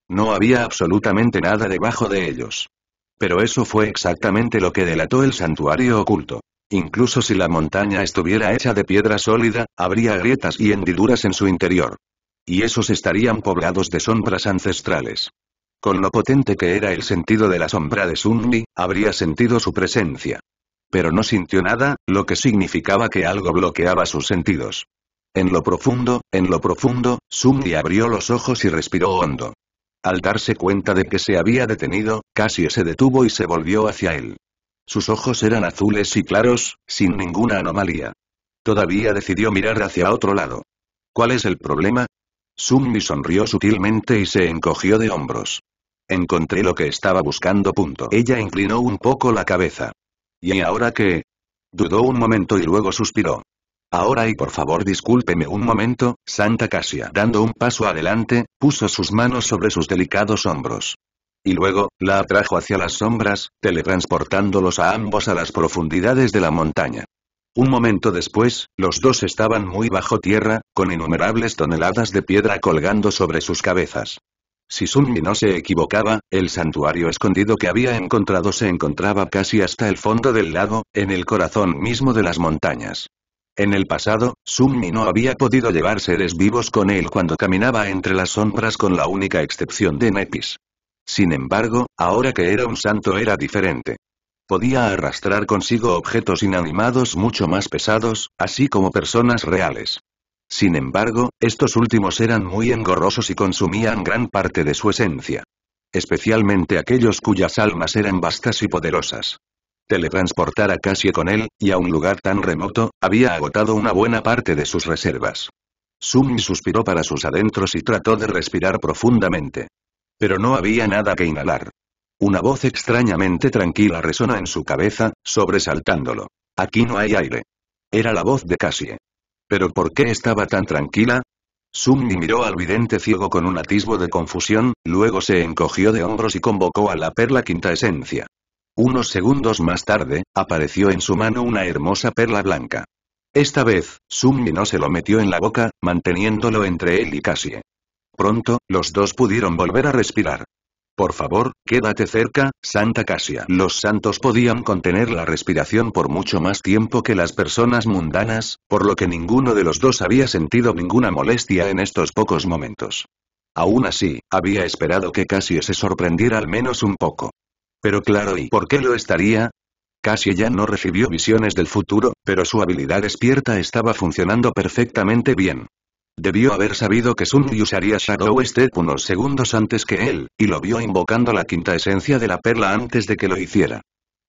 No había absolutamente nada debajo de ellos. Pero eso fue exactamente lo que delató el santuario oculto. Incluso si la montaña estuviera hecha de piedra sólida, habría grietas y hendiduras en su interior. Y esos estarían poblados de sombras ancestrales. Con lo potente que era el sentido de la sombra de Sumni, habría sentido su presencia. Pero no sintió nada, lo que significaba que algo bloqueaba sus sentidos. En lo profundo, en lo profundo, Sumni abrió los ojos y respiró hondo. Al darse cuenta de que se había detenido, casi se detuvo y se volvió hacia él. Sus ojos eran azules y claros, sin ninguna anomalía. Todavía decidió mirar hacia otro lado. ¿Cuál es el problema? Summi sonrió sutilmente y se encogió de hombros. Encontré lo que estaba buscando. Punto. Ella inclinó un poco la cabeza. ¿Y ahora qué? Dudó un momento y luego suspiró. Ahora y por favor discúlpeme un momento, Santa Casia. Dando un paso adelante, puso sus manos sobre sus delicados hombros. Y luego, la atrajo hacia las sombras, teletransportándolos a ambos a las profundidades de la montaña. Un momento después, los dos estaban muy bajo tierra, con innumerables toneladas de piedra colgando sobre sus cabezas. Si Sunmi no se equivocaba, el santuario escondido que había encontrado se encontraba casi hasta el fondo del lago, en el corazón mismo de las montañas. En el pasado, Sunmi no había podido llevar seres vivos con él cuando caminaba entre las sombras con la única excepción de Nepis. Sin embargo, ahora que era un santo era diferente. Podía arrastrar consigo objetos inanimados mucho más pesados, así como personas reales. Sin embargo, estos últimos eran muy engorrosos y consumían gran parte de su esencia. Especialmente aquellos cuyas almas eran vastas y poderosas. Teletransportar a Cassie con él, y a un lugar tan remoto, había agotado una buena parte de sus reservas. Sumi suspiró para sus adentros y trató de respirar profundamente. Pero no había nada que inhalar. Una voz extrañamente tranquila resona en su cabeza, sobresaltándolo. Aquí no hay aire. Era la voz de Cassie. ¿Pero por qué estaba tan tranquila? Sumni miró al vidente ciego con un atisbo de confusión, luego se encogió de hombros y convocó a la perla quinta esencia. Unos segundos más tarde, apareció en su mano una hermosa perla blanca. Esta vez, Sumni no se lo metió en la boca, manteniéndolo entre él y Cassie. Pronto, los dos pudieron volver a respirar. Por favor, quédate cerca, Santa Cassia». Los santos podían contener la respiración por mucho más tiempo que las personas mundanas, por lo que ninguno de los dos había sentido ninguna molestia en estos pocos momentos. Aún así, había esperado que Casia se sorprendiera al menos un poco. Pero claro, ¿y por qué lo estaría? Casia ya no recibió visiones del futuro, pero su habilidad despierta estaba funcionando perfectamente bien. Debió haber sabido que Sun usaría Shadow Step unos segundos antes que él, y lo vio invocando la quinta esencia de la perla antes de que lo hiciera.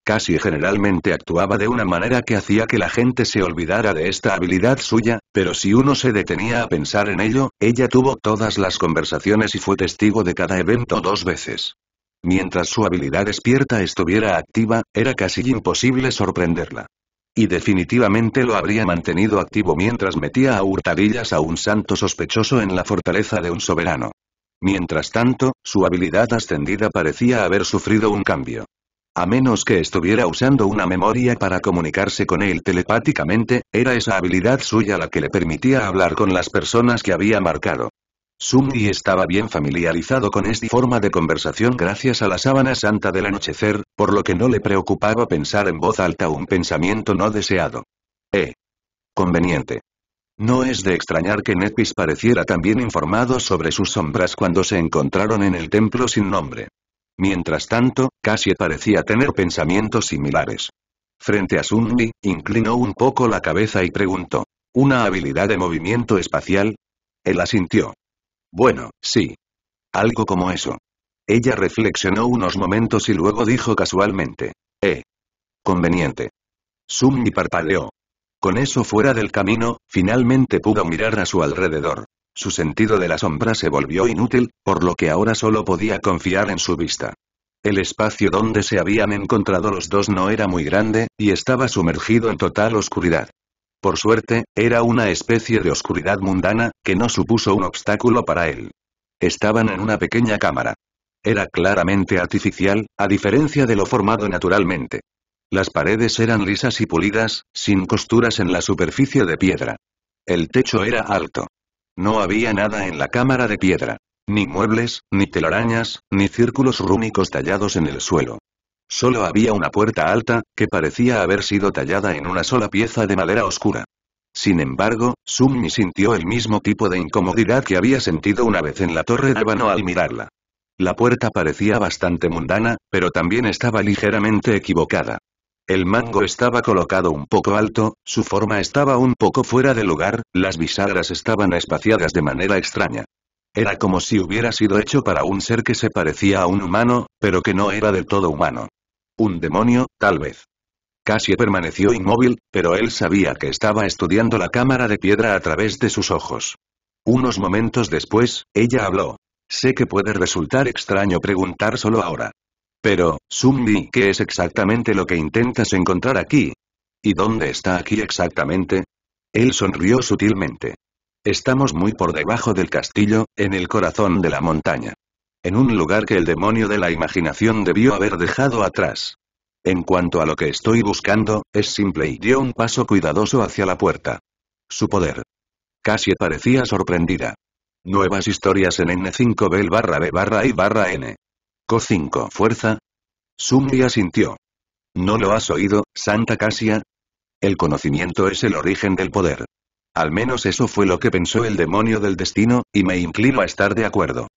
Casi generalmente actuaba de una manera que hacía que la gente se olvidara de esta habilidad suya, pero si uno se detenía a pensar en ello, ella tuvo todas las conversaciones y fue testigo de cada evento dos veces. Mientras su habilidad despierta estuviera activa, era casi imposible sorprenderla. Y definitivamente lo habría mantenido activo mientras metía a hurtadillas a un santo sospechoso en la fortaleza de un soberano. Mientras tanto, su habilidad ascendida parecía haber sufrido un cambio. A menos que estuviera usando una memoria para comunicarse con él telepáticamente, era esa habilidad suya la que le permitía hablar con las personas que había marcado. Sunni estaba bien familiarizado con esta forma de conversación gracias a la sábana santa del anochecer, por lo que no le preocupaba pensar en voz alta un pensamiento no deseado. Eh. Conveniente. No es de extrañar que Netpis pareciera bien informado sobre sus sombras cuando se encontraron en el templo sin nombre. Mientras tanto, Cassie parecía tener pensamientos similares. Frente a Sunni, inclinó un poco la cabeza y preguntó. ¿Una habilidad de movimiento espacial? Él asintió. Bueno, sí. Algo como eso. Ella reflexionó unos momentos y luego dijo casualmente. Eh. Conveniente. Sumi parpadeó. Con eso fuera del camino, finalmente pudo mirar a su alrededor. Su sentido de la sombra se volvió inútil, por lo que ahora solo podía confiar en su vista. El espacio donde se habían encontrado los dos no era muy grande, y estaba sumergido en total oscuridad. Por suerte, era una especie de oscuridad mundana, que no supuso un obstáculo para él. Estaban en una pequeña cámara. Era claramente artificial, a diferencia de lo formado naturalmente. Las paredes eran lisas y pulidas, sin costuras en la superficie de piedra. El techo era alto. No había nada en la cámara de piedra. Ni muebles, ni telarañas, ni círculos rúnicos tallados en el suelo. Solo había una puerta alta, que parecía haber sido tallada en una sola pieza de madera oscura. Sin embargo, Summi sintió el mismo tipo de incomodidad que había sentido una vez en la torre de Ébano al mirarla. La puerta parecía bastante mundana, pero también estaba ligeramente equivocada. El mango estaba colocado un poco alto, su forma estaba un poco fuera de lugar, las bisagras estaban espaciadas de manera extraña. Era como si hubiera sido hecho para un ser que se parecía a un humano, pero que no era del todo humano. Un demonio, tal vez. Casi permaneció inmóvil, pero él sabía que estaba estudiando la cámara de piedra a través de sus ojos. Unos momentos después, ella habló. Sé que puede resultar extraño preguntar solo ahora. Pero, Zumbi, ¿qué es exactamente lo que intentas encontrar aquí? ¿Y dónde está aquí exactamente? Él sonrió sutilmente. Estamos muy por debajo del castillo, en el corazón de la montaña. En un lugar que el demonio de la imaginación debió haber dejado atrás. En cuanto a lo que estoy buscando, es simple y dio un paso cuidadoso hacia la puerta. Su poder. Casi parecía sorprendida. Nuevas historias en N5 b barra B barra I barra N. Co 5 Fuerza. Sumri sintió. ¿No lo has oído, Santa Casia? El conocimiento es el origen del poder. Al menos eso fue lo que pensó el demonio del destino, y me inclino a estar de acuerdo.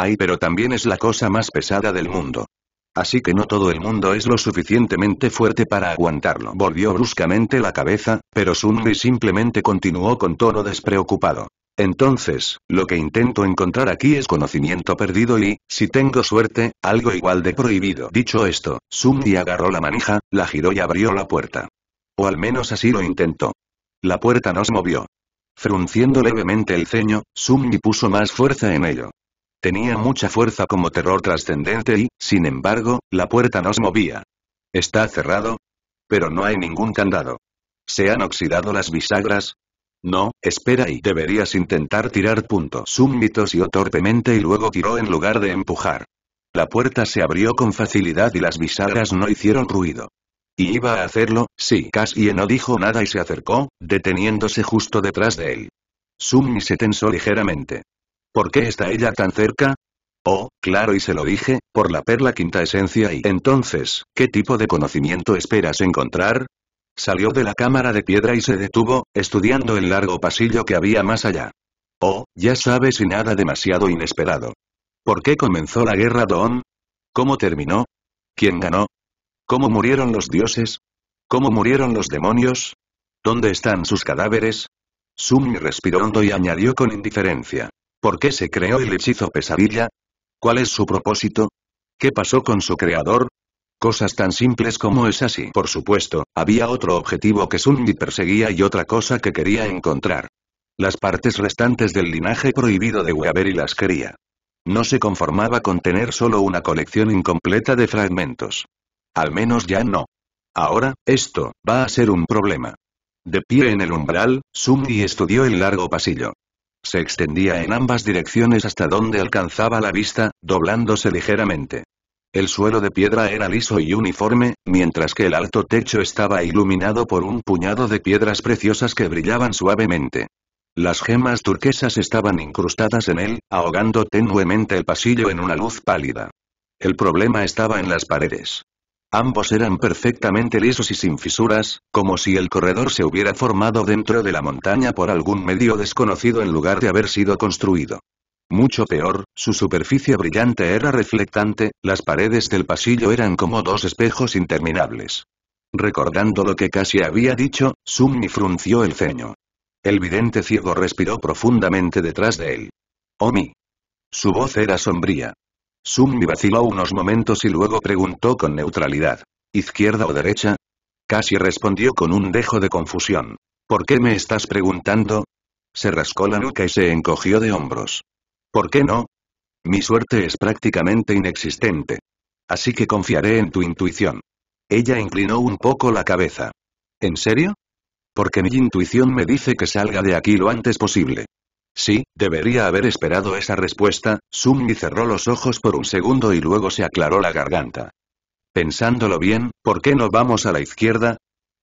Ay pero también es la cosa más pesada del mundo. Así que no todo el mundo es lo suficientemente fuerte para aguantarlo. Volvió bruscamente la cabeza, pero Sunmi simplemente continuó con tono despreocupado. Entonces, lo que intento encontrar aquí es conocimiento perdido y, si tengo suerte, algo igual de prohibido. Dicho esto, Sunmi agarró la manija, la giró y abrió la puerta. O al menos así lo intentó. La puerta no se movió. Frunciendo levemente el ceño, Sunmi puso más fuerza en ello. Tenía mucha fuerza como terror trascendente y, sin embargo, la puerta no se movía. ¿Está cerrado? Pero no hay ningún candado. ¿Se han oxidado las bisagras? No, espera y deberías intentar tirar punto. tosió y torpemente y luego tiró en lugar de empujar. La puerta se abrió con facilidad y las bisagras no hicieron ruido. Y iba a hacerlo, sí. y no dijo nada y se acercó, deteniéndose justo detrás de él. Summi se tensó ligeramente. ¿Por qué está ella tan cerca? Oh, claro y se lo dije, por la perla quinta esencia y entonces, ¿qué tipo de conocimiento esperas encontrar? Salió de la cámara de piedra y se detuvo, estudiando el largo pasillo que había más allá. Oh, ya sabes y nada demasiado inesperado. ¿Por qué comenzó la guerra Don? ¿Cómo terminó? ¿Quién ganó? ¿Cómo murieron los dioses? ¿Cómo murieron los demonios? ¿Dónde están sus cadáveres? Sumi respiró hondo y añadió con indiferencia. ¿Por qué se creó el hechizo pesadilla? ¿Cuál es su propósito? ¿Qué pasó con su creador? Cosas tan simples como es así. Por supuesto, había otro objetivo que Sundi perseguía y otra cosa que quería encontrar. Las partes restantes del linaje prohibido de Weaver y las quería. No se conformaba con tener solo una colección incompleta de fragmentos. Al menos ya no. Ahora, esto, va a ser un problema. De pie en el umbral, Sundi estudió el largo pasillo. Se extendía en ambas direcciones hasta donde alcanzaba la vista, doblándose ligeramente. El suelo de piedra era liso y uniforme, mientras que el alto techo estaba iluminado por un puñado de piedras preciosas que brillaban suavemente. Las gemas turquesas estaban incrustadas en él, ahogando tenuemente el pasillo en una luz pálida. El problema estaba en las paredes. Ambos eran perfectamente lisos y sin fisuras, como si el corredor se hubiera formado dentro de la montaña por algún medio desconocido en lugar de haber sido construido. Mucho peor, su superficie brillante era reflectante, las paredes del pasillo eran como dos espejos interminables. Recordando lo que casi había dicho, Sumni frunció el ceño. El vidente ciego respiró profundamente detrás de él. Omi. Su voz era sombría. Sumi vaciló unos momentos y luego preguntó con neutralidad. ¿Izquierda o derecha? Casi respondió con un dejo de confusión. ¿Por qué me estás preguntando? Se rascó la nuca y se encogió de hombros. ¿Por qué no? Mi suerte es prácticamente inexistente. Así que confiaré en tu intuición. Ella inclinó un poco la cabeza. ¿En serio? Porque mi intuición me dice que salga de aquí lo antes posible. Sí, debería haber esperado esa respuesta, y cerró los ojos por un segundo y luego se aclaró la garganta. Pensándolo bien, ¿por qué no vamos a la izquierda?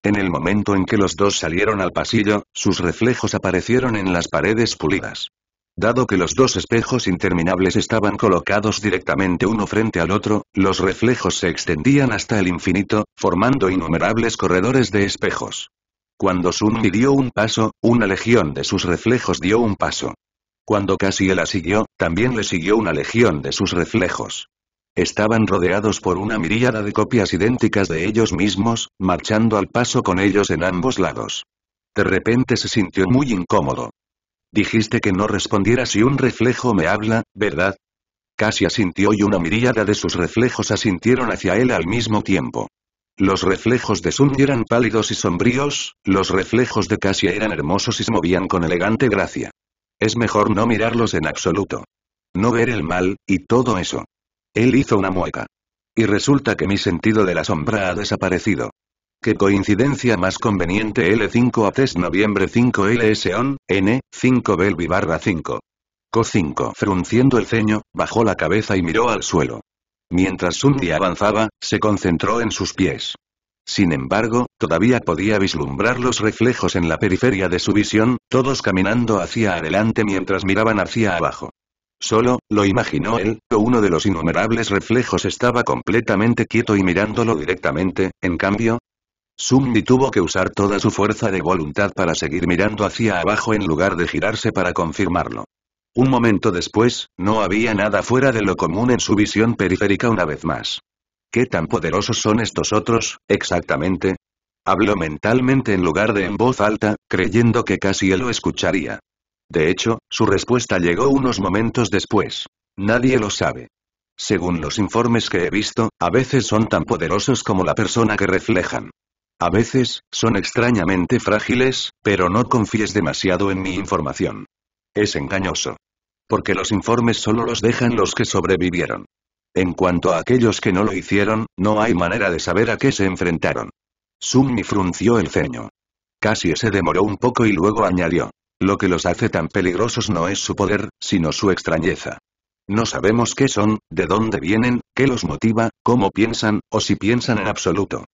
En el momento en que los dos salieron al pasillo, sus reflejos aparecieron en las paredes pulidas. Dado que los dos espejos interminables estaban colocados directamente uno frente al otro, los reflejos se extendían hasta el infinito, formando innumerables corredores de espejos. Cuando Sunmi dio un paso, una legión de sus reflejos dio un paso. Cuando él la siguió, también le siguió una legión de sus reflejos. Estaban rodeados por una miríada de copias idénticas de ellos mismos, marchando al paso con ellos en ambos lados. De repente se sintió muy incómodo. Dijiste que no respondiera si un reflejo me habla, ¿verdad? Casi asintió y una miríada de sus reflejos asintieron hacia él al mismo tiempo. Los reflejos de Sunny eran pálidos y sombríos, los reflejos de Cassia eran hermosos y se movían con elegante gracia. Es mejor no mirarlos en absoluto. No ver el mal, y todo eso. Él hizo una mueca. Y resulta que mi sentido de la sombra ha desaparecido. Qué coincidencia más conveniente L5 a 3 e noviembre 5 LSON, N, 5 Belvi 5. Co 5 frunciendo el ceño, bajó la cabeza y miró al suelo. Mientras Sundi avanzaba, se concentró en sus pies. Sin embargo, todavía podía vislumbrar los reflejos en la periferia de su visión, todos caminando hacia adelante mientras miraban hacia abajo. Solo, lo imaginó él, uno de los innumerables reflejos estaba completamente quieto y mirándolo directamente, en cambio... Sumni tuvo que usar toda su fuerza de voluntad para seguir mirando hacia abajo en lugar de girarse para confirmarlo. Un momento después, no había nada fuera de lo común en su visión periférica una vez más. ¿Qué tan poderosos son estos otros, exactamente? Habló mentalmente en lugar de en voz alta, creyendo que casi él lo escucharía. De hecho, su respuesta llegó unos momentos después. Nadie lo sabe. Según los informes que he visto, a veces son tan poderosos como la persona que reflejan. A veces, son extrañamente frágiles, pero no confíes demasiado en mi información. Es engañoso. Porque los informes solo los dejan los que sobrevivieron. En cuanto a aquellos que no lo hicieron, no hay manera de saber a qué se enfrentaron. Summi frunció el ceño. Casi se demoró un poco y luego añadió. Lo que los hace tan peligrosos no es su poder, sino su extrañeza. No sabemos qué son, de dónde vienen, qué los motiva, cómo piensan, o si piensan en absoluto.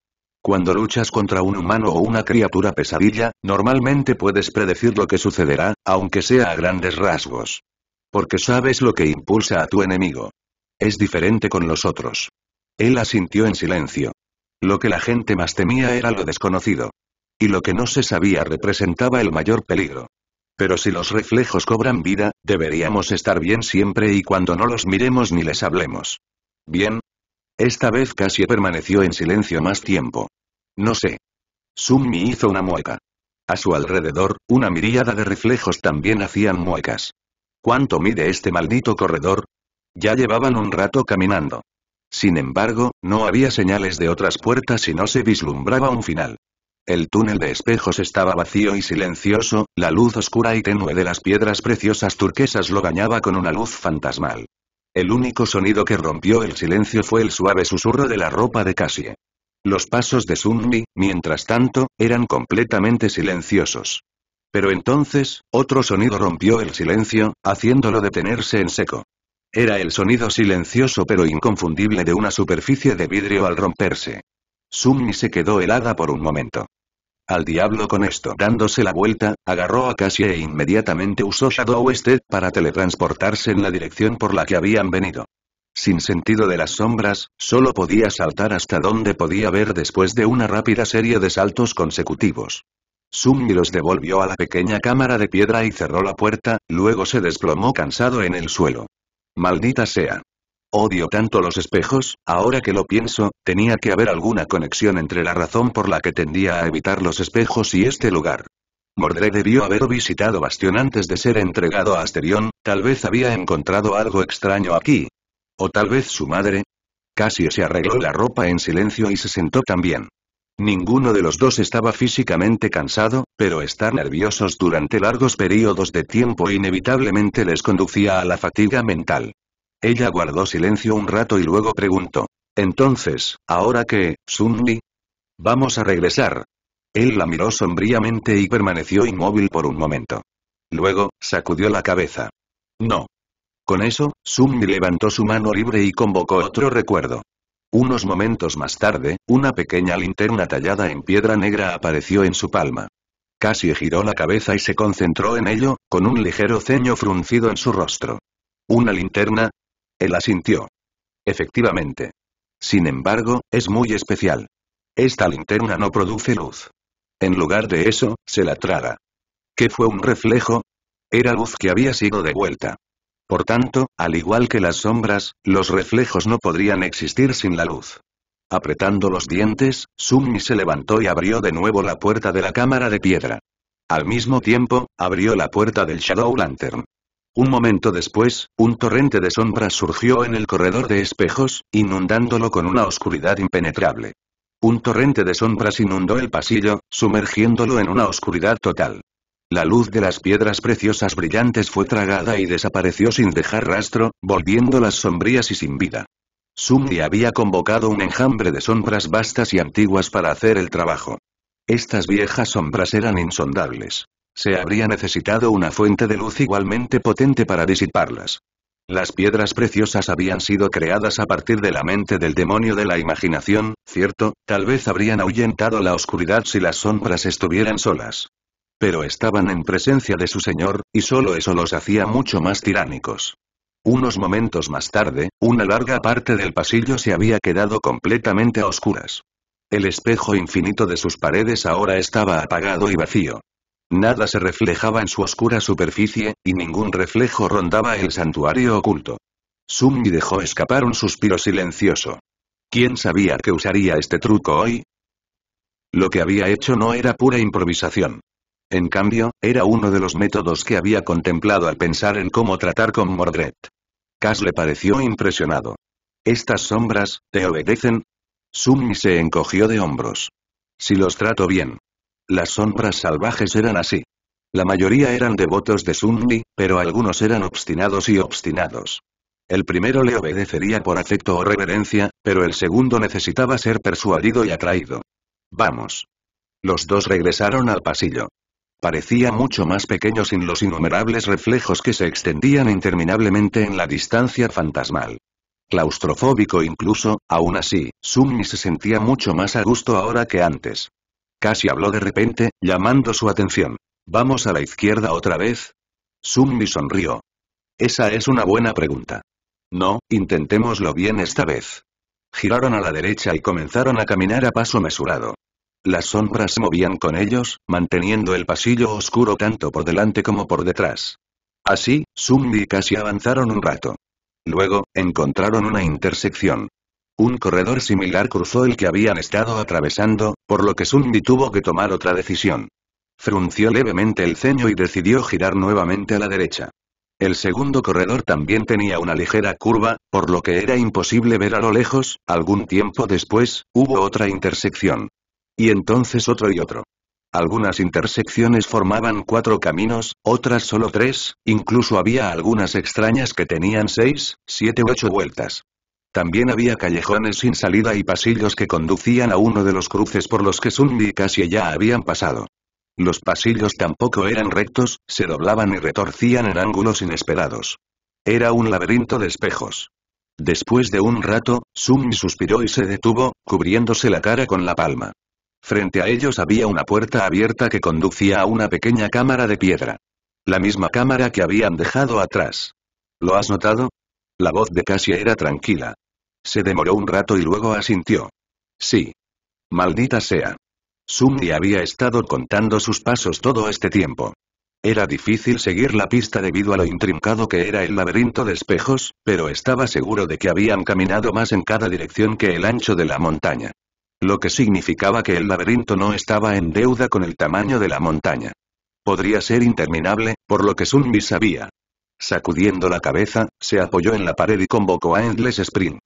Cuando luchas contra un humano o una criatura pesadilla, normalmente puedes predecir lo que sucederá, aunque sea a grandes rasgos. Porque sabes lo que impulsa a tu enemigo. Es diferente con los otros. Él asintió en silencio. Lo que la gente más temía era lo desconocido. Y lo que no se sabía representaba el mayor peligro. Pero si los reflejos cobran vida, deberíamos estar bien siempre y cuando no los miremos ni les hablemos. Bien. Esta vez casi permaneció en silencio más tiempo. No sé. Summi hizo una mueca. A su alrededor, una miríada de reflejos también hacían muecas. ¿Cuánto mide este maldito corredor? Ya llevaban un rato caminando. Sin embargo, no había señales de otras puertas y no se vislumbraba un final. El túnel de espejos estaba vacío y silencioso, la luz oscura y tenue de las piedras preciosas turquesas lo bañaba con una luz fantasmal. El único sonido que rompió el silencio fue el suave susurro de la ropa de Cassie. Los pasos de Sunmi, mientras tanto, eran completamente silenciosos. Pero entonces, otro sonido rompió el silencio, haciéndolo detenerse en seco. Era el sonido silencioso pero inconfundible de una superficie de vidrio al romperse. Sumni se quedó helada por un momento. Al diablo con esto. Dándose la vuelta, agarró a Cassie e inmediatamente usó Shadow Wester para teletransportarse en la dirección por la que habían venido. Sin sentido de las sombras, solo podía saltar hasta donde podía ver después de una rápida serie de saltos consecutivos. Sumi los devolvió a la pequeña cámara de piedra y cerró la puerta, luego se desplomó cansado en el suelo. Maldita sea. Odio tanto los espejos, ahora que lo pienso, tenía que haber alguna conexión entre la razón por la que tendía a evitar los espejos y este lugar. Mordred debió haber visitado Bastión antes de ser entregado a Asterión, tal vez había encontrado algo extraño aquí. O tal vez su madre. Casi se arregló la ropa en silencio y se sentó también. Ninguno de los dos estaba físicamente cansado, pero estar nerviosos durante largos periodos de tiempo e inevitablemente les conducía a la fatiga mental. Ella guardó silencio un rato y luego preguntó. Entonces, ¿ahora qué, Sunmi, Vamos a regresar. Él la miró sombríamente y permaneció inmóvil por un momento. Luego, sacudió la cabeza. No. Con eso, Sunmi levantó su mano libre y convocó otro recuerdo. Unos momentos más tarde, una pequeña linterna tallada en piedra negra apareció en su palma. Casi giró la cabeza y se concentró en ello, con un ligero ceño fruncido en su rostro. ¿Una linterna? Él asintió. Efectivamente. Sin embargo, es muy especial. Esta linterna no produce luz. En lugar de eso, se la traga. ¿Qué fue un reflejo? Era luz que había sido devuelta. Por tanto, al igual que las sombras, los reflejos no podrían existir sin la luz. Apretando los dientes, Summi se levantó y abrió de nuevo la puerta de la cámara de piedra. Al mismo tiempo, abrió la puerta del Shadow Lantern. Un momento después, un torrente de sombras surgió en el corredor de espejos, inundándolo con una oscuridad impenetrable. Un torrente de sombras inundó el pasillo, sumergiéndolo en una oscuridad total. La luz de las piedras preciosas brillantes fue tragada y desapareció sin dejar rastro, volviéndolas sombrías y sin vida. Sumri había convocado un enjambre de sombras vastas y antiguas para hacer el trabajo. Estas viejas sombras eran insondables. Se habría necesitado una fuente de luz igualmente potente para disiparlas. Las piedras preciosas habían sido creadas a partir de la mente del demonio de la imaginación, cierto, tal vez habrían ahuyentado la oscuridad si las sombras estuvieran solas pero estaban en presencia de su señor, y solo eso los hacía mucho más tiránicos. Unos momentos más tarde, una larga parte del pasillo se había quedado completamente a oscuras. El espejo infinito de sus paredes ahora estaba apagado y vacío. Nada se reflejaba en su oscura superficie, y ningún reflejo rondaba el santuario oculto. Sumi dejó escapar un suspiro silencioso. ¿Quién sabía que usaría este truco hoy? Lo que había hecho no era pura improvisación. En cambio, era uno de los métodos que había contemplado al pensar en cómo tratar con Mordred. Cass le pareció impresionado. ¿Estas sombras, te obedecen? Summi se encogió de hombros. Si los trato bien. Las sombras salvajes eran así. La mayoría eran devotos de Summi, pero algunos eran obstinados y obstinados. El primero le obedecería por afecto o reverencia, pero el segundo necesitaba ser persuadido y atraído. Vamos. Los dos regresaron al pasillo. Parecía mucho más pequeño sin los innumerables reflejos que se extendían interminablemente en la distancia fantasmal. Claustrofóbico incluso, aún así, Summi se sentía mucho más a gusto ahora que antes. Casi habló de repente, llamando su atención. ¿Vamos a la izquierda otra vez? Summi sonrió. Esa es una buena pregunta. No, intentémoslo bien esta vez. Giraron a la derecha y comenzaron a caminar a paso mesurado. Las sombras se movían con ellos, manteniendo el pasillo oscuro tanto por delante como por detrás. Así, Sundi casi avanzaron un rato. Luego, encontraron una intersección. Un corredor similar cruzó el que habían estado atravesando, por lo que Sundi tuvo que tomar otra decisión. Frunció levemente el ceño y decidió girar nuevamente a la derecha. El segundo corredor también tenía una ligera curva, por lo que era imposible ver a lo lejos, algún tiempo después, hubo otra intersección. Y entonces otro y otro. Algunas intersecciones formaban cuatro caminos, otras solo tres, incluso había algunas extrañas que tenían seis, siete u ocho vueltas. También había callejones sin salida y pasillos que conducían a uno de los cruces por los que Sun casi ya habían pasado. Los pasillos tampoco eran rectos, se doblaban y retorcían en ángulos inesperados. Era un laberinto de espejos. Después de un rato, Sunmi suspiró y se detuvo, cubriéndose la cara con la palma. Frente a ellos había una puerta abierta que conducía a una pequeña cámara de piedra. La misma cámara que habían dejado atrás. ¿Lo has notado? La voz de Cassia era tranquila. Se demoró un rato y luego asintió. Sí. Maldita sea. Sumni había estado contando sus pasos todo este tiempo. Era difícil seguir la pista debido a lo intrincado que era el laberinto de espejos, pero estaba seguro de que habían caminado más en cada dirección que el ancho de la montaña. Lo que significaba que el laberinto no estaba en deuda con el tamaño de la montaña. Podría ser interminable, por lo que Sunmi sabía. Sacudiendo la cabeza, se apoyó en la pared y convocó a Endless Spring.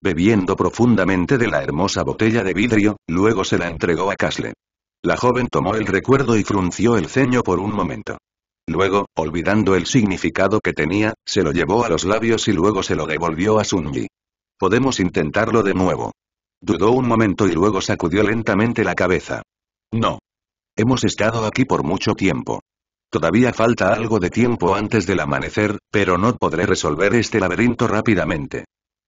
Bebiendo profundamente de la hermosa botella de vidrio, luego se la entregó a Castle. La joven tomó el recuerdo y frunció el ceño por un momento. Luego, olvidando el significado que tenía, se lo llevó a los labios y luego se lo devolvió a Sunmi. Podemos intentarlo de nuevo. Dudó un momento y luego sacudió lentamente la cabeza. No. Hemos estado aquí por mucho tiempo. Todavía falta algo de tiempo antes del amanecer, pero no podré resolver este laberinto rápidamente.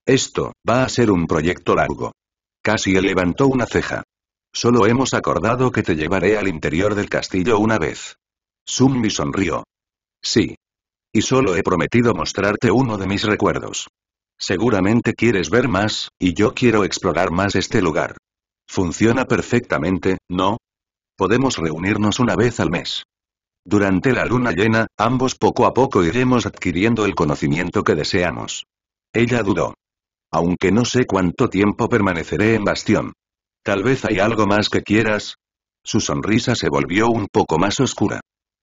Esto, va a ser un proyecto largo. Casi levantó una ceja. Solo hemos acordado que te llevaré al interior del castillo una vez. Summi sonrió. Sí. Y solo he prometido mostrarte uno de mis recuerdos. Seguramente quieres ver más, y yo quiero explorar más este lugar. Funciona perfectamente, ¿no? Podemos reunirnos una vez al mes. Durante la luna llena, ambos poco a poco iremos adquiriendo el conocimiento que deseamos. Ella dudó. Aunque no sé cuánto tiempo permaneceré en Bastión. Tal vez hay algo más que quieras. Su sonrisa se volvió un poco más oscura.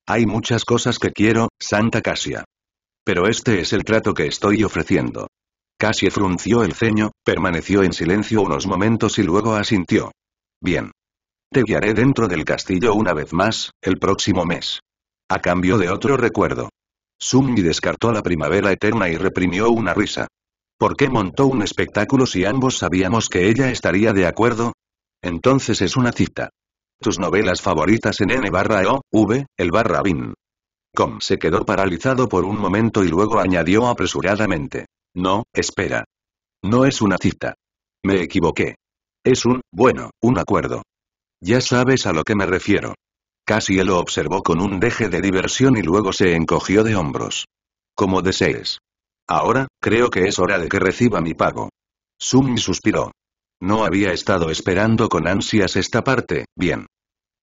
Hay muchas cosas que quiero, Santa Casia. Pero este es el trato que estoy ofreciendo. Casi frunció el ceño, permaneció en silencio unos momentos y luego asintió. Bien. Te guiaré dentro del castillo una vez más, el próximo mes. A cambio de otro recuerdo. Sumi descartó la primavera eterna y reprimió una risa. ¿Por qué montó un espectáculo si ambos sabíamos que ella estaría de acuerdo? Entonces es una cita. Tus novelas favoritas en N barra e O, V, el barra bin. Com se quedó paralizado por un momento y luego añadió apresuradamente. No, espera. No es una cita. Me equivoqué. Es un, bueno, un acuerdo. Ya sabes a lo que me refiero. Casi lo observó con un deje de diversión y luego se encogió de hombros. Como desees. Ahora, creo que es hora de que reciba mi pago. Sumi suspiró. No había estado esperando con ansias esta parte, bien.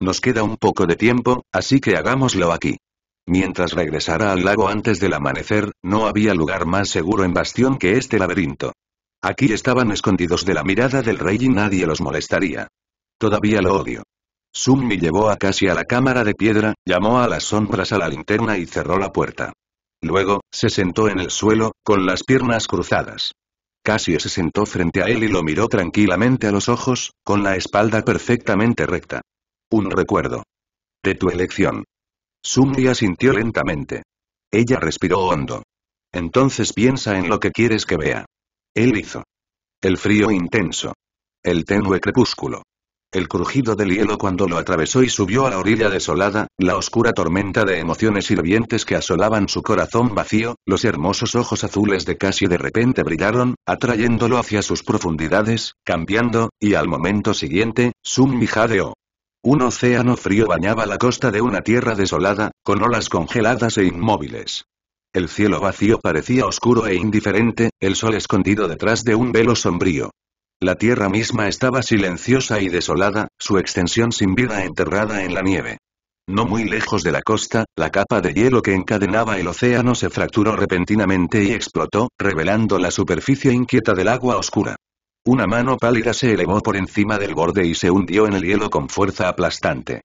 Nos queda un poco de tiempo, así que hagámoslo aquí. Mientras regresara al lago antes del amanecer, no había lugar más seguro en Bastión que este laberinto. Aquí estaban escondidos de la mirada del rey y nadie los molestaría. Todavía lo odio. Summi llevó a Cassie a la cámara de piedra, llamó a las sombras a la linterna y cerró la puerta. Luego, se sentó en el suelo, con las piernas cruzadas. Cassie se sentó frente a él y lo miró tranquilamente a los ojos, con la espalda perfectamente recta. Un recuerdo. De tu elección. Sumri asintió lentamente. Ella respiró hondo. Entonces piensa en lo que quieres que vea. Él hizo. El frío intenso. El tenue crepúsculo. El crujido del hielo cuando lo atravesó y subió a la orilla desolada, la oscura tormenta de emociones hirvientes que asolaban su corazón vacío, los hermosos ojos azules de casi de repente brillaron, atrayéndolo hacia sus profundidades, cambiando, y al momento siguiente, sumi jadeó. Un océano frío bañaba la costa de una tierra desolada, con olas congeladas e inmóviles. El cielo vacío parecía oscuro e indiferente, el sol escondido detrás de un velo sombrío. La tierra misma estaba silenciosa y desolada, su extensión sin vida enterrada en la nieve. No muy lejos de la costa, la capa de hielo que encadenaba el océano se fracturó repentinamente y explotó, revelando la superficie inquieta del agua oscura. Una mano pálida se elevó por encima del borde y se hundió en el hielo con fuerza aplastante.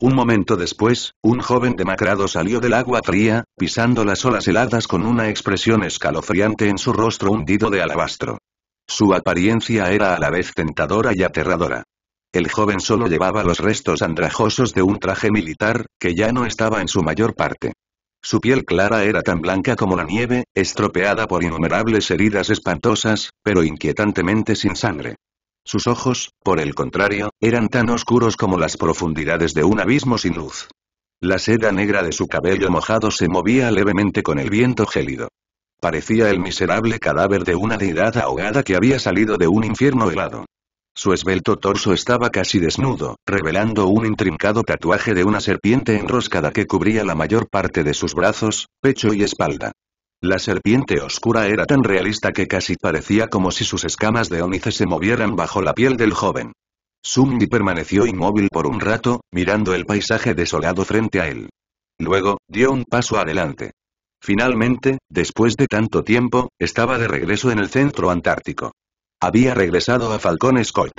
Un momento después, un joven demacrado salió del agua fría, pisando las olas heladas con una expresión escalofriante en su rostro hundido de alabastro. Su apariencia era a la vez tentadora y aterradora. El joven solo llevaba los restos andrajosos de un traje militar, que ya no estaba en su mayor parte. Su piel clara era tan blanca como la nieve, estropeada por innumerables heridas espantosas, pero inquietantemente sin sangre. Sus ojos, por el contrario, eran tan oscuros como las profundidades de un abismo sin luz. La seda negra de su cabello mojado se movía levemente con el viento gélido. Parecía el miserable cadáver de una deidad ahogada que había salido de un infierno helado. Su esbelto torso estaba casi desnudo, revelando un intrincado tatuaje de una serpiente enroscada que cubría la mayor parte de sus brazos, pecho y espalda. La serpiente oscura era tan realista que casi parecía como si sus escamas de ónice se movieran bajo la piel del joven. Sumni permaneció inmóvil por un rato, mirando el paisaje desolado frente a él. Luego, dio un paso adelante. Finalmente, después de tanto tiempo, estaba de regreso en el centro antártico. Había regresado a Falcón Scott.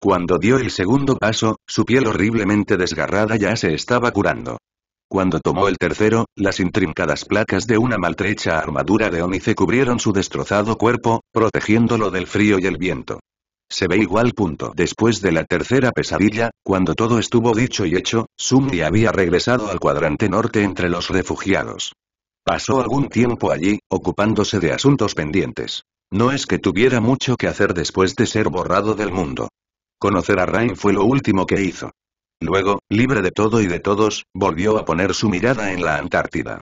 Cuando dio el segundo paso, su piel horriblemente desgarrada ya se estaba curando. Cuando tomó el tercero, las intrincadas placas de una maltrecha armadura de ónice cubrieron su destrozado cuerpo, protegiéndolo del frío y el viento. Se ve igual punto. Después de la tercera pesadilla, cuando todo estuvo dicho y hecho, Sumni había regresado al cuadrante norte entre los refugiados. Pasó algún tiempo allí, ocupándose de asuntos pendientes. No es que tuviera mucho que hacer después de ser borrado del mundo. Conocer a Rain fue lo último que hizo. Luego, libre de todo y de todos, volvió a poner su mirada en la Antártida.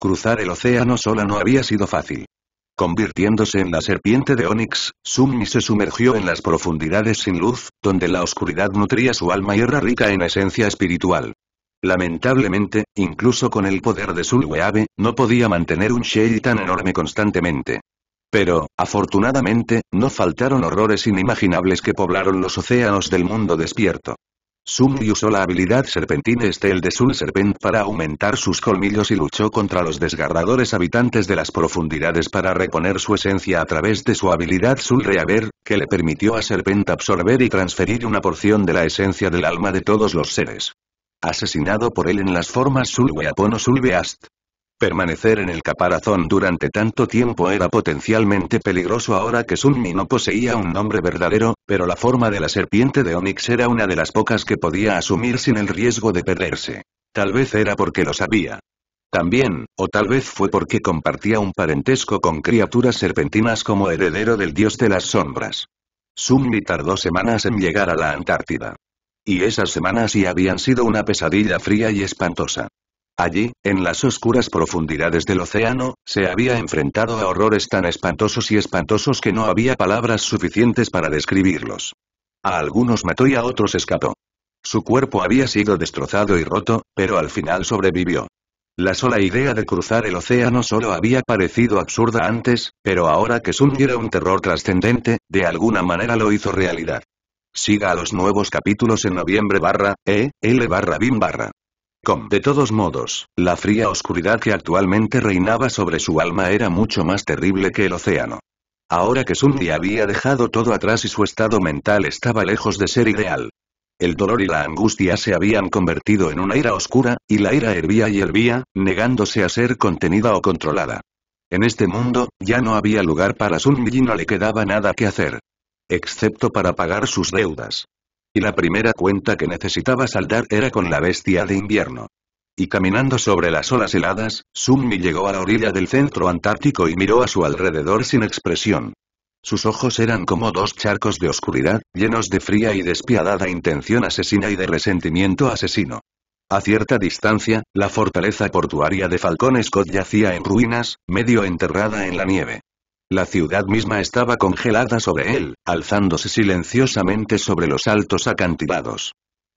Cruzar el océano sola no había sido fácil. Convirtiéndose en la serpiente de Onix, Summi se sumergió en las profundidades sin luz, donde la oscuridad nutría su alma y era rica en esencia espiritual. Lamentablemente, incluso con el poder de su no podía mantener un Shell tan enorme constantemente. Pero, afortunadamente, no faltaron horrores inimaginables que poblaron los océanos del mundo despierto. Sumi usó la habilidad serpentina Estel de Sul Serpent para aumentar sus colmillos y luchó contra los desgarradores habitantes de las profundidades para reponer su esencia a través de su habilidad Sul Reaver, que le permitió a Serpent absorber y transferir una porción de la esencia del alma de todos los seres. Asesinado por él en las formas Sul Weapon o Sul Beast, Permanecer en el caparazón durante tanto tiempo era potencialmente peligroso ahora que Sunmi no poseía un nombre verdadero, pero la forma de la serpiente de Onix era una de las pocas que podía asumir sin el riesgo de perderse. Tal vez era porque lo sabía. También, o tal vez fue porque compartía un parentesco con criaturas serpentinas como heredero del dios de las sombras. Sunmi tardó semanas en llegar a la Antártida. Y esas semanas ya habían sido una pesadilla fría y espantosa. Allí, en las oscuras profundidades del océano, se había enfrentado a horrores tan espantosos y espantosos que no había palabras suficientes para describirlos. A algunos mató y a otros escapó. Su cuerpo había sido destrozado y roto, pero al final sobrevivió. La sola idea de cruzar el océano solo había parecido absurda antes, pero ahora que Sun un terror trascendente, de alguna manera lo hizo realidad. Siga a los nuevos capítulos en noviembre barra, e, l barra bim barra. De todos modos, la fría oscuridad que actualmente reinaba sobre su alma era mucho más terrible que el océano. Ahora que Sundi había dejado todo atrás y su estado mental estaba lejos de ser ideal. El dolor y la angustia se habían convertido en una ira oscura, y la ira hervía y hervía, negándose a ser contenida o controlada. En este mundo, ya no había lugar para Sun y no le quedaba nada que hacer. Excepto para pagar sus deudas. Y la primera cuenta que necesitaba saldar era con la bestia de invierno. Y caminando sobre las olas heladas, Summi llegó a la orilla del centro antártico y miró a su alrededor sin expresión. Sus ojos eran como dos charcos de oscuridad, llenos de fría y despiadada intención asesina y de resentimiento asesino. A cierta distancia, la fortaleza portuaria de Falcón Scott yacía en ruinas, medio enterrada en la nieve. La ciudad misma estaba congelada sobre él, alzándose silenciosamente sobre los altos acantilados.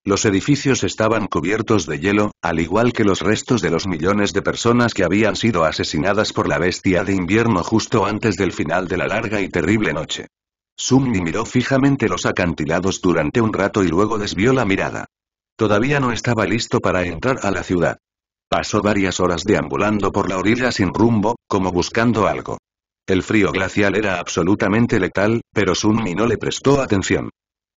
Los edificios estaban cubiertos de hielo, al igual que los restos de los millones de personas que habían sido asesinadas por la bestia de invierno justo antes del final de la larga y terrible noche. Sumni miró fijamente los acantilados durante un rato y luego desvió la mirada. Todavía no estaba listo para entrar a la ciudad. Pasó varias horas deambulando por la orilla sin rumbo, como buscando algo. El frío glacial era absolutamente letal, pero Sunmi no le prestó atención.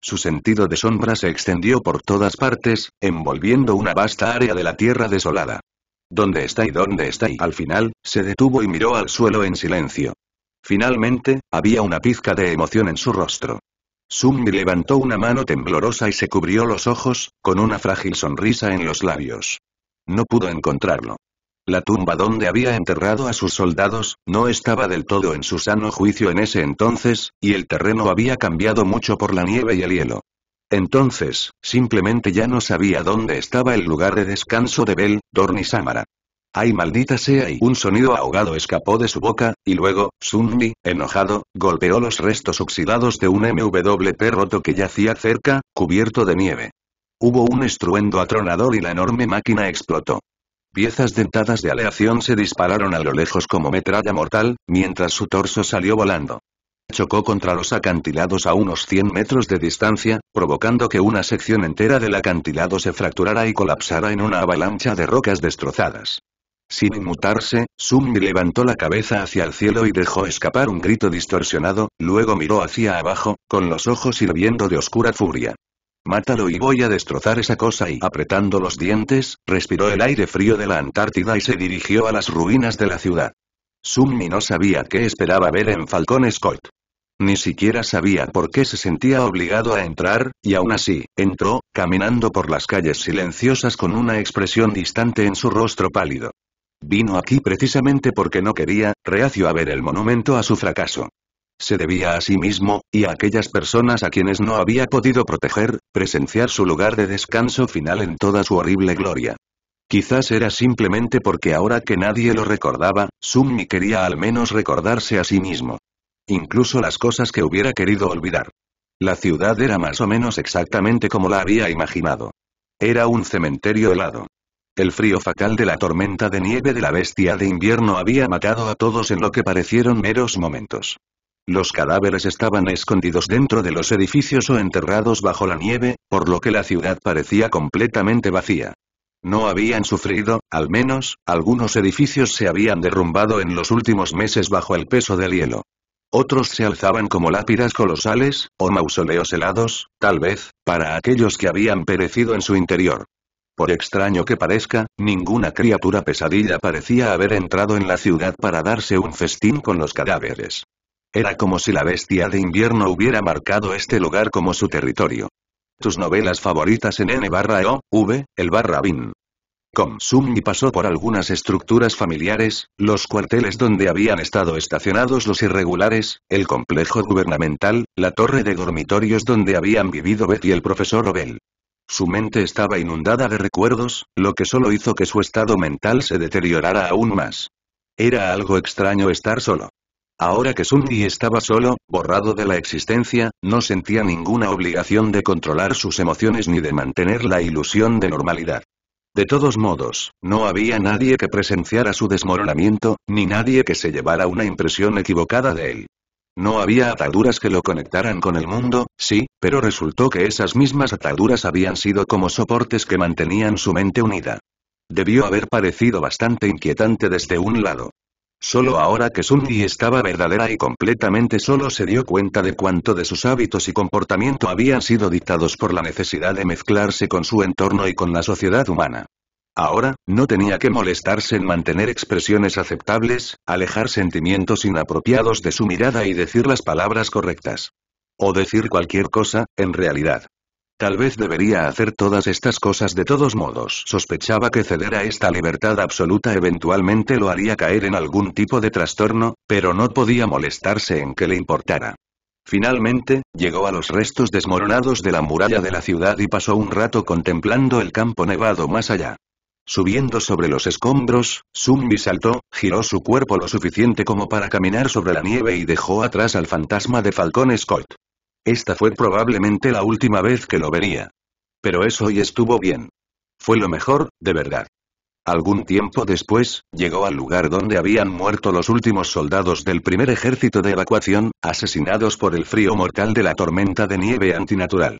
Su sentido de sombra se extendió por todas partes, envolviendo una vasta área de la tierra desolada. ¿Dónde está y dónde está? Y al final, se detuvo y miró al suelo en silencio. Finalmente, había una pizca de emoción en su rostro. Sunmi levantó una mano temblorosa y se cubrió los ojos, con una frágil sonrisa en los labios. No pudo encontrarlo. La tumba donde había enterrado a sus soldados, no estaba del todo en su sano juicio en ese entonces, y el terreno había cambiado mucho por la nieve y el hielo. Entonces, simplemente ya no sabía dónde estaba el lugar de descanso de Bel, Dorn y Samara. ¡Ay maldita sea! Y un sonido ahogado escapó de su boca, y luego, Sunmi, enojado, golpeó los restos oxidados de un MWP roto que yacía cerca, cubierto de nieve. Hubo un estruendo atronador y la enorme máquina explotó. Piezas dentadas de aleación se dispararon a lo lejos como metralla mortal, mientras su torso salió volando. Chocó contra los acantilados a unos 100 metros de distancia, provocando que una sección entera del acantilado se fracturara y colapsara en una avalancha de rocas destrozadas. Sin inmutarse, Summi levantó la cabeza hacia el cielo y dejó escapar un grito distorsionado, luego miró hacia abajo, con los ojos hirviendo de oscura furia. Mátalo y voy a destrozar esa cosa y apretando los dientes, respiró el aire frío de la Antártida y se dirigió a las ruinas de la ciudad. Summi no sabía qué esperaba ver en Falcón Scott. Ni siquiera sabía por qué se sentía obligado a entrar, y aún así, entró, caminando por las calles silenciosas con una expresión distante en su rostro pálido. Vino aquí precisamente porque no quería, reacio a ver el monumento a su fracaso. Se debía a sí mismo, y a aquellas personas a quienes no había podido proteger, presenciar su lugar de descanso final en toda su horrible gloria. Quizás era simplemente porque ahora que nadie lo recordaba, Summi quería al menos recordarse a sí mismo. Incluso las cosas que hubiera querido olvidar. La ciudad era más o menos exactamente como la había imaginado. Era un cementerio helado. El frío fatal de la tormenta de nieve de la bestia de invierno había matado a todos en lo que parecieron meros momentos. Los cadáveres estaban escondidos dentro de los edificios o enterrados bajo la nieve, por lo que la ciudad parecía completamente vacía. No habían sufrido, al menos, algunos edificios se habían derrumbado en los últimos meses bajo el peso del hielo. Otros se alzaban como lápidas colosales, o mausoleos helados, tal vez, para aquellos que habían perecido en su interior. Por extraño que parezca, ninguna criatura pesadilla parecía haber entrado en la ciudad para darse un festín con los cadáveres. Era como si la bestia de invierno hubiera marcado este lugar como su territorio. Tus novelas favoritas en N barra e O, V, el barra BIN. y pasó por algunas estructuras familiares, los cuarteles donde habían estado estacionados los irregulares, el complejo gubernamental, la torre de dormitorios donde habían vivido Beth y el profesor Obel. Su mente estaba inundada de recuerdos, lo que solo hizo que su estado mental se deteriorara aún más. Era algo extraño estar solo. Ahora que Sundy estaba solo, borrado de la existencia, no sentía ninguna obligación de controlar sus emociones ni de mantener la ilusión de normalidad. De todos modos, no había nadie que presenciara su desmoronamiento, ni nadie que se llevara una impresión equivocada de él. No había ataduras que lo conectaran con el mundo, sí, pero resultó que esas mismas ataduras habían sido como soportes que mantenían su mente unida. Debió haber parecido bastante inquietante desde un lado. Solo ahora que Sunny estaba verdadera y completamente solo se dio cuenta de cuánto de sus hábitos y comportamiento habían sido dictados por la necesidad de mezclarse con su entorno y con la sociedad humana. Ahora, no tenía que molestarse en mantener expresiones aceptables, alejar sentimientos inapropiados de su mirada y decir las palabras correctas. O decir cualquier cosa, en realidad. Tal vez debería hacer todas estas cosas de todos modos. Sospechaba que ceder a esta libertad absoluta eventualmente lo haría caer en algún tipo de trastorno, pero no podía molestarse en que le importara. Finalmente, llegó a los restos desmoronados de la muralla de la ciudad y pasó un rato contemplando el campo nevado más allá. Subiendo sobre los escombros, Zumbi saltó, giró su cuerpo lo suficiente como para caminar sobre la nieve y dejó atrás al fantasma de Falcón Scott. Esta fue probablemente la última vez que lo vería. Pero eso y estuvo bien. Fue lo mejor, de verdad. Algún tiempo después, llegó al lugar donde habían muerto los últimos soldados del primer ejército de evacuación, asesinados por el frío mortal de la tormenta de nieve antinatural.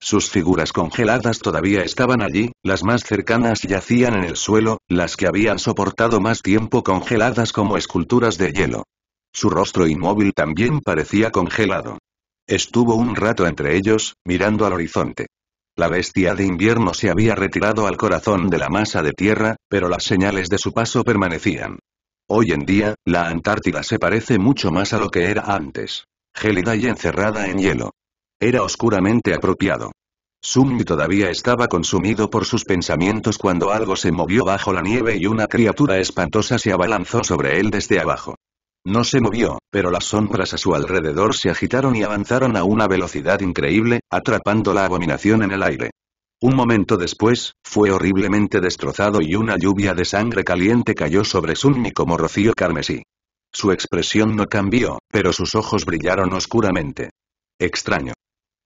Sus figuras congeladas todavía estaban allí, las más cercanas yacían en el suelo, las que habían soportado más tiempo congeladas como esculturas de hielo. Su rostro inmóvil también parecía congelado. Estuvo un rato entre ellos, mirando al horizonte. La bestia de invierno se había retirado al corazón de la masa de tierra, pero las señales de su paso permanecían. Hoy en día, la Antártida se parece mucho más a lo que era antes. Gélida y encerrada en hielo. Era oscuramente apropiado. Sumi todavía estaba consumido por sus pensamientos cuando algo se movió bajo la nieve y una criatura espantosa se abalanzó sobre él desde abajo. No se movió, pero las sombras a su alrededor se agitaron y avanzaron a una velocidad increíble, atrapando la abominación en el aire. Un momento después, fue horriblemente destrozado y una lluvia de sangre caliente cayó sobre Sunmi como rocío carmesí. Su expresión no cambió, pero sus ojos brillaron oscuramente. Extraño.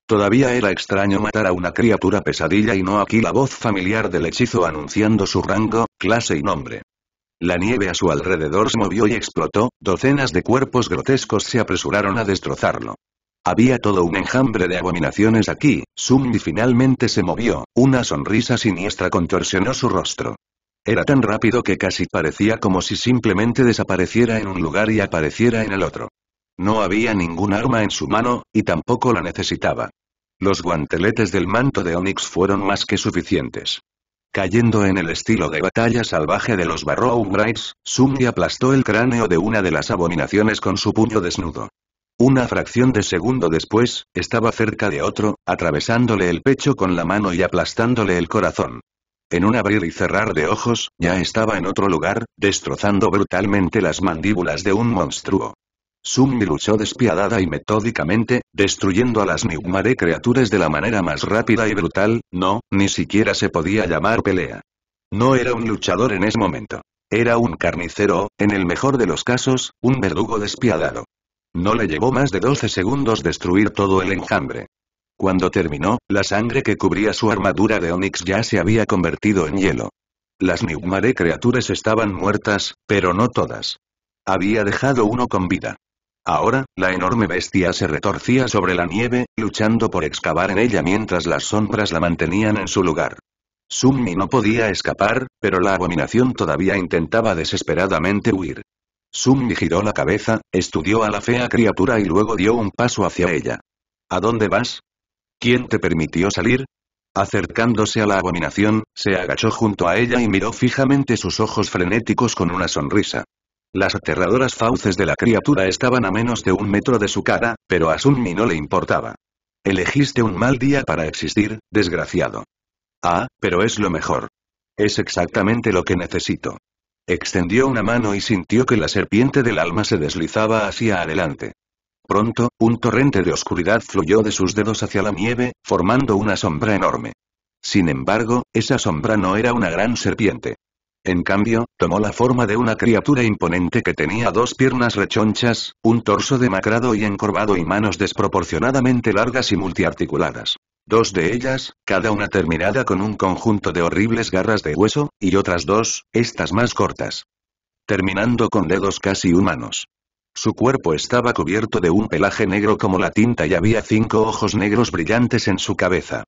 Todavía era extraño matar a una criatura pesadilla y no aquí la voz familiar del hechizo anunciando su rango, clase y nombre. La nieve a su alrededor se movió y explotó, docenas de cuerpos grotescos se apresuraron a destrozarlo. Había todo un enjambre de abominaciones aquí, y finalmente se movió, una sonrisa siniestra contorsionó su rostro. Era tan rápido que casi parecía como si simplemente desapareciera en un lugar y apareciera en el otro. No había ningún arma en su mano, y tampoco la necesitaba. Los guanteletes del manto de Onix fueron más que suficientes. Cayendo en el estilo de batalla salvaje de los Barrow Brights, Sumi aplastó el cráneo de una de las abominaciones con su puño desnudo. Una fracción de segundo después, estaba cerca de otro, atravesándole el pecho con la mano y aplastándole el corazón. En un abrir y cerrar de ojos, ya estaba en otro lugar, destrozando brutalmente las mandíbulas de un monstruo. Summi luchó despiadada y metódicamente, destruyendo a las niugmare criaturas de la manera más rápida y brutal, no, ni siquiera se podía llamar pelea. No era un luchador en ese momento. Era un carnicero, en el mejor de los casos, un verdugo despiadado. No le llevó más de 12 segundos destruir todo el enjambre. Cuando terminó, la sangre que cubría su armadura de Onix ya se había convertido en hielo. Las de criaturas estaban muertas, pero no todas. Había dejado uno con vida. Ahora, la enorme bestia se retorcía sobre la nieve, luchando por excavar en ella mientras las sombras la mantenían en su lugar. Summi no podía escapar, pero la abominación todavía intentaba desesperadamente huir. Summi giró la cabeza, estudió a la fea criatura y luego dio un paso hacia ella. ¿A dónde vas? ¿Quién te permitió salir? Acercándose a la abominación, se agachó junto a ella y miró fijamente sus ojos frenéticos con una sonrisa. Las aterradoras fauces de la criatura estaban a menos de un metro de su cara, pero a Sunmi no le importaba. Elegiste un mal día para existir, desgraciado. Ah, pero es lo mejor. Es exactamente lo que necesito. Extendió una mano y sintió que la serpiente del alma se deslizaba hacia adelante. Pronto, un torrente de oscuridad fluyó de sus dedos hacia la nieve, formando una sombra enorme. Sin embargo, esa sombra no era una gran serpiente en cambio, tomó la forma de una criatura imponente que tenía dos piernas rechonchas, un torso demacrado y encorvado y manos desproporcionadamente largas y multiarticuladas. Dos de ellas, cada una terminada con un conjunto de horribles garras de hueso, y otras dos, estas más cortas. Terminando con dedos casi humanos. Su cuerpo estaba cubierto de un pelaje negro como la tinta y había cinco ojos negros brillantes en su cabeza.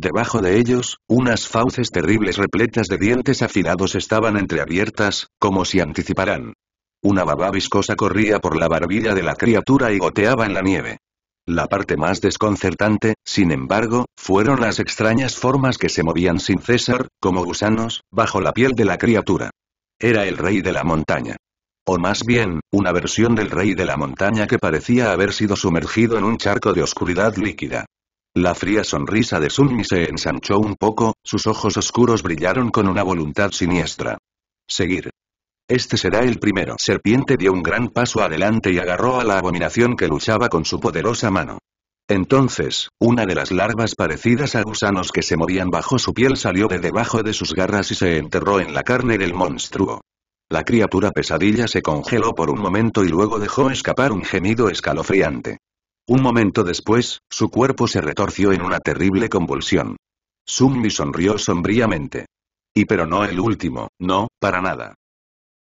Debajo de ellos, unas fauces terribles repletas de dientes afilados estaban entreabiertas, como si anticiparan. Una baba viscosa corría por la barbilla de la criatura y goteaba en la nieve. La parte más desconcertante, sin embargo, fueron las extrañas formas que se movían sin cesar, como gusanos, bajo la piel de la criatura. Era el rey de la montaña. O más bien, una versión del rey de la montaña que parecía haber sido sumergido en un charco de oscuridad líquida. La fría sonrisa de Sunmi se ensanchó un poco, sus ojos oscuros brillaron con una voluntad siniestra. Seguir. Este será el primero. Serpiente dio un gran paso adelante y agarró a la abominación que luchaba con su poderosa mano. Entonces, una de las larvas parecidas a gusanos que se movían bajo su piel salió de debajo de sus garras y se enterró en la carne del monstruo. La criatura pesadilla se congeló por un momento y luego dejó escapar un gemido escalofriante. Un momento después, su cuerpo se retorció en una terrible convulsión. Summi sonrió sombríamente. Y pero no el último, no, para nada.